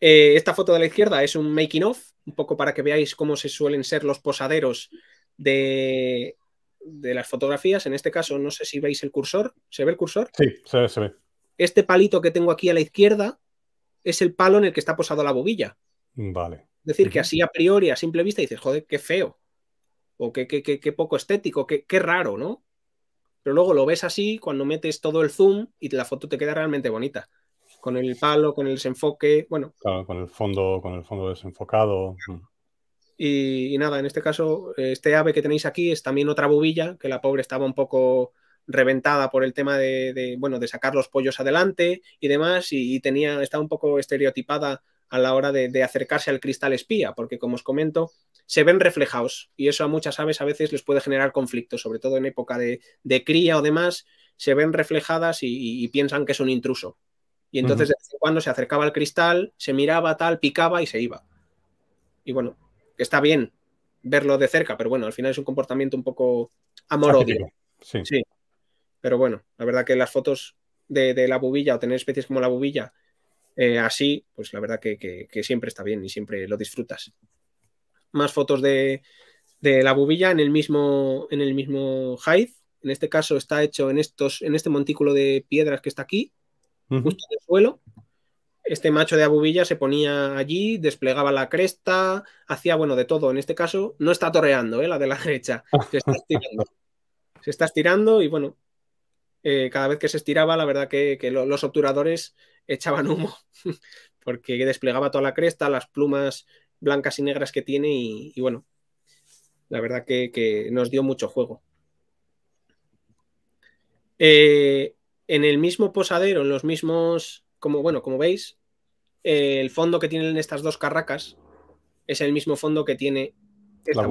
esta foto de la izquierda es un making of un poco para que veáis cómo se suelen ser los posaderos de, las fotografías. En este caso, no sé si veis el cursor. ¿Se ve el cursor? Sí, se ve, se ve. Este palito que tengo aquí a la izquierda es el palo en el que está posado la bobilla. Vale. Es decir, que así a priori, a simple vista, dices, joder, qué feo. O qué, qué, poco estético, qué raro, ¿no? Pero luego lo ves así, cuando metes todo el zoom y la foto te queda realmente bonita con el palo, con el desenfoque, bueno. con el fondo, con el fondo desenfocado. Y, nada, en este caso, este ave que tenéis aquí es también otra bobilla, que la pobre estaba un poco reventada por el tema de, bueno, de sacar los pollos adelante y demás, y, tenía, estaba un poco estereotipada a la hora de, acercarse al cristal espía, porque como os comento, se ven reflejados y eso a muchas aves a veces les puede generar conflictos, sobre todo en época de, cría o demás, se ven reflejadas y piensan que es un intruso. Y entonces de vez en cuando se acercaba al cristal, se miraba tal, picaba y se iba. Y bueno, está bien verlo de cerca, pero bueno, al final es un comportamiento un poco amor-odio. Sí. sí. Pero bueno, la verdad que las fotos de, la bubilla o tener especies como la bubilla eh, así, pues la verdad que, siempre está bien y siempre lo disfrutas. Más fotos de, la bubilla en el mismo, en el mismo hive. En este caso está hecho en, estos, en este montículo de piedras que está aquí justo en el suelo. Este macho de abubilla se ponía allí, desplegaba la cresta, hacía, bueno, de todo. En este caso, no está torreando, ¿eh? la de la derecha, se está estirando. se está estirando y, bueno, eh, cada vez que se estiraba, la verdad que, los obturadores echaban humo, porque desplegaba toda la cresta, las plumas blancas y negras que tiene y, bueno, la verdad que, que, nos dio mucho juego. Eh, en el mismo posadero, en los mismos, como bueno, como veis, eh, el fondo que tienen estas dos carracas es el mismo fondo que tiene esta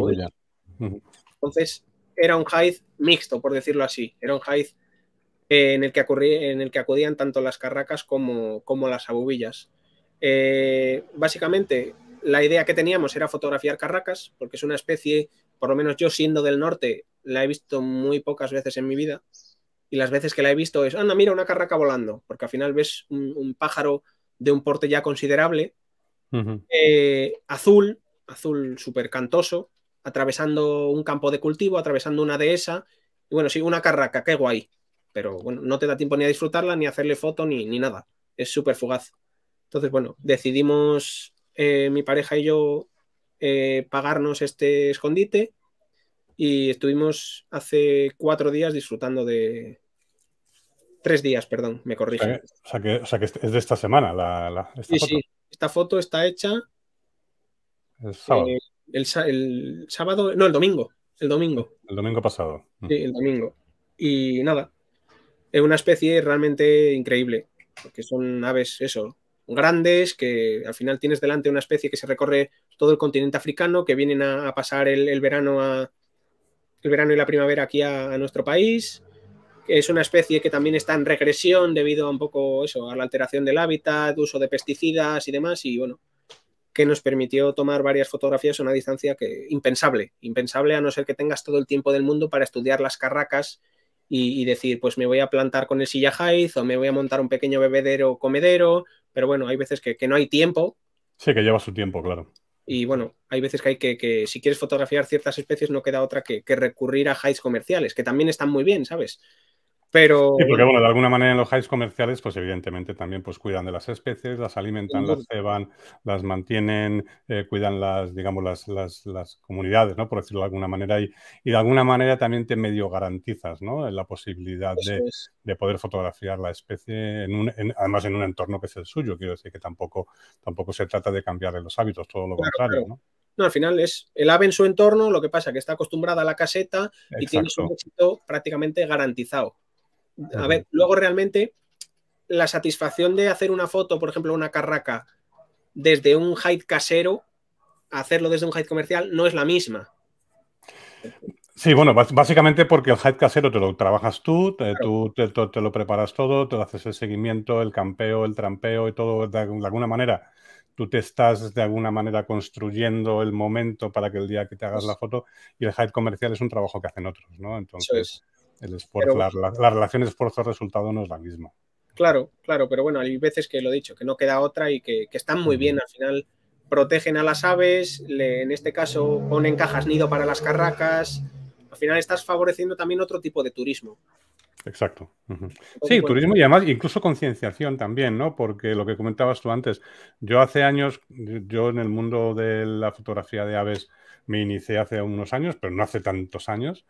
Entonces, era un hide mixto, por decirlo así. Era un hide eh, en, el que en el que acudían tanto las carracas como, las abubillas. Eh, básicamente, la idea que teníamos era fotografiar carracas, porque es una especie, por lo menos yo siendo del norte, la he visto muy pocas veces en mi vida y las veces que la he visto es, anda, mira, una carraca volando, porque al final ves un, pájaro de un porte ya considerable, eh, azul, azul súper cantoso, atravesando un campo de cultivo, atravesando una dehesa, y bueno, sí, una carraca, qué guay, pero bueno, no te da tiempo ni a disfrutarla, ni a hacerle foto, ni, nada, es súper fugaz. Entonces, bueno, decidimos eh, mi pareja y yo eh, pagarnos este escondite y estuvimos hace cuatro días disfrutando de... Tres días, perdón, me corrijo. O, sea que, es de esta semana la, esta sí, foto. Sí, esta foto está hecha el sábado. Eh, el, sábado. no, el domingo. El domingo. El domingo pasado. Sí, el domingo. Y nada, es una especie realmente increíble, porque son aves, eso, grandes, que al final tienes delante una especie que se recorre todo el continente africano, que vienen a, pasar el verano a, el verano y la primavera aquí a, nuestro país. que Es una especie que también está en regresión debido a un poco eso, a la alteración del hábitat, uso de pesticidas y demás. Y bueno, que nos permitió tomar varias fotografías a una distancia que impensable, impensable a no ser que tengas todo el tiempo del mundo para estudiar las carracas y, decir, pues me voy a plantar con el silla sillajaiz o me voy a montar un pequeño bebedero comedero, pero bueno, hay veces que, que, no hay tiempo. Sí, que lleva su tiempo, claro. Y bueno, hay veces que hay que, que si quieres fotografiar ciertas especies, no queda otra que, que recurrir a hides comerciales, que también están muy bien, ¿sabes? sí, porque bueno, de alguna manera en los hives comerciales, pues evidentemente también pues, cuidan de las especies, las alimentan, las ceban, las mantienen, eh, cuidan las, digamos, las, las, comunidades, ¿no? Por decirlo de alguna manera. Y, de alguna manera también te medio garantizas, ¿no? La posibilidad de, poder fotografiar la especie, además en un entorno que es el suyo. Quiero decir que tampoco, tampoco se trata de cambiarle los hábitos, todo lo contrario, ¿no? al final es el ave en su entorno, lo que pasa es que está acostumbrada a la caseta y tiene su éxito prácticamente garantizado. A ver, luego realmente la satisfacción de hacer una foto, por ejemplo, una carraca, desde un height casero, hacerlo desde un height comercial, no es la misma. Sí, bueno, básicamente porque el hide casero te lo trabajas tú, tú te, lo preparas todo, te haces el seguimiento, el campeo, el trampeo y todo. De, alguna manera, tú te estás de alguna manera construyendo el momento para que el día que te hagas la foto y el hide comercial es un trabajo que hacen otros, ¿no? Entonces, el esfuerzo, la, relación esfuerzo-resultado no es la misma. Claro, claro, pero bueno, hay veces que lo he dicho, que no queda otra y que, están muy bien al final. Protegen a las aves, en este caso ponen cajas nido para las carracas. Al final estás favoreciendo también otro tipo de turismo. Exacto. Sí, turismo y además incluso concienciación también, ¿no? Porque lo que comentabas tú antes, yo hace años, yo en el mundo de la fotografía de aves me inicié hace unos años, pero no hace tantos años,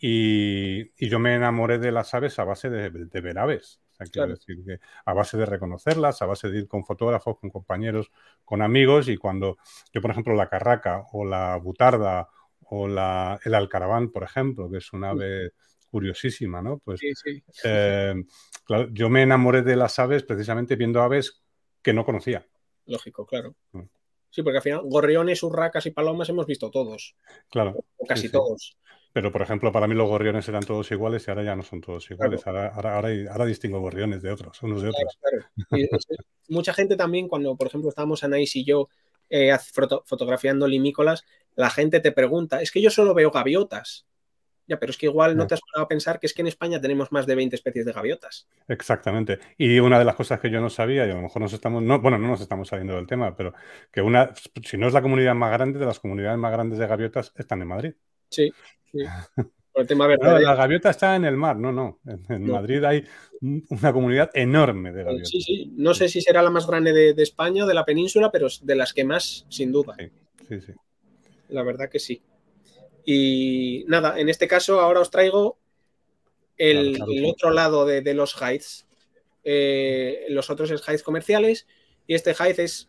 y, yo me enamoré de las aves a base de, ver aves. O decir a base de reconocerlas, a base de ir con fotógrafos, con compañeros, con amigos. Y cuando yo, por ejemplo, la carraca o la butarda o la, el alcaraván, por ejemplo, que es una ave curiosísima, ¿no? Pues eh, yo me enamoré de las aves precisamente viendo aves que no conocía. Lógico, claro. Mm. Sí, porque al final gorriones, urracas y palomas hemos visto todos. Claro. casi todos. Pero, por ejemplo, para mí los gorriones eran todos iguales y ahora ya no son todos iguales. Ahora, distingo gorriones de otros, unos de otros. mucha gente también, cuando, por ejemplo, estábamos Anais y yo eh, fotografiando limícolas, la gente te pregunta, es que yo solo veo gaviotas. Ya, pero es que igual no te has parado a pensar que es que en España tenemos más de 20 especies de gaviotas. Exactamente. Y una de las cosas que yo no sabía, y a lo mejor nos estamos, no, bueno, no nos estamos saliendo del tema, pero que una, si no es la comunidad más grande, de las comunidades más grandes de gaviotas están en Madrid. Sí. Ah. Por el tema ¿eh? la gaviota está en el mar, no, no. En, Madrid hay una comunidad enorme de gaviotas. No sé si será la más grande de, España o de la península, pero de las que más, sin duda. Sí, sí, La verdad que sí. Y nada, en este caso ahora os traigo el, otro lado de, los heights. Eh, los otros es heights comerciales y este height es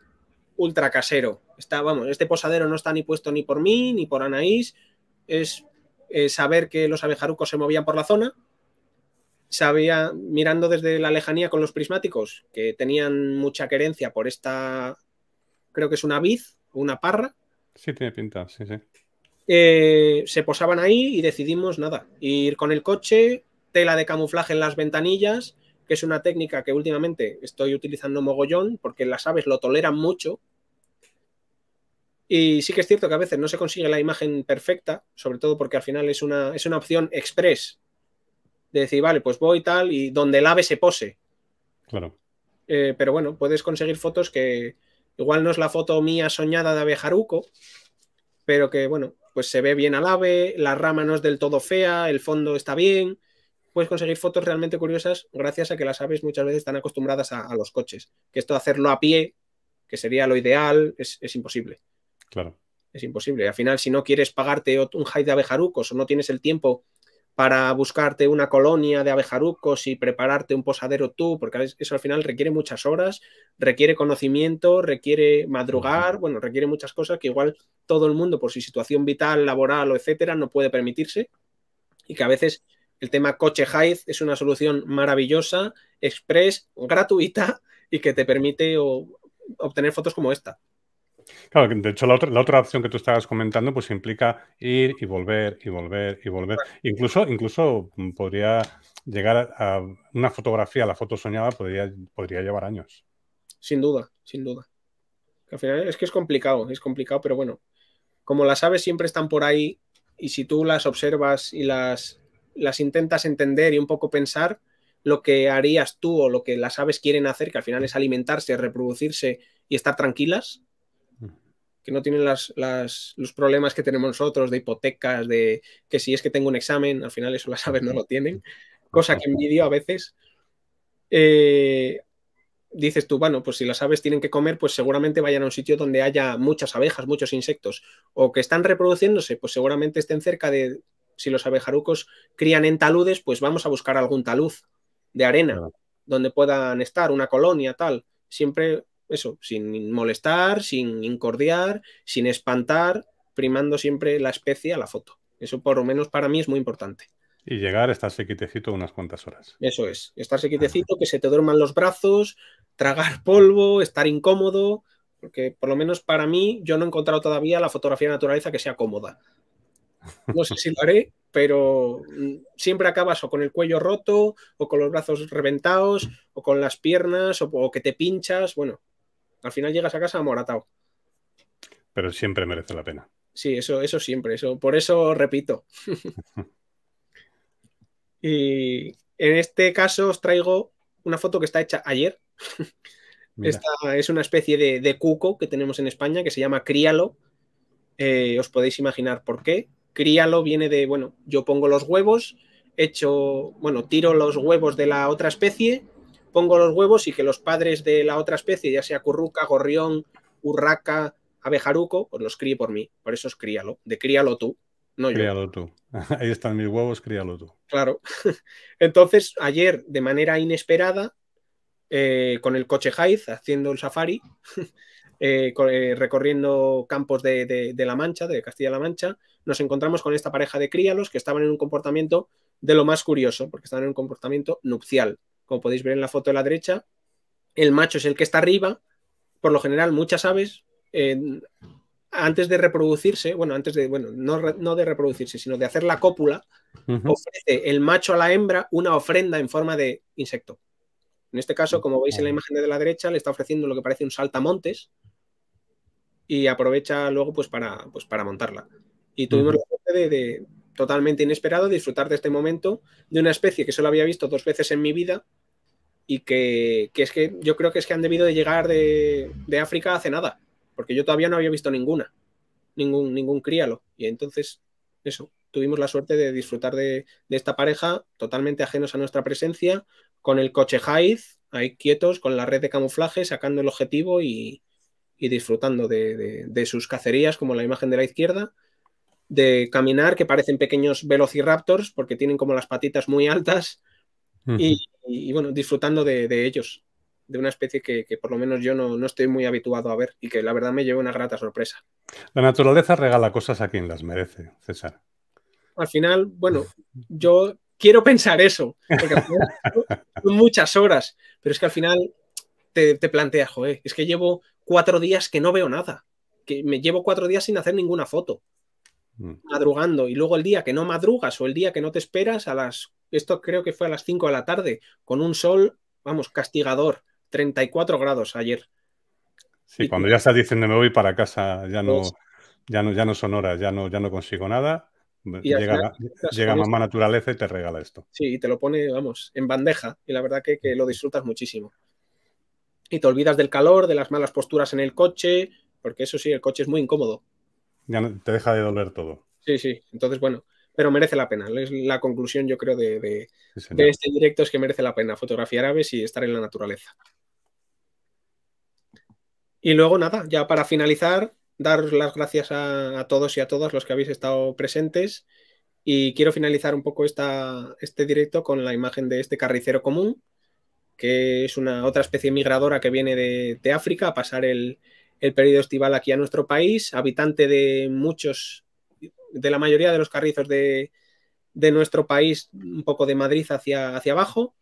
ultra casero. Está, vamos, este posadero no está ni puesto ni por mí, ni por Anaís. Es eh, saber que los abejarucos se movían por la zona, sabía, mirando desde la lejanía con los prismáticos, que tenían mucha querencia por esta, creo que es una vid o una parra. Sí, tiene pinta, sí, sí. Eh, se posaban ahí y decidimos nada, ir con el coche, tela de camuflaje en las ventanillas, que es una técnica que últimamente estoy utilizando mogollón porque las aves lo toleran mucho y sí que es cierto que a veces no se consigue la imagen perfecta, sobre todo porque al final es una, es una opción express. De decir, vale, pues voy tal y donde el ave se pose. Claro. Eh, pero bueno, puedes conseguir fotos que igual no es la foto mía soñada de jaruco, pero que bueno, pues se ve bien al ave, la rama no es del todo fea, el fondo está bien. Puedes conseguir fotos realmente curiosas gracias a que las aves muchas veces están acostumbradas a, los coches. Que esto de hacerlo a pie, que sería lo ideal, es imposible. Claro. Es imposible. Al final, si no quieres pagarte un high de abejarucos o no tienes el tiempo para buscarte una colonia de abejarucos y prepararte un posadero tú, porque eso al final requiere muchas horas, requiere conocimiento, requiere madrugar, bueno, requiere muchas cosas que igual todo el mundo por su situación vital, laboral o etcétera no puede permitirse y que a veces el tema coche Hyde es una solución maravillosa, express, gratuita y que te permite obtener fotos como esta de hecho la otra, opción que tú estabas comentando pues implica ir y volver y volver y volver. Incluso, incluso mm, podría llegar a, una fotografía, la foto soñada podría, llevar años. Sin duda, sin duda. Al final es que es complicado, es complicado, pero bueno, como las aves siempre están por ahí y si tú las observas y las, las intentas entender y un poco pensar, lo que harías tú o lo que las aves quieren hacer, que al final es alimentarse, reproducirse y estar tranquilas, que no tienen los problemas que tenemos nosotros de hipotecas, de que si es que tengo un examen, al final eso las aves no lo tienen, cosa que envidio a veces. Eh, dices tú, bueno, pues si las aves tienen que comer, pues seguramente vayan a un sitio donde haya muchas abejas, muchos insectos, o que están reproduciéndose, pues seguramente estén cerca de, si los abejarucos crían en taludes, pues vamos a buscar algún talud de arena donde puedan estar, una colonia, tal. Siempre eso, sin molestar, sin incordiar, sin espantar, primando siempre la especie a la foto. Eso por lo menos para mí es muy importante. Y llegar, estarse quitecito unas cuantas horas. Eso es, estar quitecito, que se te duerman los brazos, tragar polvo, estar incómodo, porque por lo menos para mí yo no he encontrado todavía la fotografía de naturaleza que sea cómoda. No sé si lo haré, pero mm, siempre acabas o con el cuello roto, o con los brazos reventados, o con las piernas, o que te pinchas. Bueno, al final llegas a casa moratado. Pero siempre merece la pena. Sí, eso, eso siempre, eso, por eso repito. y en este caso os traigo una foto que está hecha ayer. Esta es una especie de, cuco que tenemos en España que se llama críalo. Eh, os podéis imaginar por qué. Críalo viene de, bueno, yo pongo los huevos, echo, bueno, tiro los huevos de la otra especie pongo los huevos y que los padres de la otra especie, ya sea curruca, gorrión, urraca, abejaruco, pues los críe por mí. Por eso es críalo, de críalo tú, no yo. Críalo tú. Ahí están mis huevos, críalo tú. Claro. Entonces, ayer, de manera inesperada, eh, con el coche Jaiz haciendo el safari, eh, eh, recorriendo campos de, de, La Mancha, de Castilla-La Mancha, nos encontramos con esta pareja de críalos que estaban en un comportamiento de lo más curioso, porque estaban en un comportamiento nupcial como podéis ver en la foto de la derecha, el macho es el que está arriba. Por lo general, muchas aves, antes de reproducirse, bueno, antes de, bueno, no, de reproducirse, sino de hacer la cópula, ofrece el macho a la hembra una ofrenda en forma de insecto. En este caso, como veis en la imagen de la derecha, le está ofreciendo lo que parece un saltamontes y aprovecha luego pues para, pues, para montarla. Y tuvimos la suerte de, de, totalmente inesperado, disfrutar de este momento de una especie que solo había visto dos veces en mi vida, y que, es que yo creo que es que han debido de llegar de, África hace nada, porque yo todavía no había visto ninguna, ningún, ningún críalo. Y entonces, eso, tuvimos la suerte de disfrutar de, esta pareja totalmente ajenos a nuestra presencia, con el coche Haiz, ahí quietos, con la red de camuflaje, sacando el objetivo y, disfrutando de, sus cacerías, como la imagen de la izquierda, de caminar, que parecen pequeños velociraptors, porque tienen como las patitas muy altas, y, y, bueno, disfrutando de, ellos, de una especie que, por lo menos yo no, estoy muy habituado a ver y que la verdad me lleva una grata sorpresa. La naturaleza regala cosas a quien las merece, César. Al final, bueno, yo quiero pensar eso, porque son muchas horas, pero es que al final te, te planteas, es que llevo cuatro días que no veo nada, que me llevo cuatro días sin hacer ninguna foto. Mm. madrugando y luego el día que no madrugas o el día que no te esperas a las, esto creo que fue a las 5 de la tarde, con un sol, vamos, castigador, 34 grados ayer. Sí, cuando ya estás diciendo me voy para casa, ya no, ya no, ya no son horas, ya no, ya no consigo nada, llega, mamá naturaleza y te regala esto. Sí, y te lo pone, vamos, en bandeja y la verdad que lo disfrutas muchísimo. Y te olvidas del calor, de las malas posturas en el coche, porque eso sí, el coche es muy incómodo ya te deja de doler todo. Sí, sí, entonces bueno, pero merece la pena. Es la conclusión, yo creo, de, este directo es que merece la pena fotografiar aves y estar en la naturaleza. Y luego nada, ya para finalizar, dar las gracias a, todos y a todas los que habéis estado presentes. Y quiero finalizar un poco este directo con la imagen de este carricero común, que es una otra especie migradora que viene de África a pasar el, el periodo estival aquí a nuestro país, habitante de muchos, de la mayoría de los carrizos de, de nuestro país, un poco de Madrid hacia, hacia abajo.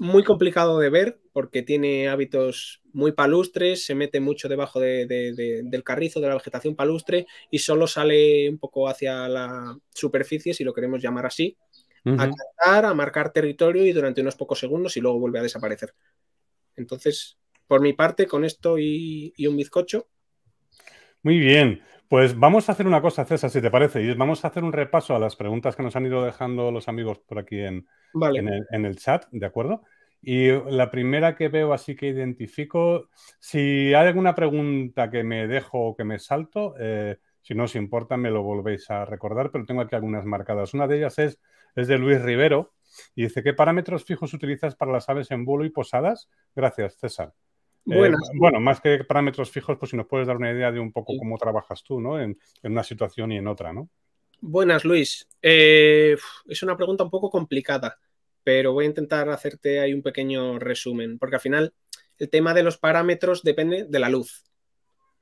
Muy complicado de ver porque tiene hábitos muy palustres, se mete mucho debajo del carrizo, de la vegetación palustre y solo sale un poco hacia la superficie, si lo queremos llamar así, a a marcar territorio y durante unos pocos segundos y luego vuelve a desaparecer. Entonces, por mi parte, con esto y, un bizcocho. Muy bien, pues vamos a hacer una cosa, César, si te parece, y vamos a hacer un repaso a las preguntas que nos han ido dejando los amigos por aquí en, el, chat, ¿de acuerdo? Y la primera que veo, así que identifico, si hay alguna pregunta que me dejo o que me salto, eh, si no os importa, me lo volvéis a recordar, pero tengo aquí algunas marcadas. Una de ellas es, es de Luis Rivero y dice, ¿qué parámetros fijos utilizas para las aves en vuelo y posadas? Gracias, César. Eh, bueno, más que parámetros fijos, pues si nos puedes dar una idea de un poco cómo trabajas tú, ¿no? En, una situación y en otra, ¿no? Buenas, Luis. Eh, es una pregunta un poco complicada, pero voy a intentar hacerte ahí un pequeño resumen, porque al final el tema de los parámetros depende de la luz.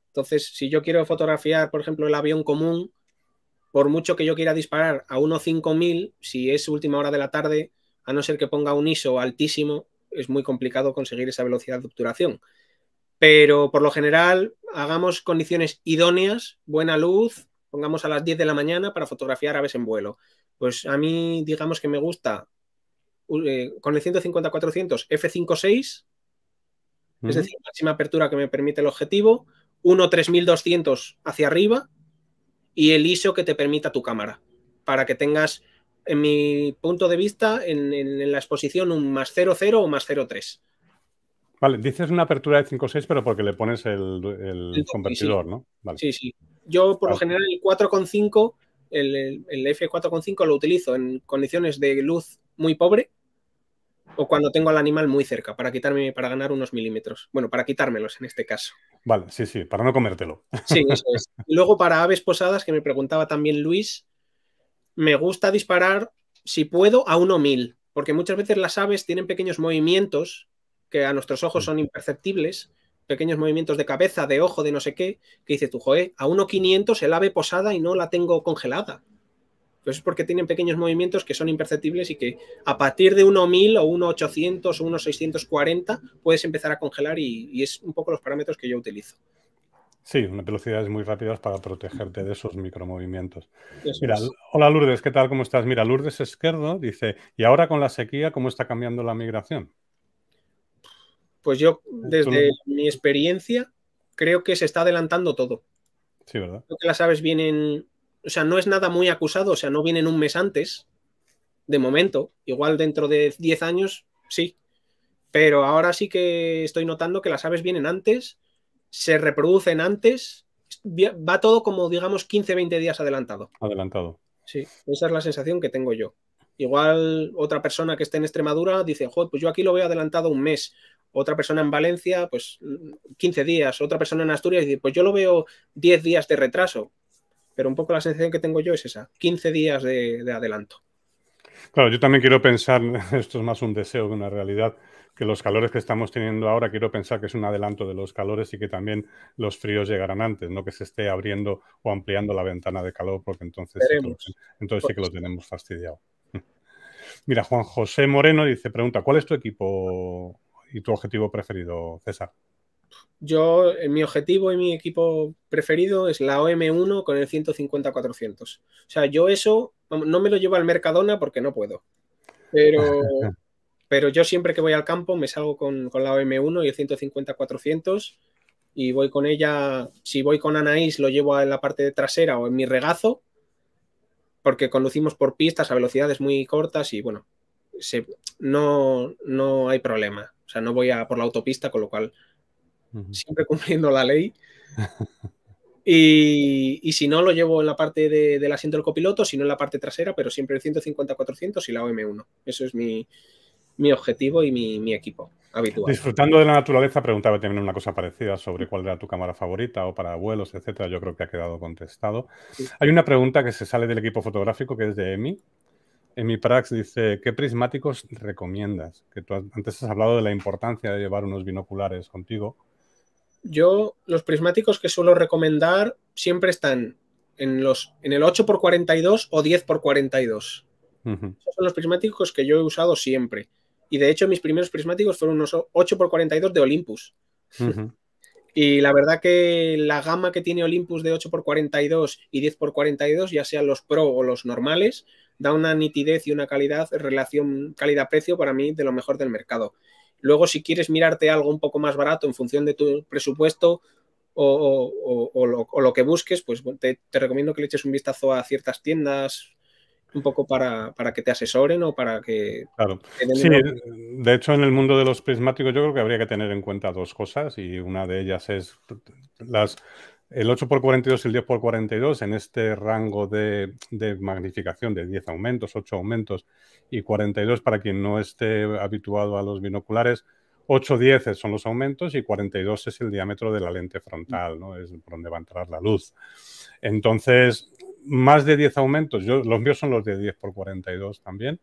Entonces, si yo quiero fotografiar, por ejemplo, el avión común, por mucho que yo quiera disparar a mil, si es última hora de la tarde, a no ser que ponga un ISO altísimo, es muy complicado conseguir esa velocidad de obturación. Pero por lo general, hagamos condiciones idóneas, buena luz, pongamos a las 10 de la mañana para fotografiar aves en vuelo. Pues a mí, digamos que me gusta eh, con el 150-400 F5.6, es decir, máxima apertura que me permite el objetivo, 1-3200 hacia arriba y el ISO que te permita tu cámara, para que tengas en mi punto de vista, en, la exposición un más 0,0 o más 0,3. Vale, dices una apertura de 5,6, pero porque le pones el, convertidor, ¿no? Sí, sí. Yo, por lo general, el 4,5, el, el F4,5 lo utilizo en condiciones de luz muy pobre o cuando tengo al animal muy cerca para quitarme, para ganar unos milímetros. Bueno, para quitármelos en este caso. Vale, sí, sí, para no comértelo. Sí, eso es. luego para aves posadas, que me preguntaba también Luis, me gusta disparar, si puedo, a 1.000, porque muchas veces las aves tienen pequeños movimientos que a nuestros ojos mm. son imperceptibles, pequeños movimientos de cabeza, de ojo, de no sé qué, que dice tú, joe, a 1.500 el ave posada y no la tengo congelada. Pues es porque tienen pequeños movimientos que son imperceptibles y que a partir de 1.000 o 1.800 o 1.640 puedes empezar a congelar y es un poco los parámetros que yo utilizo. Sí, velocidades muy rápidas para protegerte de esos micromovimientos. Mira, hola Lourdes, ¿qué tal? ¿Cómo estás? Mira, Lourdes Esquerdo dice, ¿y ahora con la sequía cómo está cambiando la migración? Pues yo, desde mi experiencia, creo que se está adelantando todo. Sí, ¿verdad? Creo que las aves vienen, o sea, no es nada muy acusado, o sea, no vienen un mes antes, de momento, igual dentro de 10 años, sí. Pero ahora sí que estoy notando que las aves vienen antes se reproducen antes, va todo como, digamos, 15, 20 días adelantado. Adelantado. Sí, esa es la sensación que tengo yo. Igual otra persona que esté en Extremadura dice, pues yo aquí lo veo adelantado un mes. Otra persona en Valencia, pues 15 mm, días. Otra persona en Asturias dice, pues yo lo veo 10 días de retraso. Pero un poco la sensación que tengo yo es esa, 15 días de, de adelanto. Claro, yo también quiero pensar, esto es más un deseo que una realidad, que los calores que estamos teniendo ahora, quiero pensar que es un adelanto de los calores y que también los fríos llegarán antes, no que se esté abriendo o ampliando la ventana de calor, porque entonces, sí que lo, entonces sí que lo pues tenemos fastidiado. Mira, Juan José Moreno dice, pregunta, ¿cuál es tu equipo y tu objetivo preferido, César? Yo, eh, mi objetivo y mi equipo preferido es la OM1 con el 150-400. O sea, yo eso no me lo llevo al Mercadona porque no puedo. Pero Pero yo siempre que voy al campo me salgo con, la OM1 y el 150-400 y voy con ella, si voy con Anaís lo llevo en la parte trasera o en mi regazo, porque conducimos por pistas a velocidades muy cortas y bueno, no, hay problema. O sea, no voy a por la autopista, con lo cual siempre cumpliendo la ley. Y, si no, lo llevo en la parte del asiento del copiloto, si no en la parte trasera, pero siempre el 150-400 y la OM1. Eso es mi, mi objetivo y mi, equipo. Habitual. Disfrutando de la naturaleza, preguntaba también una cosa parecida sobre cuál era tu cámara favorita o para abuelos, etcétera. Yo creo que ha quedado contestado. Hay una pregunta que se sale del equipo fotográfico que es de Emi. Emi Prax dice: ¿Qué prismáticos recomiendas? Que tú antes has hablado de la importancia de llevar unos binoculares contigo. Yo, los prismáticos que suelo recomendar siempre están en, los, en el 8x42 o 10x42. Esos son los prismáticos que yo he usado siempre. Y de hecho, mis primeros prismáticos fueron unos 8x42 de Olympus. Y la verdad que la gama que tiene Olympus de 8x42 y 10x42, ya sean los Pro o los normales, da una nitidez y una calidad, relación calidad-precio para mí de lo mejor del mercado. Luego, si quieres mirarte algo un poco más barato en función de tu presupuesto o, o, lo, que busques, pues te, te recomiendo que le eches un vistazo a ciertas tiendas un poco para, que te asesoren o para que... Claro. Sí, de hecho en el mundo de los prismáticos yo creo que habría que tener en cuenta dos cosas y una de ellas es las, el 8x42 y el 10x42 en este rango de, de, magnificación de 10 aumentos, 8 aumentos y 42 para quien no esté habituado a los binoculares. 8 10 son los aumentos y 42 es el diámetro de la lente frontal, ¿no? Es por donde va a entrar la luz. Entonces, más de 10 aumentos, yo, los míos son los de 10 por 42 también,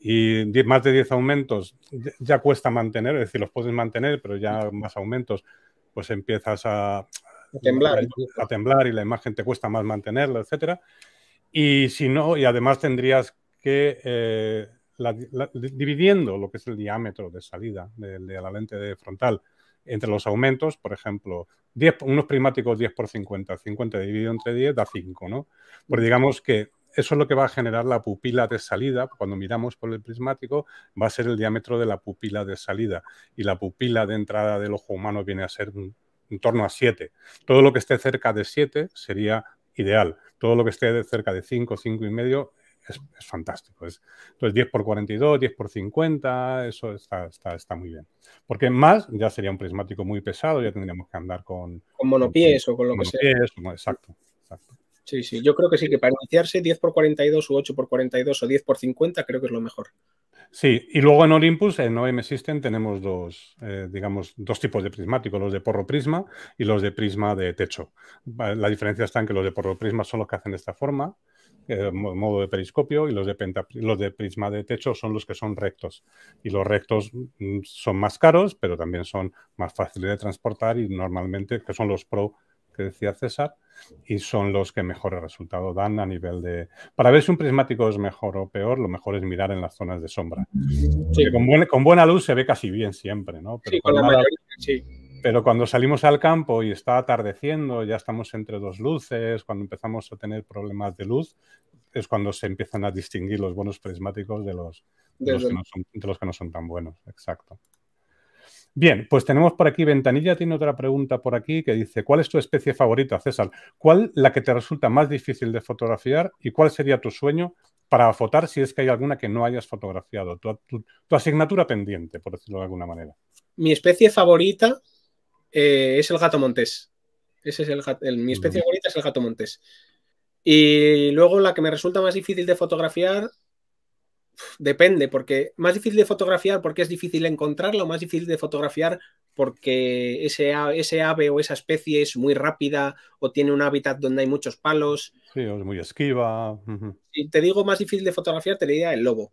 y más de 10 aumentos ya, cuesta mantener, es decir, los puedes mantener, pero ya más aumentos, pues empiezas a, temblar. A, temblar y la imagen te cuesta más mantenerla, etc. Y si no, y además tendrías que eh, dividiendo lo que es el diámetro de salida de, de la lente de frontal entre los aumentos, por ejemplo, unos prismáticos 10 por 50, 50 dividido entre 10 da 5, ¿no? Pues digamos que eso es lo que va a generar la pupila de salida. Cuando miramos por el prismático, va a ser el diámetro de la pupila de salida. Y la pupila de entrada del ojo humano viene a ser en torno a 7. Todo lo que esté cerca de 7 sería ideal. Todo lo que esté cerca de 5, 5 y medio es, fantástico. entonces, 10 por 42, 10 por 50, eso está, muy bien. Porque más ya sería un prismático muy pesado, ya tendríamos que andar con... Con monopies o con lo que sea. Exacto, exacto. Sí, sí, yo creo que sí, que para iniciarse 10 x 42 u 8 x 42 o 10 x 50 creo que es lo mejor. Sí, y luego en Olympus, en OM System, tenemos dos, eh, digamos, dos tipos de prismáticos, los de porro prisma y los de prisma de techo. La diferencia está en que los de porro prisma son los que hacen de esta forma eh, modo de periscopio, y los de, de prisma de techo son los que son rectos. Y los rectos mm, son más caros, pero también son más fáciles de transportar y normalmente, que son los pro que decía César, y son los que mejor resultado dan a nivel de... Para ver si un prismático es mejor o peor, lo mejor es mirar en las zonas de sombra. Sí. Con, buena luz se ve casi bien siempre, con la sí. Pero cuando salimos al campo y está atardeciendo, ya estamos entre dos luces, cuando empezamos a tener problemas de luz, es cuando se empiezan a distinguir los buenos prismáticos de los, de los, que, no son, tan buenos. Exacto. Bien, pues tenemos por aquí, Ventanilla tiene otra pregunta por aquí que dice, ¿cuál es tu especie favorita, César? ¿Cuál la que te resulta más difícil de fotografiar y cuál sería tu sueño para fotar si es que hay alguna que no hayas fotografiado? tu, tu asignatura pendiente, por decirlo de alguna manera. Mi especie favorita eh, es el gato montés. Ese es mi especie favorita es el gato montés. Y luego la que me resulta más difícil de fotografiar depende, porque más difícil de fotografiar porque es difícil encontrarla o más difícil de fotografiar porque ese, ese ave o esa especie es muy rápida o tiene un hábitat donde hay muchos palos. Sí, es muy esquiva. Y te digo más difícil de fotografiar, te diría el lobo.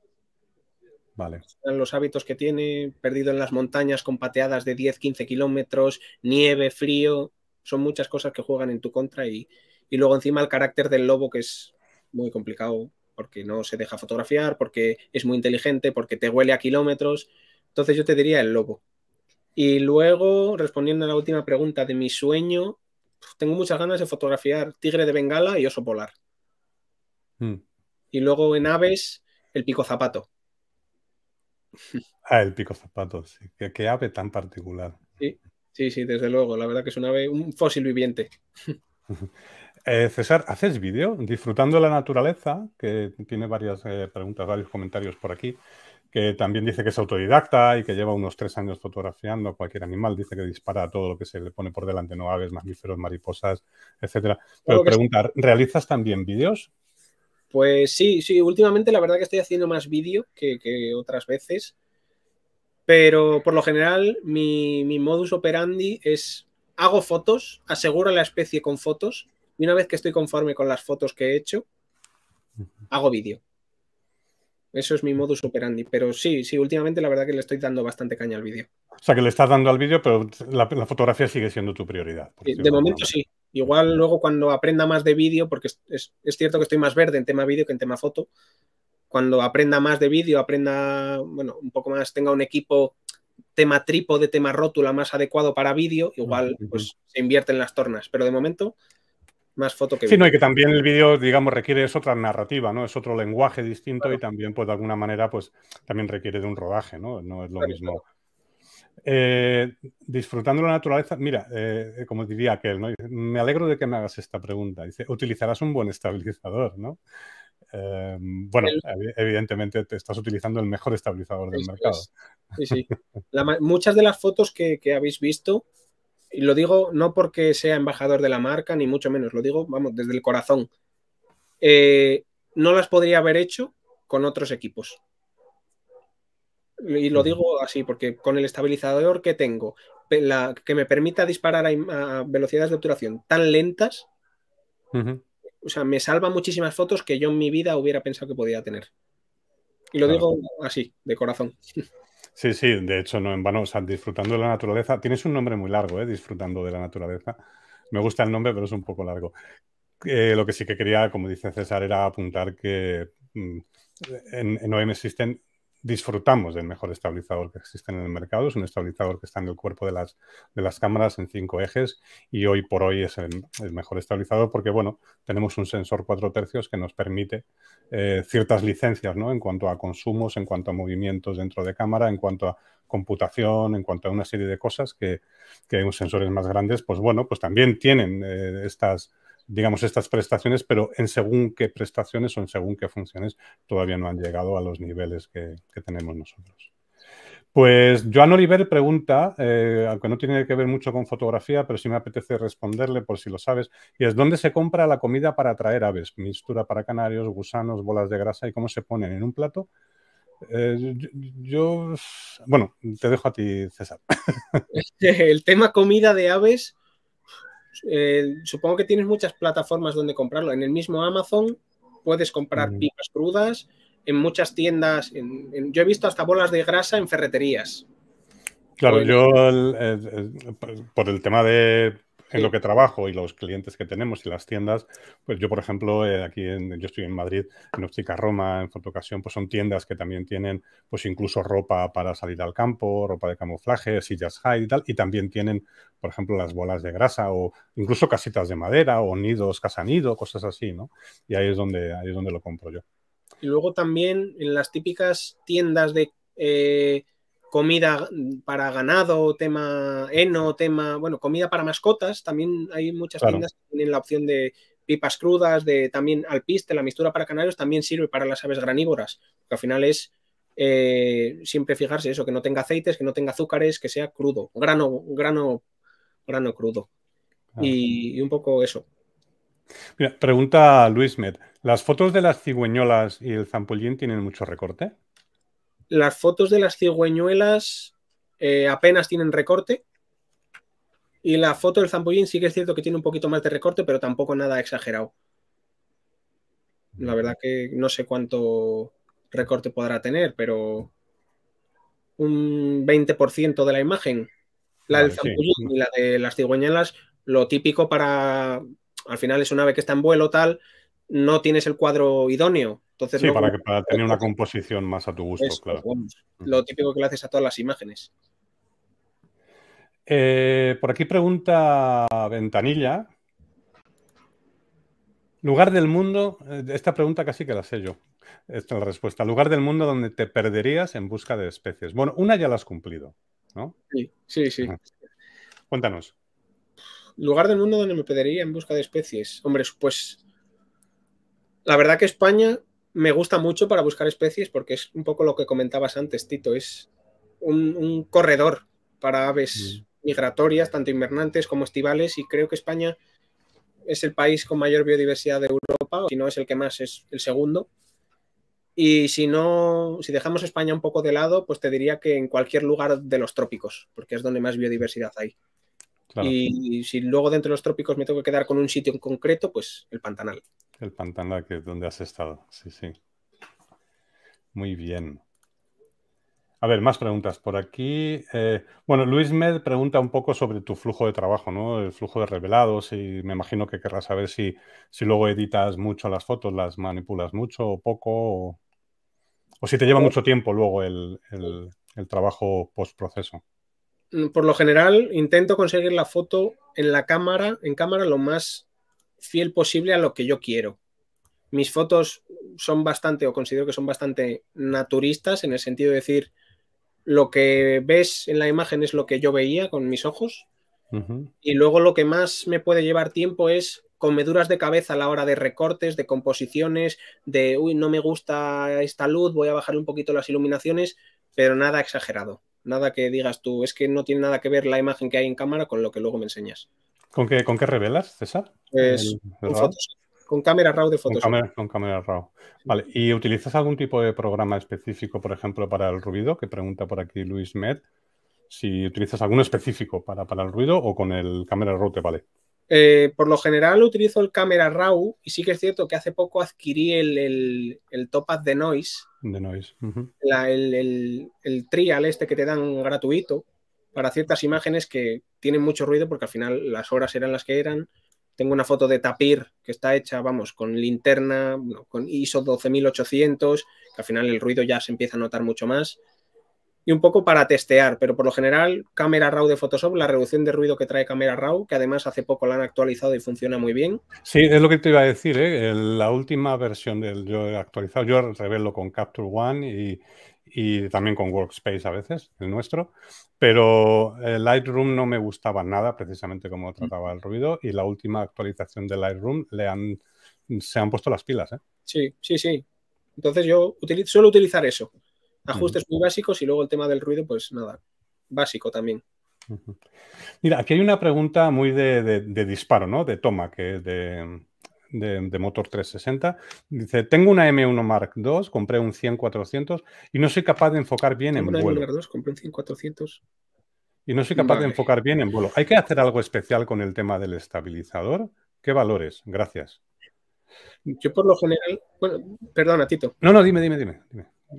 Vale. Los hábitos que tiene, perdido en las montañas con pateadas de 10, 15 kilómetros, nieve, frío, son muchas cosas que juegan en tu contra y, y luego encima el carácter del lobo que es muy complicado porque no se deja fotografiar, porque es muy inteligente, porque te huele a kilómetros. Entonces yo te diría el lobo. Y luego, respondiendo a la última pregunta de mi sueño, tengo muchas ganas de fotografiar tigre de Bengala y oso polar. Hmm. Y luego en aves, el pico zapato. Ah, el pico zapatos. Qué, ave tan particular. Sí, sí, sí, desde luego. La verdad que es un ave, un fósil viviente. Eh, César, ¿haces vídeo? Disfrutando de la naturaleza, que tiene varias eh, preguntas, varios comentarios por aquí, que también dice que es autodidacta y que lleva unos tres años fotografiando a cualquier animal, dice que dispara a todo lo que se le pone por delante, no aves, mamíferos, mariposas, etcétera. Pero preguntar, ¿realizas también vídeos? Pues sí, sí, últimamente la verdad que estoy haciendo más vídeo que, otras veces, pero por lo general mi, modus operandi es hago fotos, aseguro la especie con fotos y una vez que estoy conforme con las fotos que he hecho, hago vídeo. Eso es mi modus operandi, pero sí, sí, últimamente la verdad que le estoy dando bastante caña al vídeo. O sea, que le estás dando al vídeo, pero la fotografía sigue siendo tu prioridad. De momento sí, Igual luego cuando aprenda más de vídeo, porque es, cierto que estoy más verde en tema vídeo que en tema foto, cuando aprenda más de vídeo, aprenda, bueno, un poco más, tenga un equipo tema tripo de tema rótula más adecuado para vídeo, igual pues se invierte en las tornas, pero de momento más foto que Sí, no, y que también el vídeo, digamos, requiere es otra narrativa, ¿no? Es otro lenguaje distinto y también, pues, de alguna manera, pues, también requiere de un rodaje, ¿no? No es lo mismo eh, disfrutando la naturaleza, mira, eh, eh, como diría aquel, ¿no? me alegro de que me hagas esta pregunta. Dice, utilizarás un buen estabilizador, ¿no? Em, bueno, evidentemente te estás utilizando el mejor estabilizador del mercado. sí, sí. muchas de las fotos que, que, habéis visto, y lo digo no porque sea embajador de la marca, ni mucho menos, lo digo, vamos, desde el corazón, no las podría haber hecho con otros equipos y lo digo así, porque con el estabilizador que tengo, la, que me permita disparar a, velocidades de obturación tan lentas, o sea, me salva muchísimas fotos que yo en mi vida hubiera pensado que podía tener. Y lo digo así, de corazón. Sí, sí, de hecho, no en vano, o sea, disfrutando de la naturaleza. Tienes un nombre muy largo, ¿eh? disfrutando de la naturaleza. Me gusta el nombre, pero es un poco largo. Eh, lo que sí que quería, como dice César, era apuntar que mm, en, en OM existen disfrutamos del mejor estabilizador que existe en el mercado. Es un estabilizador que está en el cuerpo de las, de las cámaras en cinco ejes y hoy por hoy es el, mejor estabilizador porque, bueno, tenemos un sensor cuatro tercios que nos permite eh, ciertas licencias, ¿no? En cuanto a consumos, en cuanto a movimientos dentro de cámara, en cuanto a computación, en cuanto a una serie de cosas que, que unos sensores más grandes, pues bueno, pues también tienen eh, estas digamos, estas prestaciones, pero en según qué prestaciones o en según qué funciones todavía no han llegado a los niveles que, tenemos nosotros. Pues Joan Oliver pregunta, eh, aunque no tiene que ver mucho con fotografía, pero sí me apetece responderle por si lo sabes, y es ¿dónde se compra la comida para atraer aves? Mistura para canarios, gusanos, bolas de grasa y cómo se ponen en un plato. Eh, yo, bueno, te dejo a ti, César. El tema comida de aves eh, supongo que tienes muchas plataformas donde comprarlo. En el mismo Amazon puedes comprar picas pipas crudas, en muchas tiendas, yo he visto hasta bolas de grasa en ferreterías. Claro, yo por el tema de en lo que trabajo y los clientes que tenemos y las tiendas, pues yo, por ejemplo, eh, aquí en, yo estoy en Madrid, en Óptica Roma, en Fotocasión, pues son tiendas que también tienen, pues incluso ropa para salir al campo, ropa de camuflaje, sillas high y tal, y también tienen, por ejemplo, las bolas de grasa o incluso casitas de madera o nidos, casanido, cosas así, ¿no? Y ahí es donde, ahí es donde lo compro yo. Y luego también en las típicas tiendas de eh, comida para ganado, tema heno, tema, bueno, comida para mascotas, también hay muchas tiendas que tienen la opción de pipas crudas, de también alpiste, la mistura para canarios también sirve para las aves granívoras, al final es eh, siempre fijarse eso, que no tenga aceites, que no tenga azúcares, que sea crudo, grano, grano, grano crudo. Y, un poco eso. pregunta Luis Med, ¿las fotos de las cigüeñolas y el zampollín tienen mucho recorte? Las fotos de las cigüeñuelas eh, apenas tienen recorte. Y la foto del zampullín sí que es cierto que tiene un poquito más de recorte, pero tampoco nada exagerado. La verdad que no sé cuánto recorte podrá tener, pero un 20% de la imagen. La del zampullín y la de las cigüeñuelas, lo típico para... Al final es una ave que está en vuelo tal, no tienes el cuadro idóneo sí, para, tener una composición más a tu gusto, claro. lo típico que le haces a todas las imágenes. Eh, por aquí pregunta Ventanilla. Lugar del mundo, eh, esta pregunta casi que la sé yo. Esta es la respuesta. Lugar del mundo donde te perderías en busca de especies. Bueno, una ya la has cumplido, ¿no? Sí, sí, sí. Cuéntanos. Lugar del mundo donde me perdería en busca de especies. Hombre, pues la verdad que España me gusta mucho para buscar especies porque es un poco lo que comentabas antes, Tito, es un, corredor para aves mm. migratorias, tanto invernantes como estivales, y creo que España es el país con mayor biodiversidad de Europa, o si no es el que más, es el segundo. Y si no, si dejamos España un poco de lado, pues te diría que en cualquier lugar de los trópicos, porque es donde más biodiversidad hay. y si luego dentro de los trópicos me tengo que quedar con un sitio en concreto, pues el Pantanal el pantano que, es donde has estado. Sí, sí. Muy bien. A ver, más preguntas por aquí. Eh, bueno, Luis Med pregunta un poco sobre tu flujo de trabajo, ¿no? El flujo de revelados y me imagino que querrás saber si, si luego editas mucho las fotos, las manipulas mucho o poco, o, si te lleva mucho tiempo luego el, el, el trabajo post-proceso. Por lo general, intento conseguir la foto en la cámara, en cámara lo más fiel posible a lo que yo quiero. Mis fotos son bastante, o considero que son bastante naturistas, en el sentido de decir, lo que ves en la imagen es lo que yo veía con mis ojos. Y luego lo que más me puede llevar tiempo es comeduras de cabeza a la hora de recortes, de composiciones, de, uy, no me gusta esta luz, voy a bajar un poquito las iluminaciones, pero nada exagerado, nada que digas tú, es que no tiene nada que ver la imagen que hay en cámara con lo que luego me enseñas. ¿Con qué, revelas, César? Pues, con, cámara RAW de fotos. Con cámara, RAW. Vale, ¿y utilizas algún tipo de programa específico, por ejemplo, para el ruido? Que pregunta por aquí Luis Med. Si utilizas alguno específico para, el ruido o con el cámara RAW te vale. Eh, por lo general utilizo el cámara RAW y sí que es cierto que hace poco adquirí el, Topaz de Noise. De Noise. el, el, trial este que te dan gratuito para ciertas imágenes que tienen mucho ruido porque al final las horas eran las que eran. Tengo una foto de Tapir que está hecha, vamos, con linterna, con ISO 12800, que al final el ruido ya se empieza a notar mucho más. Y un poco para testear, pero por lo general, cámara RAW de Photoshop, la reducción de ruido que trae cámara RAW, que además hace poco la han actualizado y funciona muy bien. Sí, es lo que te iba a decir, ¿eh? la última versión del yo he actualizado, yo revelo con Capture One y, y también con Workspace a veces, el nuestro, pero eh, Lightroom no me gustaba nada, precisamente como mm. trataba el ruido, y la última actualización de Lightroom le han, se han puesto las pilas. ¿eh? Sí, sí, sí. Entonces yo suelo utilizar eso. Ajustes muy básicos y luego el tema del ruido, pues nada, básico también. Mira, aquí hay una pregunta muy de, disparo, ¿no? De toma, que de, de, Motor 360. Dice, tengo una M1 Mark II, compré un 100-400 y no soy capaz de enfocar bien en vuelo. Mark II, compré un 100-400. Y no soy capaz de enfocar bien en vuelo. ¿Hay que hacer algo especial con el tema del estabilizador? ¿Qué valores? Gracias. Yo por lo general, bueno, perdona, Tito. No, no, dime, dime, dime.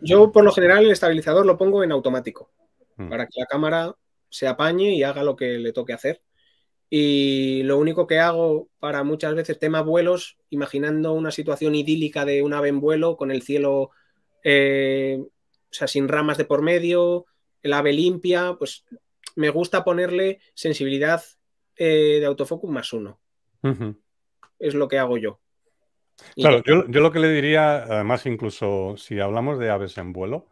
Yo por lo general el estabilizador lo pongo en automático mm. para que la cámara se apañe y haga lo que le toque hacer. Y lo único que hago para muchas veces tema vuelos, imaginando una situación idílica de un ave en vuelo con el cielo, eh, o sea, sin ramas de por medio, el ave limpia, pues me gusta ponerle sensibilidad eh, de autofocus más uno. Es lo que hago yo. Claro, yo, lo que le diría, además, incluso si hablamos de aves en vuelo,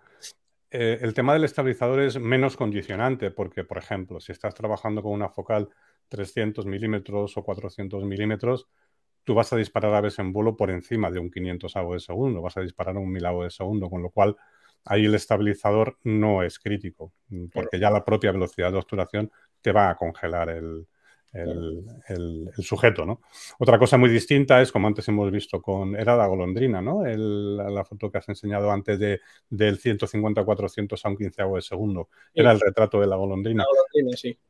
eh, el tema del estabilizador es menos condicionante, porque, por ejemplo, si estás trabajando con una focal 300 milímetros o 400 milímetros, tú vas a disparar aves en vuelo por encima de un 500 avo de segundo, vas a disparar un 1000 de segundo, con lo cual ahí el estabilizador no es crítico, porque ya la propia velocidad de obturación te va a congelar el, el, sujeto, ¿no? Otra cosa muy distinta es, como antes hemos visto con... Era la golondrina, ¿no? la foto que has enseñado antes de, del 150-400 a un quinceavo de segundo. Era el retrato de la golondrina.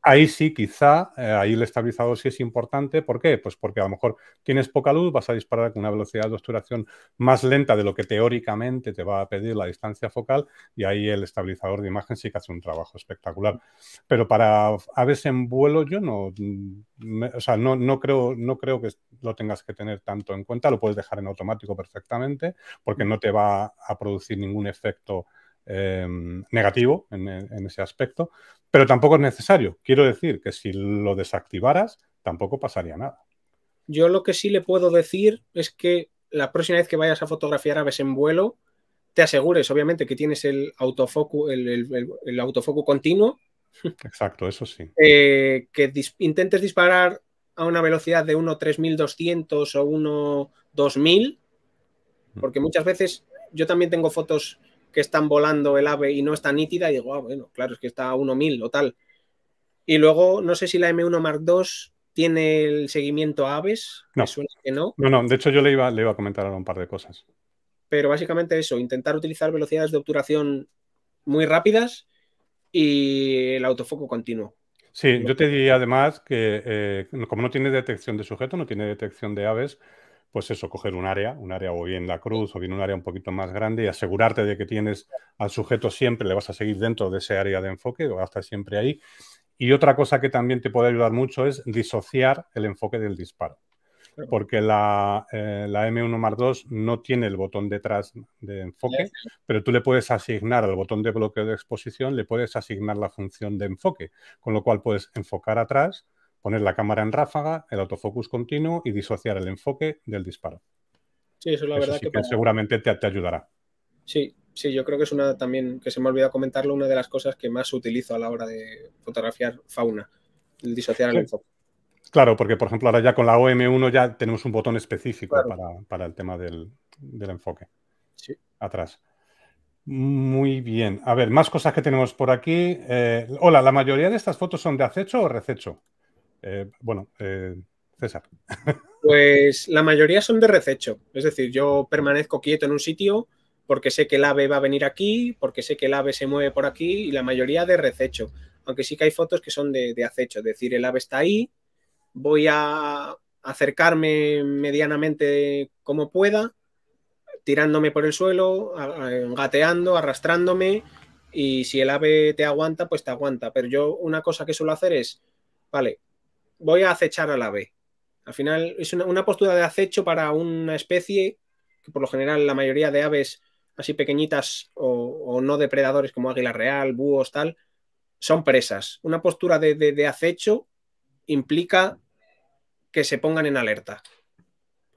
Ahí sí, quizá, eh, ahí el estabilizador sí es importante. ¿Por qué? Pues porque a lo mejor tienes poca luz, vas a disparar con una velocidad de obturación más lenta de lo que teóricamente te va a pedir la distancia focal y ahí el estabilizador de imagen sí que hace un trabajo espectacular. Pero para aves en vuelo yo no o sea, no, creo, no creo que lo tengas que tener tanto en cuenta, lo puedes dejar en automático perfectamente porque no te va a producir ningún efecto em, negativo en, ese aspecto, pero tampoco es necesario. Quiero decir que si lo desactivaras, tampoco pasaría nada. Yo lo que sí le puedo decir es que la próxima vez que vayas a fotografiar aves en vuelo, te asegures, obviamente, que tienes el autofoco el, el autofocus continuo Exacto, eso sí. Eh, que intentes disparar a una velocidad de 1.3200 o 1.2000, porque muchas veces yo también tengo fotos que están volando el ave y no está nítida y digo, ah, bueno, claro, es que está a 1.000 o tal. Y luego, no sé si la M1 Mark II tiene el seguimiento a aves, no. no. No, de hecho yo le iba, le iba a comentar ahora un par de cosas. Pero básicamente eso, intentar utilizar velocidades de obturación muy rápidas y el autofoco continuo. Sí, yo te diría además que eh, como no tiene detección de sujeto, no tiene detección de aves, pues eso, coger un área, un área o bien la cruz o bien un área un poquito más grande y asegurarte de que tienes al sujeto siempre, le vas a seguir dentro de ese área de enfoque, o hasta siempre ahí. Y otra cosa que también te puede ayudar mucho es disociar el enfoque del disparo porque la, M1 más 2 no tiene el botón detrás de enfoque, pero tú le puedes asignar al botón de bloqueo de exposición, le puedes asignar la función de enfoque, con lo cual puedes enfocar atrás, poner la cámara en ráfaga, el autofocus continuo y disociar el enfoque del disparo. Sí, eso es la verdad que, seguramente te, ayudará. Sí, sí, yo creo que es una también, que se me ha olvidado comentarlo, una de las cosas que más utilizo a la hora de fotografiar fauna, el disociar el enfoque. Claro, porque por ejemplo ahora ya con la OM1 ya tenemos un botón específico para, el tema del, enfoque. Sí. Atrás. Muy bien. A ver, más cosas que tenemos por aquí. Eh, hola, ¿la mayoría de estas fotos son de acecho o rececho? Eh, bueno, eh, César. Pues la mayoría son de rececho. Es decir, yo permanezco quieto en un sitio porque sé que el ave va a venir aquí, porque sé que el ave se mueve por aquí y la mayoría de rececho. Aunque sí que hay fotos que son de, de acecho. Es decir, el ave está ahí, voy a acercarme medianamente como pueda, tirándome por el suelo, gateando, arrastrándome y si el ave te aguanta, pues te aguanta. Pero yo una cosa que suelo hacer es, vale, voy a acechar al ave. Al final es una, postura de acecho para una especie que por lo general la mayoría de aves así pequeñitas o, no depredadores como águila real, búhos, tal, son presas. Una postura de acecho implica que se pongan en alerta.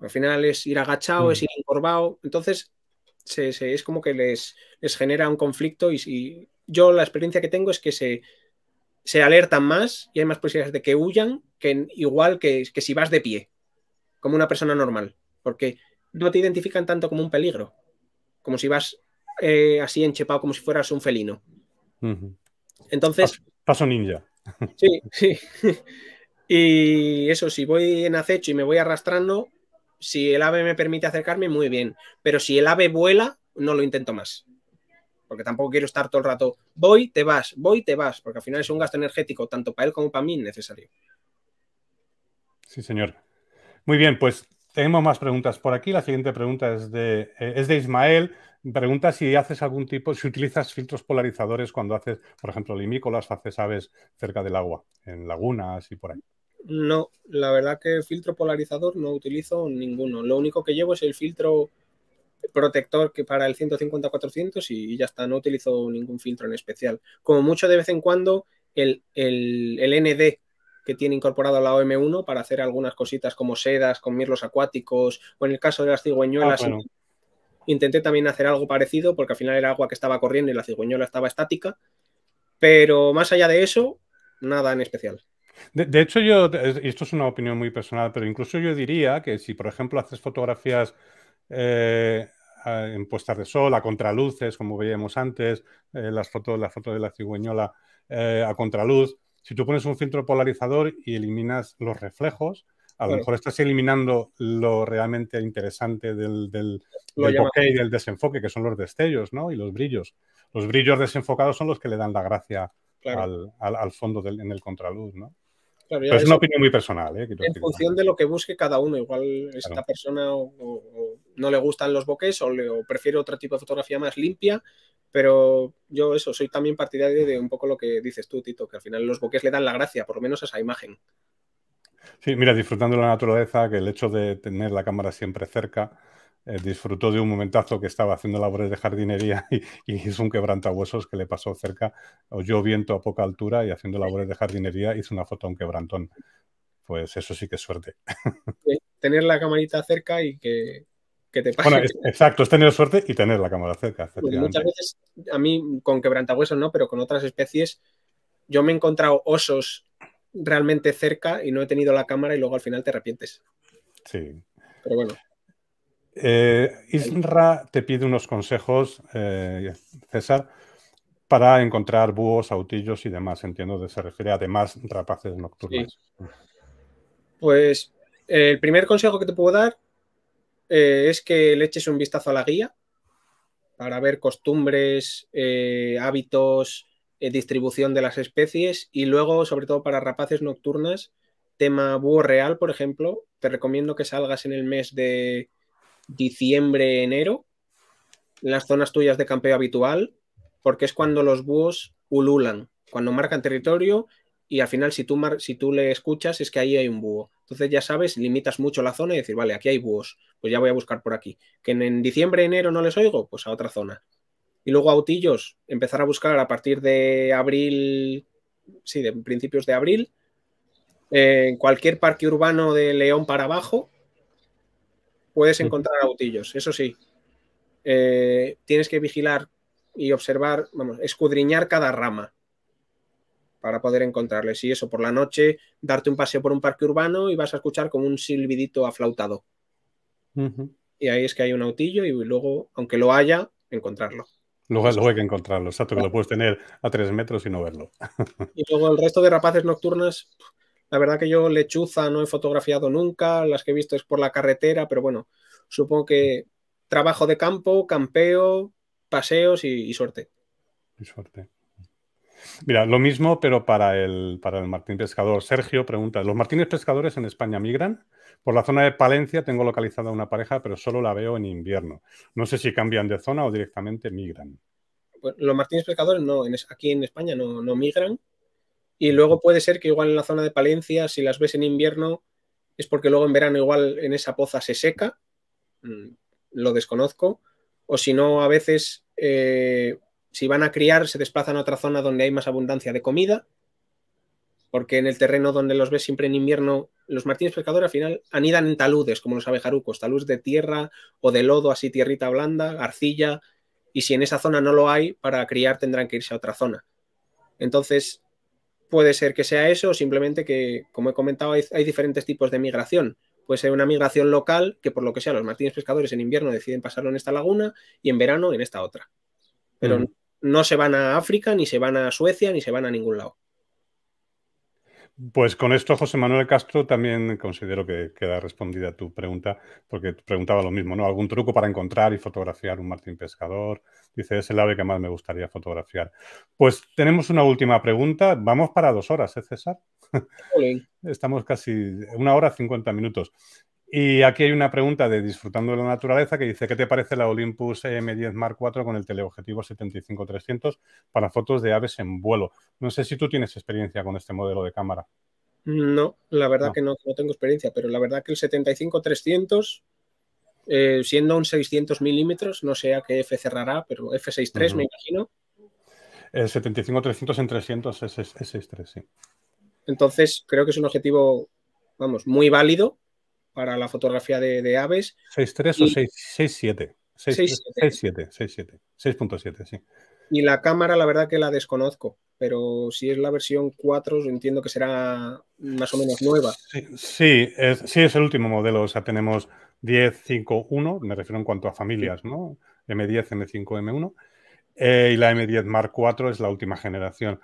Al final es ir agachado, es mm. ir encorvado. Entonces, es como que les, genera un conflicto y, yo la experiencia que tengo es que se, alertan más y hay más posibilidades de que huyan que igual que, que si vas de pie, como una persona normal, porque no te identifican tanto como un peligro, como si vas eh, así enchepado, como si fueras un felino. Entonces... paso ninja. Sí, sí. Y eso, si voy en acecho y me voy arrastrando, si el ave me permite acercarme, muy bien. Pero si el ave vuela, no lo intento más. Porque tampoco quiero estar todo el rato, voy, te vas, voy, te vas. Porque al final es un gasto energético, tanto para él como para mí, necesario. Sí, señor. Muy bien, pues tenemos más preguntas por aquí. La siguiente pregunta es de, eh, es de Ismael. Pregunta si haces algún tipo, si utilizas filtros polarizadores cuando haces, por ejemplo, limícolas, haces aves cerca del agua, en lagunas y por ahí. No, la verdad que filtro polarizador no utilizo ninguno. Lo único que llevo es el filtro protector que para el 150-400 y ya está, no utilizo ningún filtro en especial. Como mucho de vez en cuando el, ND que tiene incorporado la OM1 para hacer algunas cositas como sedas con mirlos acuáticos o en el caso de las cigüeñuelas. Ah, intenté también hacer algo parecido porque al final era agua que estaba corriendo y la cigüeñuela estaba estática. Pero más allá de eso, nada en especial. De, hecho, yo, y esto es una opinión muy personal, pero incluso yo diría que si, por ejemplo, haces fotografías eh, en puestas de sol, a contraluces, como veíamos antes, eh, las fotos, la foto de la cigüeñola eh, a contraluz, si tú pones un filtro polarizador y eliminas los reflejos, a lo mejor estás eliminando lo realmente interesante del, desenfoque, que son los destellos ¿no? y los brillos. Los brillos desenfocados son los que le dan la gracia al, fondo en el contraluz. ¿no? es una opinión muy personal. ¿eh? En función de lo que busque cada uno. Igual esta persona no le gustan los boques o, o prefiere otro tipo de fotografía más limpia pero yo eso, soy también partidario de un poco lo que dices tú, Tito, que al final los boques le dan la gracia, por lo menos a esa imagen. Sí, mira, disfrutando la naturaleza, que el hecho de tener la cámara siempre cerca, eh, disfrutó de un momentazo que estaba haciendo labores de jardinería y, hizo un quebrantahuesos que le pasó cerca, yo viento a poca altura y haciendo labores de jardinería hizo una foto a un quebrantón. Pues eso sí que es suerte. Tener la camarita cerca y que, te pase. exacto, es tener suerte y tener la cámara cerca. Pues muchas veces, a mí con quebrantahuesos no, pero con otras especies, yo me he encontrado osos realmente cerca y no he tenido la cámara y luego al final te arrepientes. Sí. Pero bueno. Eh, Isra te pide unos consejos, eh, César, para encontrar búhos, autillos y demás. Entiendo que se refiere a demás rapaces nocturnas. Pues eh, el primer consejo que te puedo dar es que le eches un vistazo a la guía para ver costumbres, hábitos, distribución de las especies y luego, sobre todo para rapaces nocturnas, tema búho real, por ejemplo, te recomiendo que salgas en el mes de diciembre, enero, las zonas tuyas de campeo habitual, porque es cuando los búhos ululan, cuando marcan territorio y al final si tú, si tú le escuchas es que ahí hay un búho. Entonces ya sabes, limitas mucho la zona y decir, vale, aquí hay búhos, pues ya voy a buscar por aquí. Que en, diciembre, enero no les oigo, pues a otra zona. Y luego autillos, empezar a buscar a partir de abril, sí, de principios de abril, eh, en cualquier parque urbano de León para abajo, puedes encontrar autillos, eso sí. Eh, tienes que vigilar y observar, vamos, escudriñar cada rama para poder encontrarles. Y eso, por la noche, darte un paseo por un parque urbano y vas a escuchar como un silbidito aflautado. Y ahí es que hay un autillo y luego, aunque lo haya, encontrarlo. Luego, luego hay que encontrarlo, exacto, que lo puedes tener a tres metros y no verlo. Y luego el resto de rapaces nocturnas, la verdad que yo lechuza no he fotografiado nunca, las que he visto es por la carretera, pero bueno, supongo que trabajo de campo, campeo, paseos y, suerte. Y suerte. Mira, lo mismo, pero para el, para el Martín Pescador. Sergio pregunta, ¿los Martínez Pescadores en España migran? Por la zona de Palencia tengo localizada una pareja, pero solo la veo en invierno. No sé si cambian de zona o directamente migran. Pues, los Martínez Pescadores no, aquí en España no migran. Y luego puede ser que igual en la zona de Palencia, si las ves en invierno, es porque luego en verano igual en esa poza se seca, mm, lo desconozco, o si no, a veces eh, si van a criar se desplazan a otra zona donde hay más abundancia de comida, porque en el terreno donde los ves siempre en invierno, los martines pescadores al final anidan en taludes, como los abejarucos, taludes de tierra o de lodo, así tierrita blanda, arcilla, y si en esa zona no lo hay, para criar tendrán que irse a otra zona. Entonces, Puede ser que sea eso, simplemente que, como he comentado, hay, diferentes tipos de migración. Puede ser una migración local, que por lo que sea, los martines pescadores en invierno deciden pasarlo en esta laguna y en verano en esta otra. Pero mm. no se van a África, ni se van a Suecia, ni se van a ningún lado. Pues con esto, José Manuel Castro, también considero que queda respondida tu pregunta, porque preguntaba lo mismo, ¿no? ¿Algún truco para encontrar y fotografiar un martín pescador? Dice, es el ave que más me gustaría fotografiar. Pues tenemos una última pregunta. Vamos para dos horas, ¿eh, César? Estamos casi una hora cincuenta minutos. Y aquí hay una pregunta de Disfrutando de la Naturaleza que dice, ¿qué te parece la Olympus M10 Mark IV con el teleobjetivo 75-300 para fotos de aves en vuelo? No sé si tú tienes experiencia con este modelo de cámara. No, la verdad que no, tengo experiencia, pero la verdad que el 75-300, eh, siendo un 600 milímetros, no sé a qué F cerrará, pero F63 me imagino. El 75-300 en 300 es, es 63, sí. Entonces, creo que es un objetivo, vamos, muy válido para la fotografía de, aves. 6.3 o 6.7. 6.7, 6.7, 6.7, sí. Y la cámara, la verdad que la desconozco, pero si es la versión 4, entiendo que será más o menos nueva. Sí, sí, es, el último modelo, o sea, tenemos 10, me refiero en cuanto a familias, ¿no? M10, M5, M1. y la M10 Mark IV es la última generación.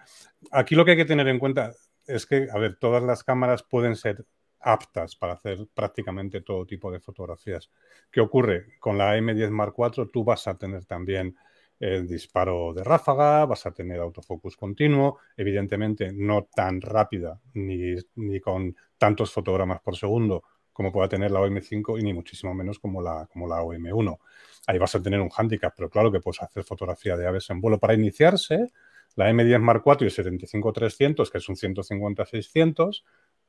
Aquí lo que hay que tener en cuenta es que, a ver, todas las cámaras pueden ser aptas para hacer prácticamente todo tipo de fotografías. ¿Qué ocurre? Con la M10 Mark IV tú vas a tener también el disparo de ráfaga, vas a tener autofocus continuo, evidentemente no tan rápida ni, ni con tantos fotogramas por segundo como pueda tener la OM5 y ni muchísimo menos como la, como la OM1. Ahí vas a tener un handicap, pero claro que puedes hacer fotografía de aves en vuelo. Para iniciarse, la M10 Mark IV y el 75-300, que es un 150-600,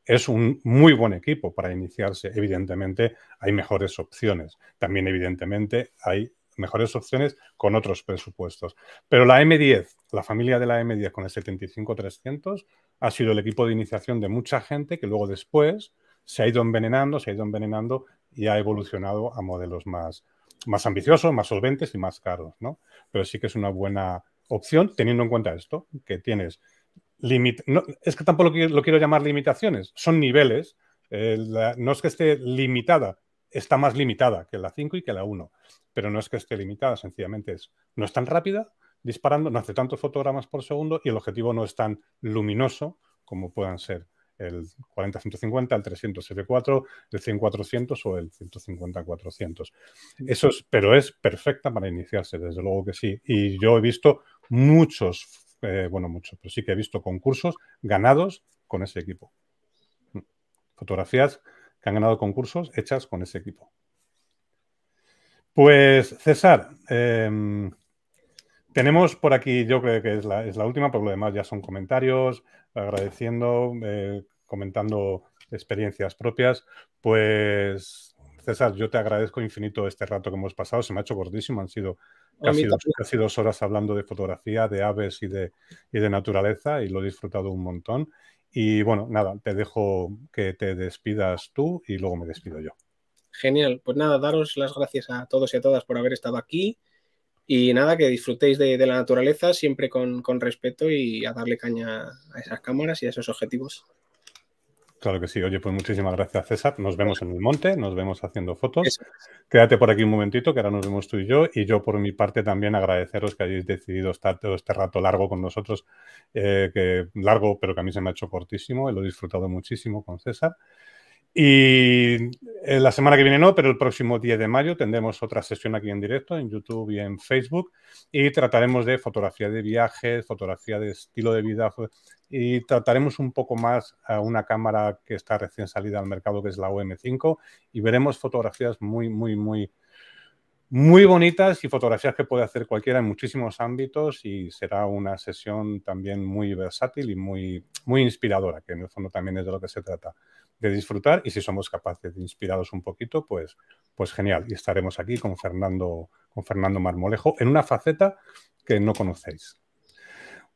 es un muy buen equipo para iniciarse. Evidentemente hay mejores opciones. También evidentemente hay mejores opciones con otros presupuestos. Pero la M10, la familia de la M10 con el 75-300, ha sido el equipo de iniciación de mucha gente que luego después se ha ido envenenando, se ha ido envenenando y ha evolucionado a modelos más, más ambiciosos, más solventes y más caros. ¿no? Pero sí que es una buena opción teniendo en cuenta esto, que tienes es que tampoco lo quiero llamar limitaciones, son niveles. Eh, no es que esté limitada, está más limitada que la 5 y que la 1, pero no es que esté limitada, sencillamente es, no es tan rápida disparando, no hace tantos fotogramas por segundo y el objetivo no es tan luminoso como puedan ser el 40-150, el 300F4, el 100-400 o el 150-400. Eso es, pero es perfecta para iniciarse, desde luego que sí. Y yo he visto muchos eh, bueno, mucho, pero sí que he visto concursos ganados con ese equipo. Fotografías que han ganado concursos hechas con ese equipo. Pues César, em, tenemos por aquí, yo creo que es la, última, pero lo demás ya son comentarios, agradeciendo, eh, comentando experiencias propias. Pues César, yo te agradezco infinito este rato que hemos pasado. Se me ha hecho gordísimo. Han sido casi dos, horas hablando de fotografía, de aves y de, de naturaleza y lo he disfrutado un montón. Y bueno, nada, te dejo que te despidas tú y luego me despido yo. Genial. Pues nada, daros las gracias a todos y a todas por haber estado aquí. Y nada, que disfrutéis de, la naturaleza siempre con, con respeto y a darle caña a esas cámaras y a esos objetivos. Claro que sí. Oye, pues muchísimas gracias, César. Nos vemos en el monte, nos vemos haciendo fotos. Quédate por aquí un momentito, que ahora nos vemos tú y yo. Y yo, por mi parte, también agradeceros que hayáis decidido estar todo este rato largo con nosotros, eh, que largo, pero que a mí se me ha hecho cortísimo. Lo he disfrutado muchísimo con César. Y eh, la semana que viene no, pero el próximo 10 de mayo tendremos otra sesión aquí en directo, en YouTube y en Facebook, y trataremos de fotografía de viajes, fotografía de estilo de vida, y trataremos un poco más a una cámara que está recién salida al mercado, que es la OM5, y veremos fotografías muy, muy, muy, muy bonitas y fotografías que puede hacer cualquiera en muchísimos ámbitos y será una sesión también muy versátil y muy, muy inspiradora, que en el fondo también es de lo que se trata, de disfrutar y si somos capaces de inspirados un poquito, pues, pues genial. Y estaremos aquí con Fernando, con Fernando Marmolejo en una faceta que no conocéis.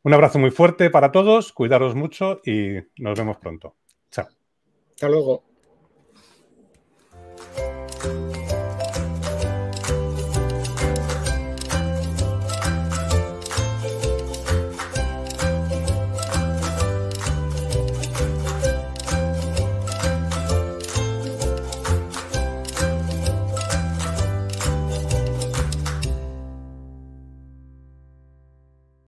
Un abrazo muy fuerte para todos, cuidaros mucho y nos vemos pronto. Chao. Hasta luego.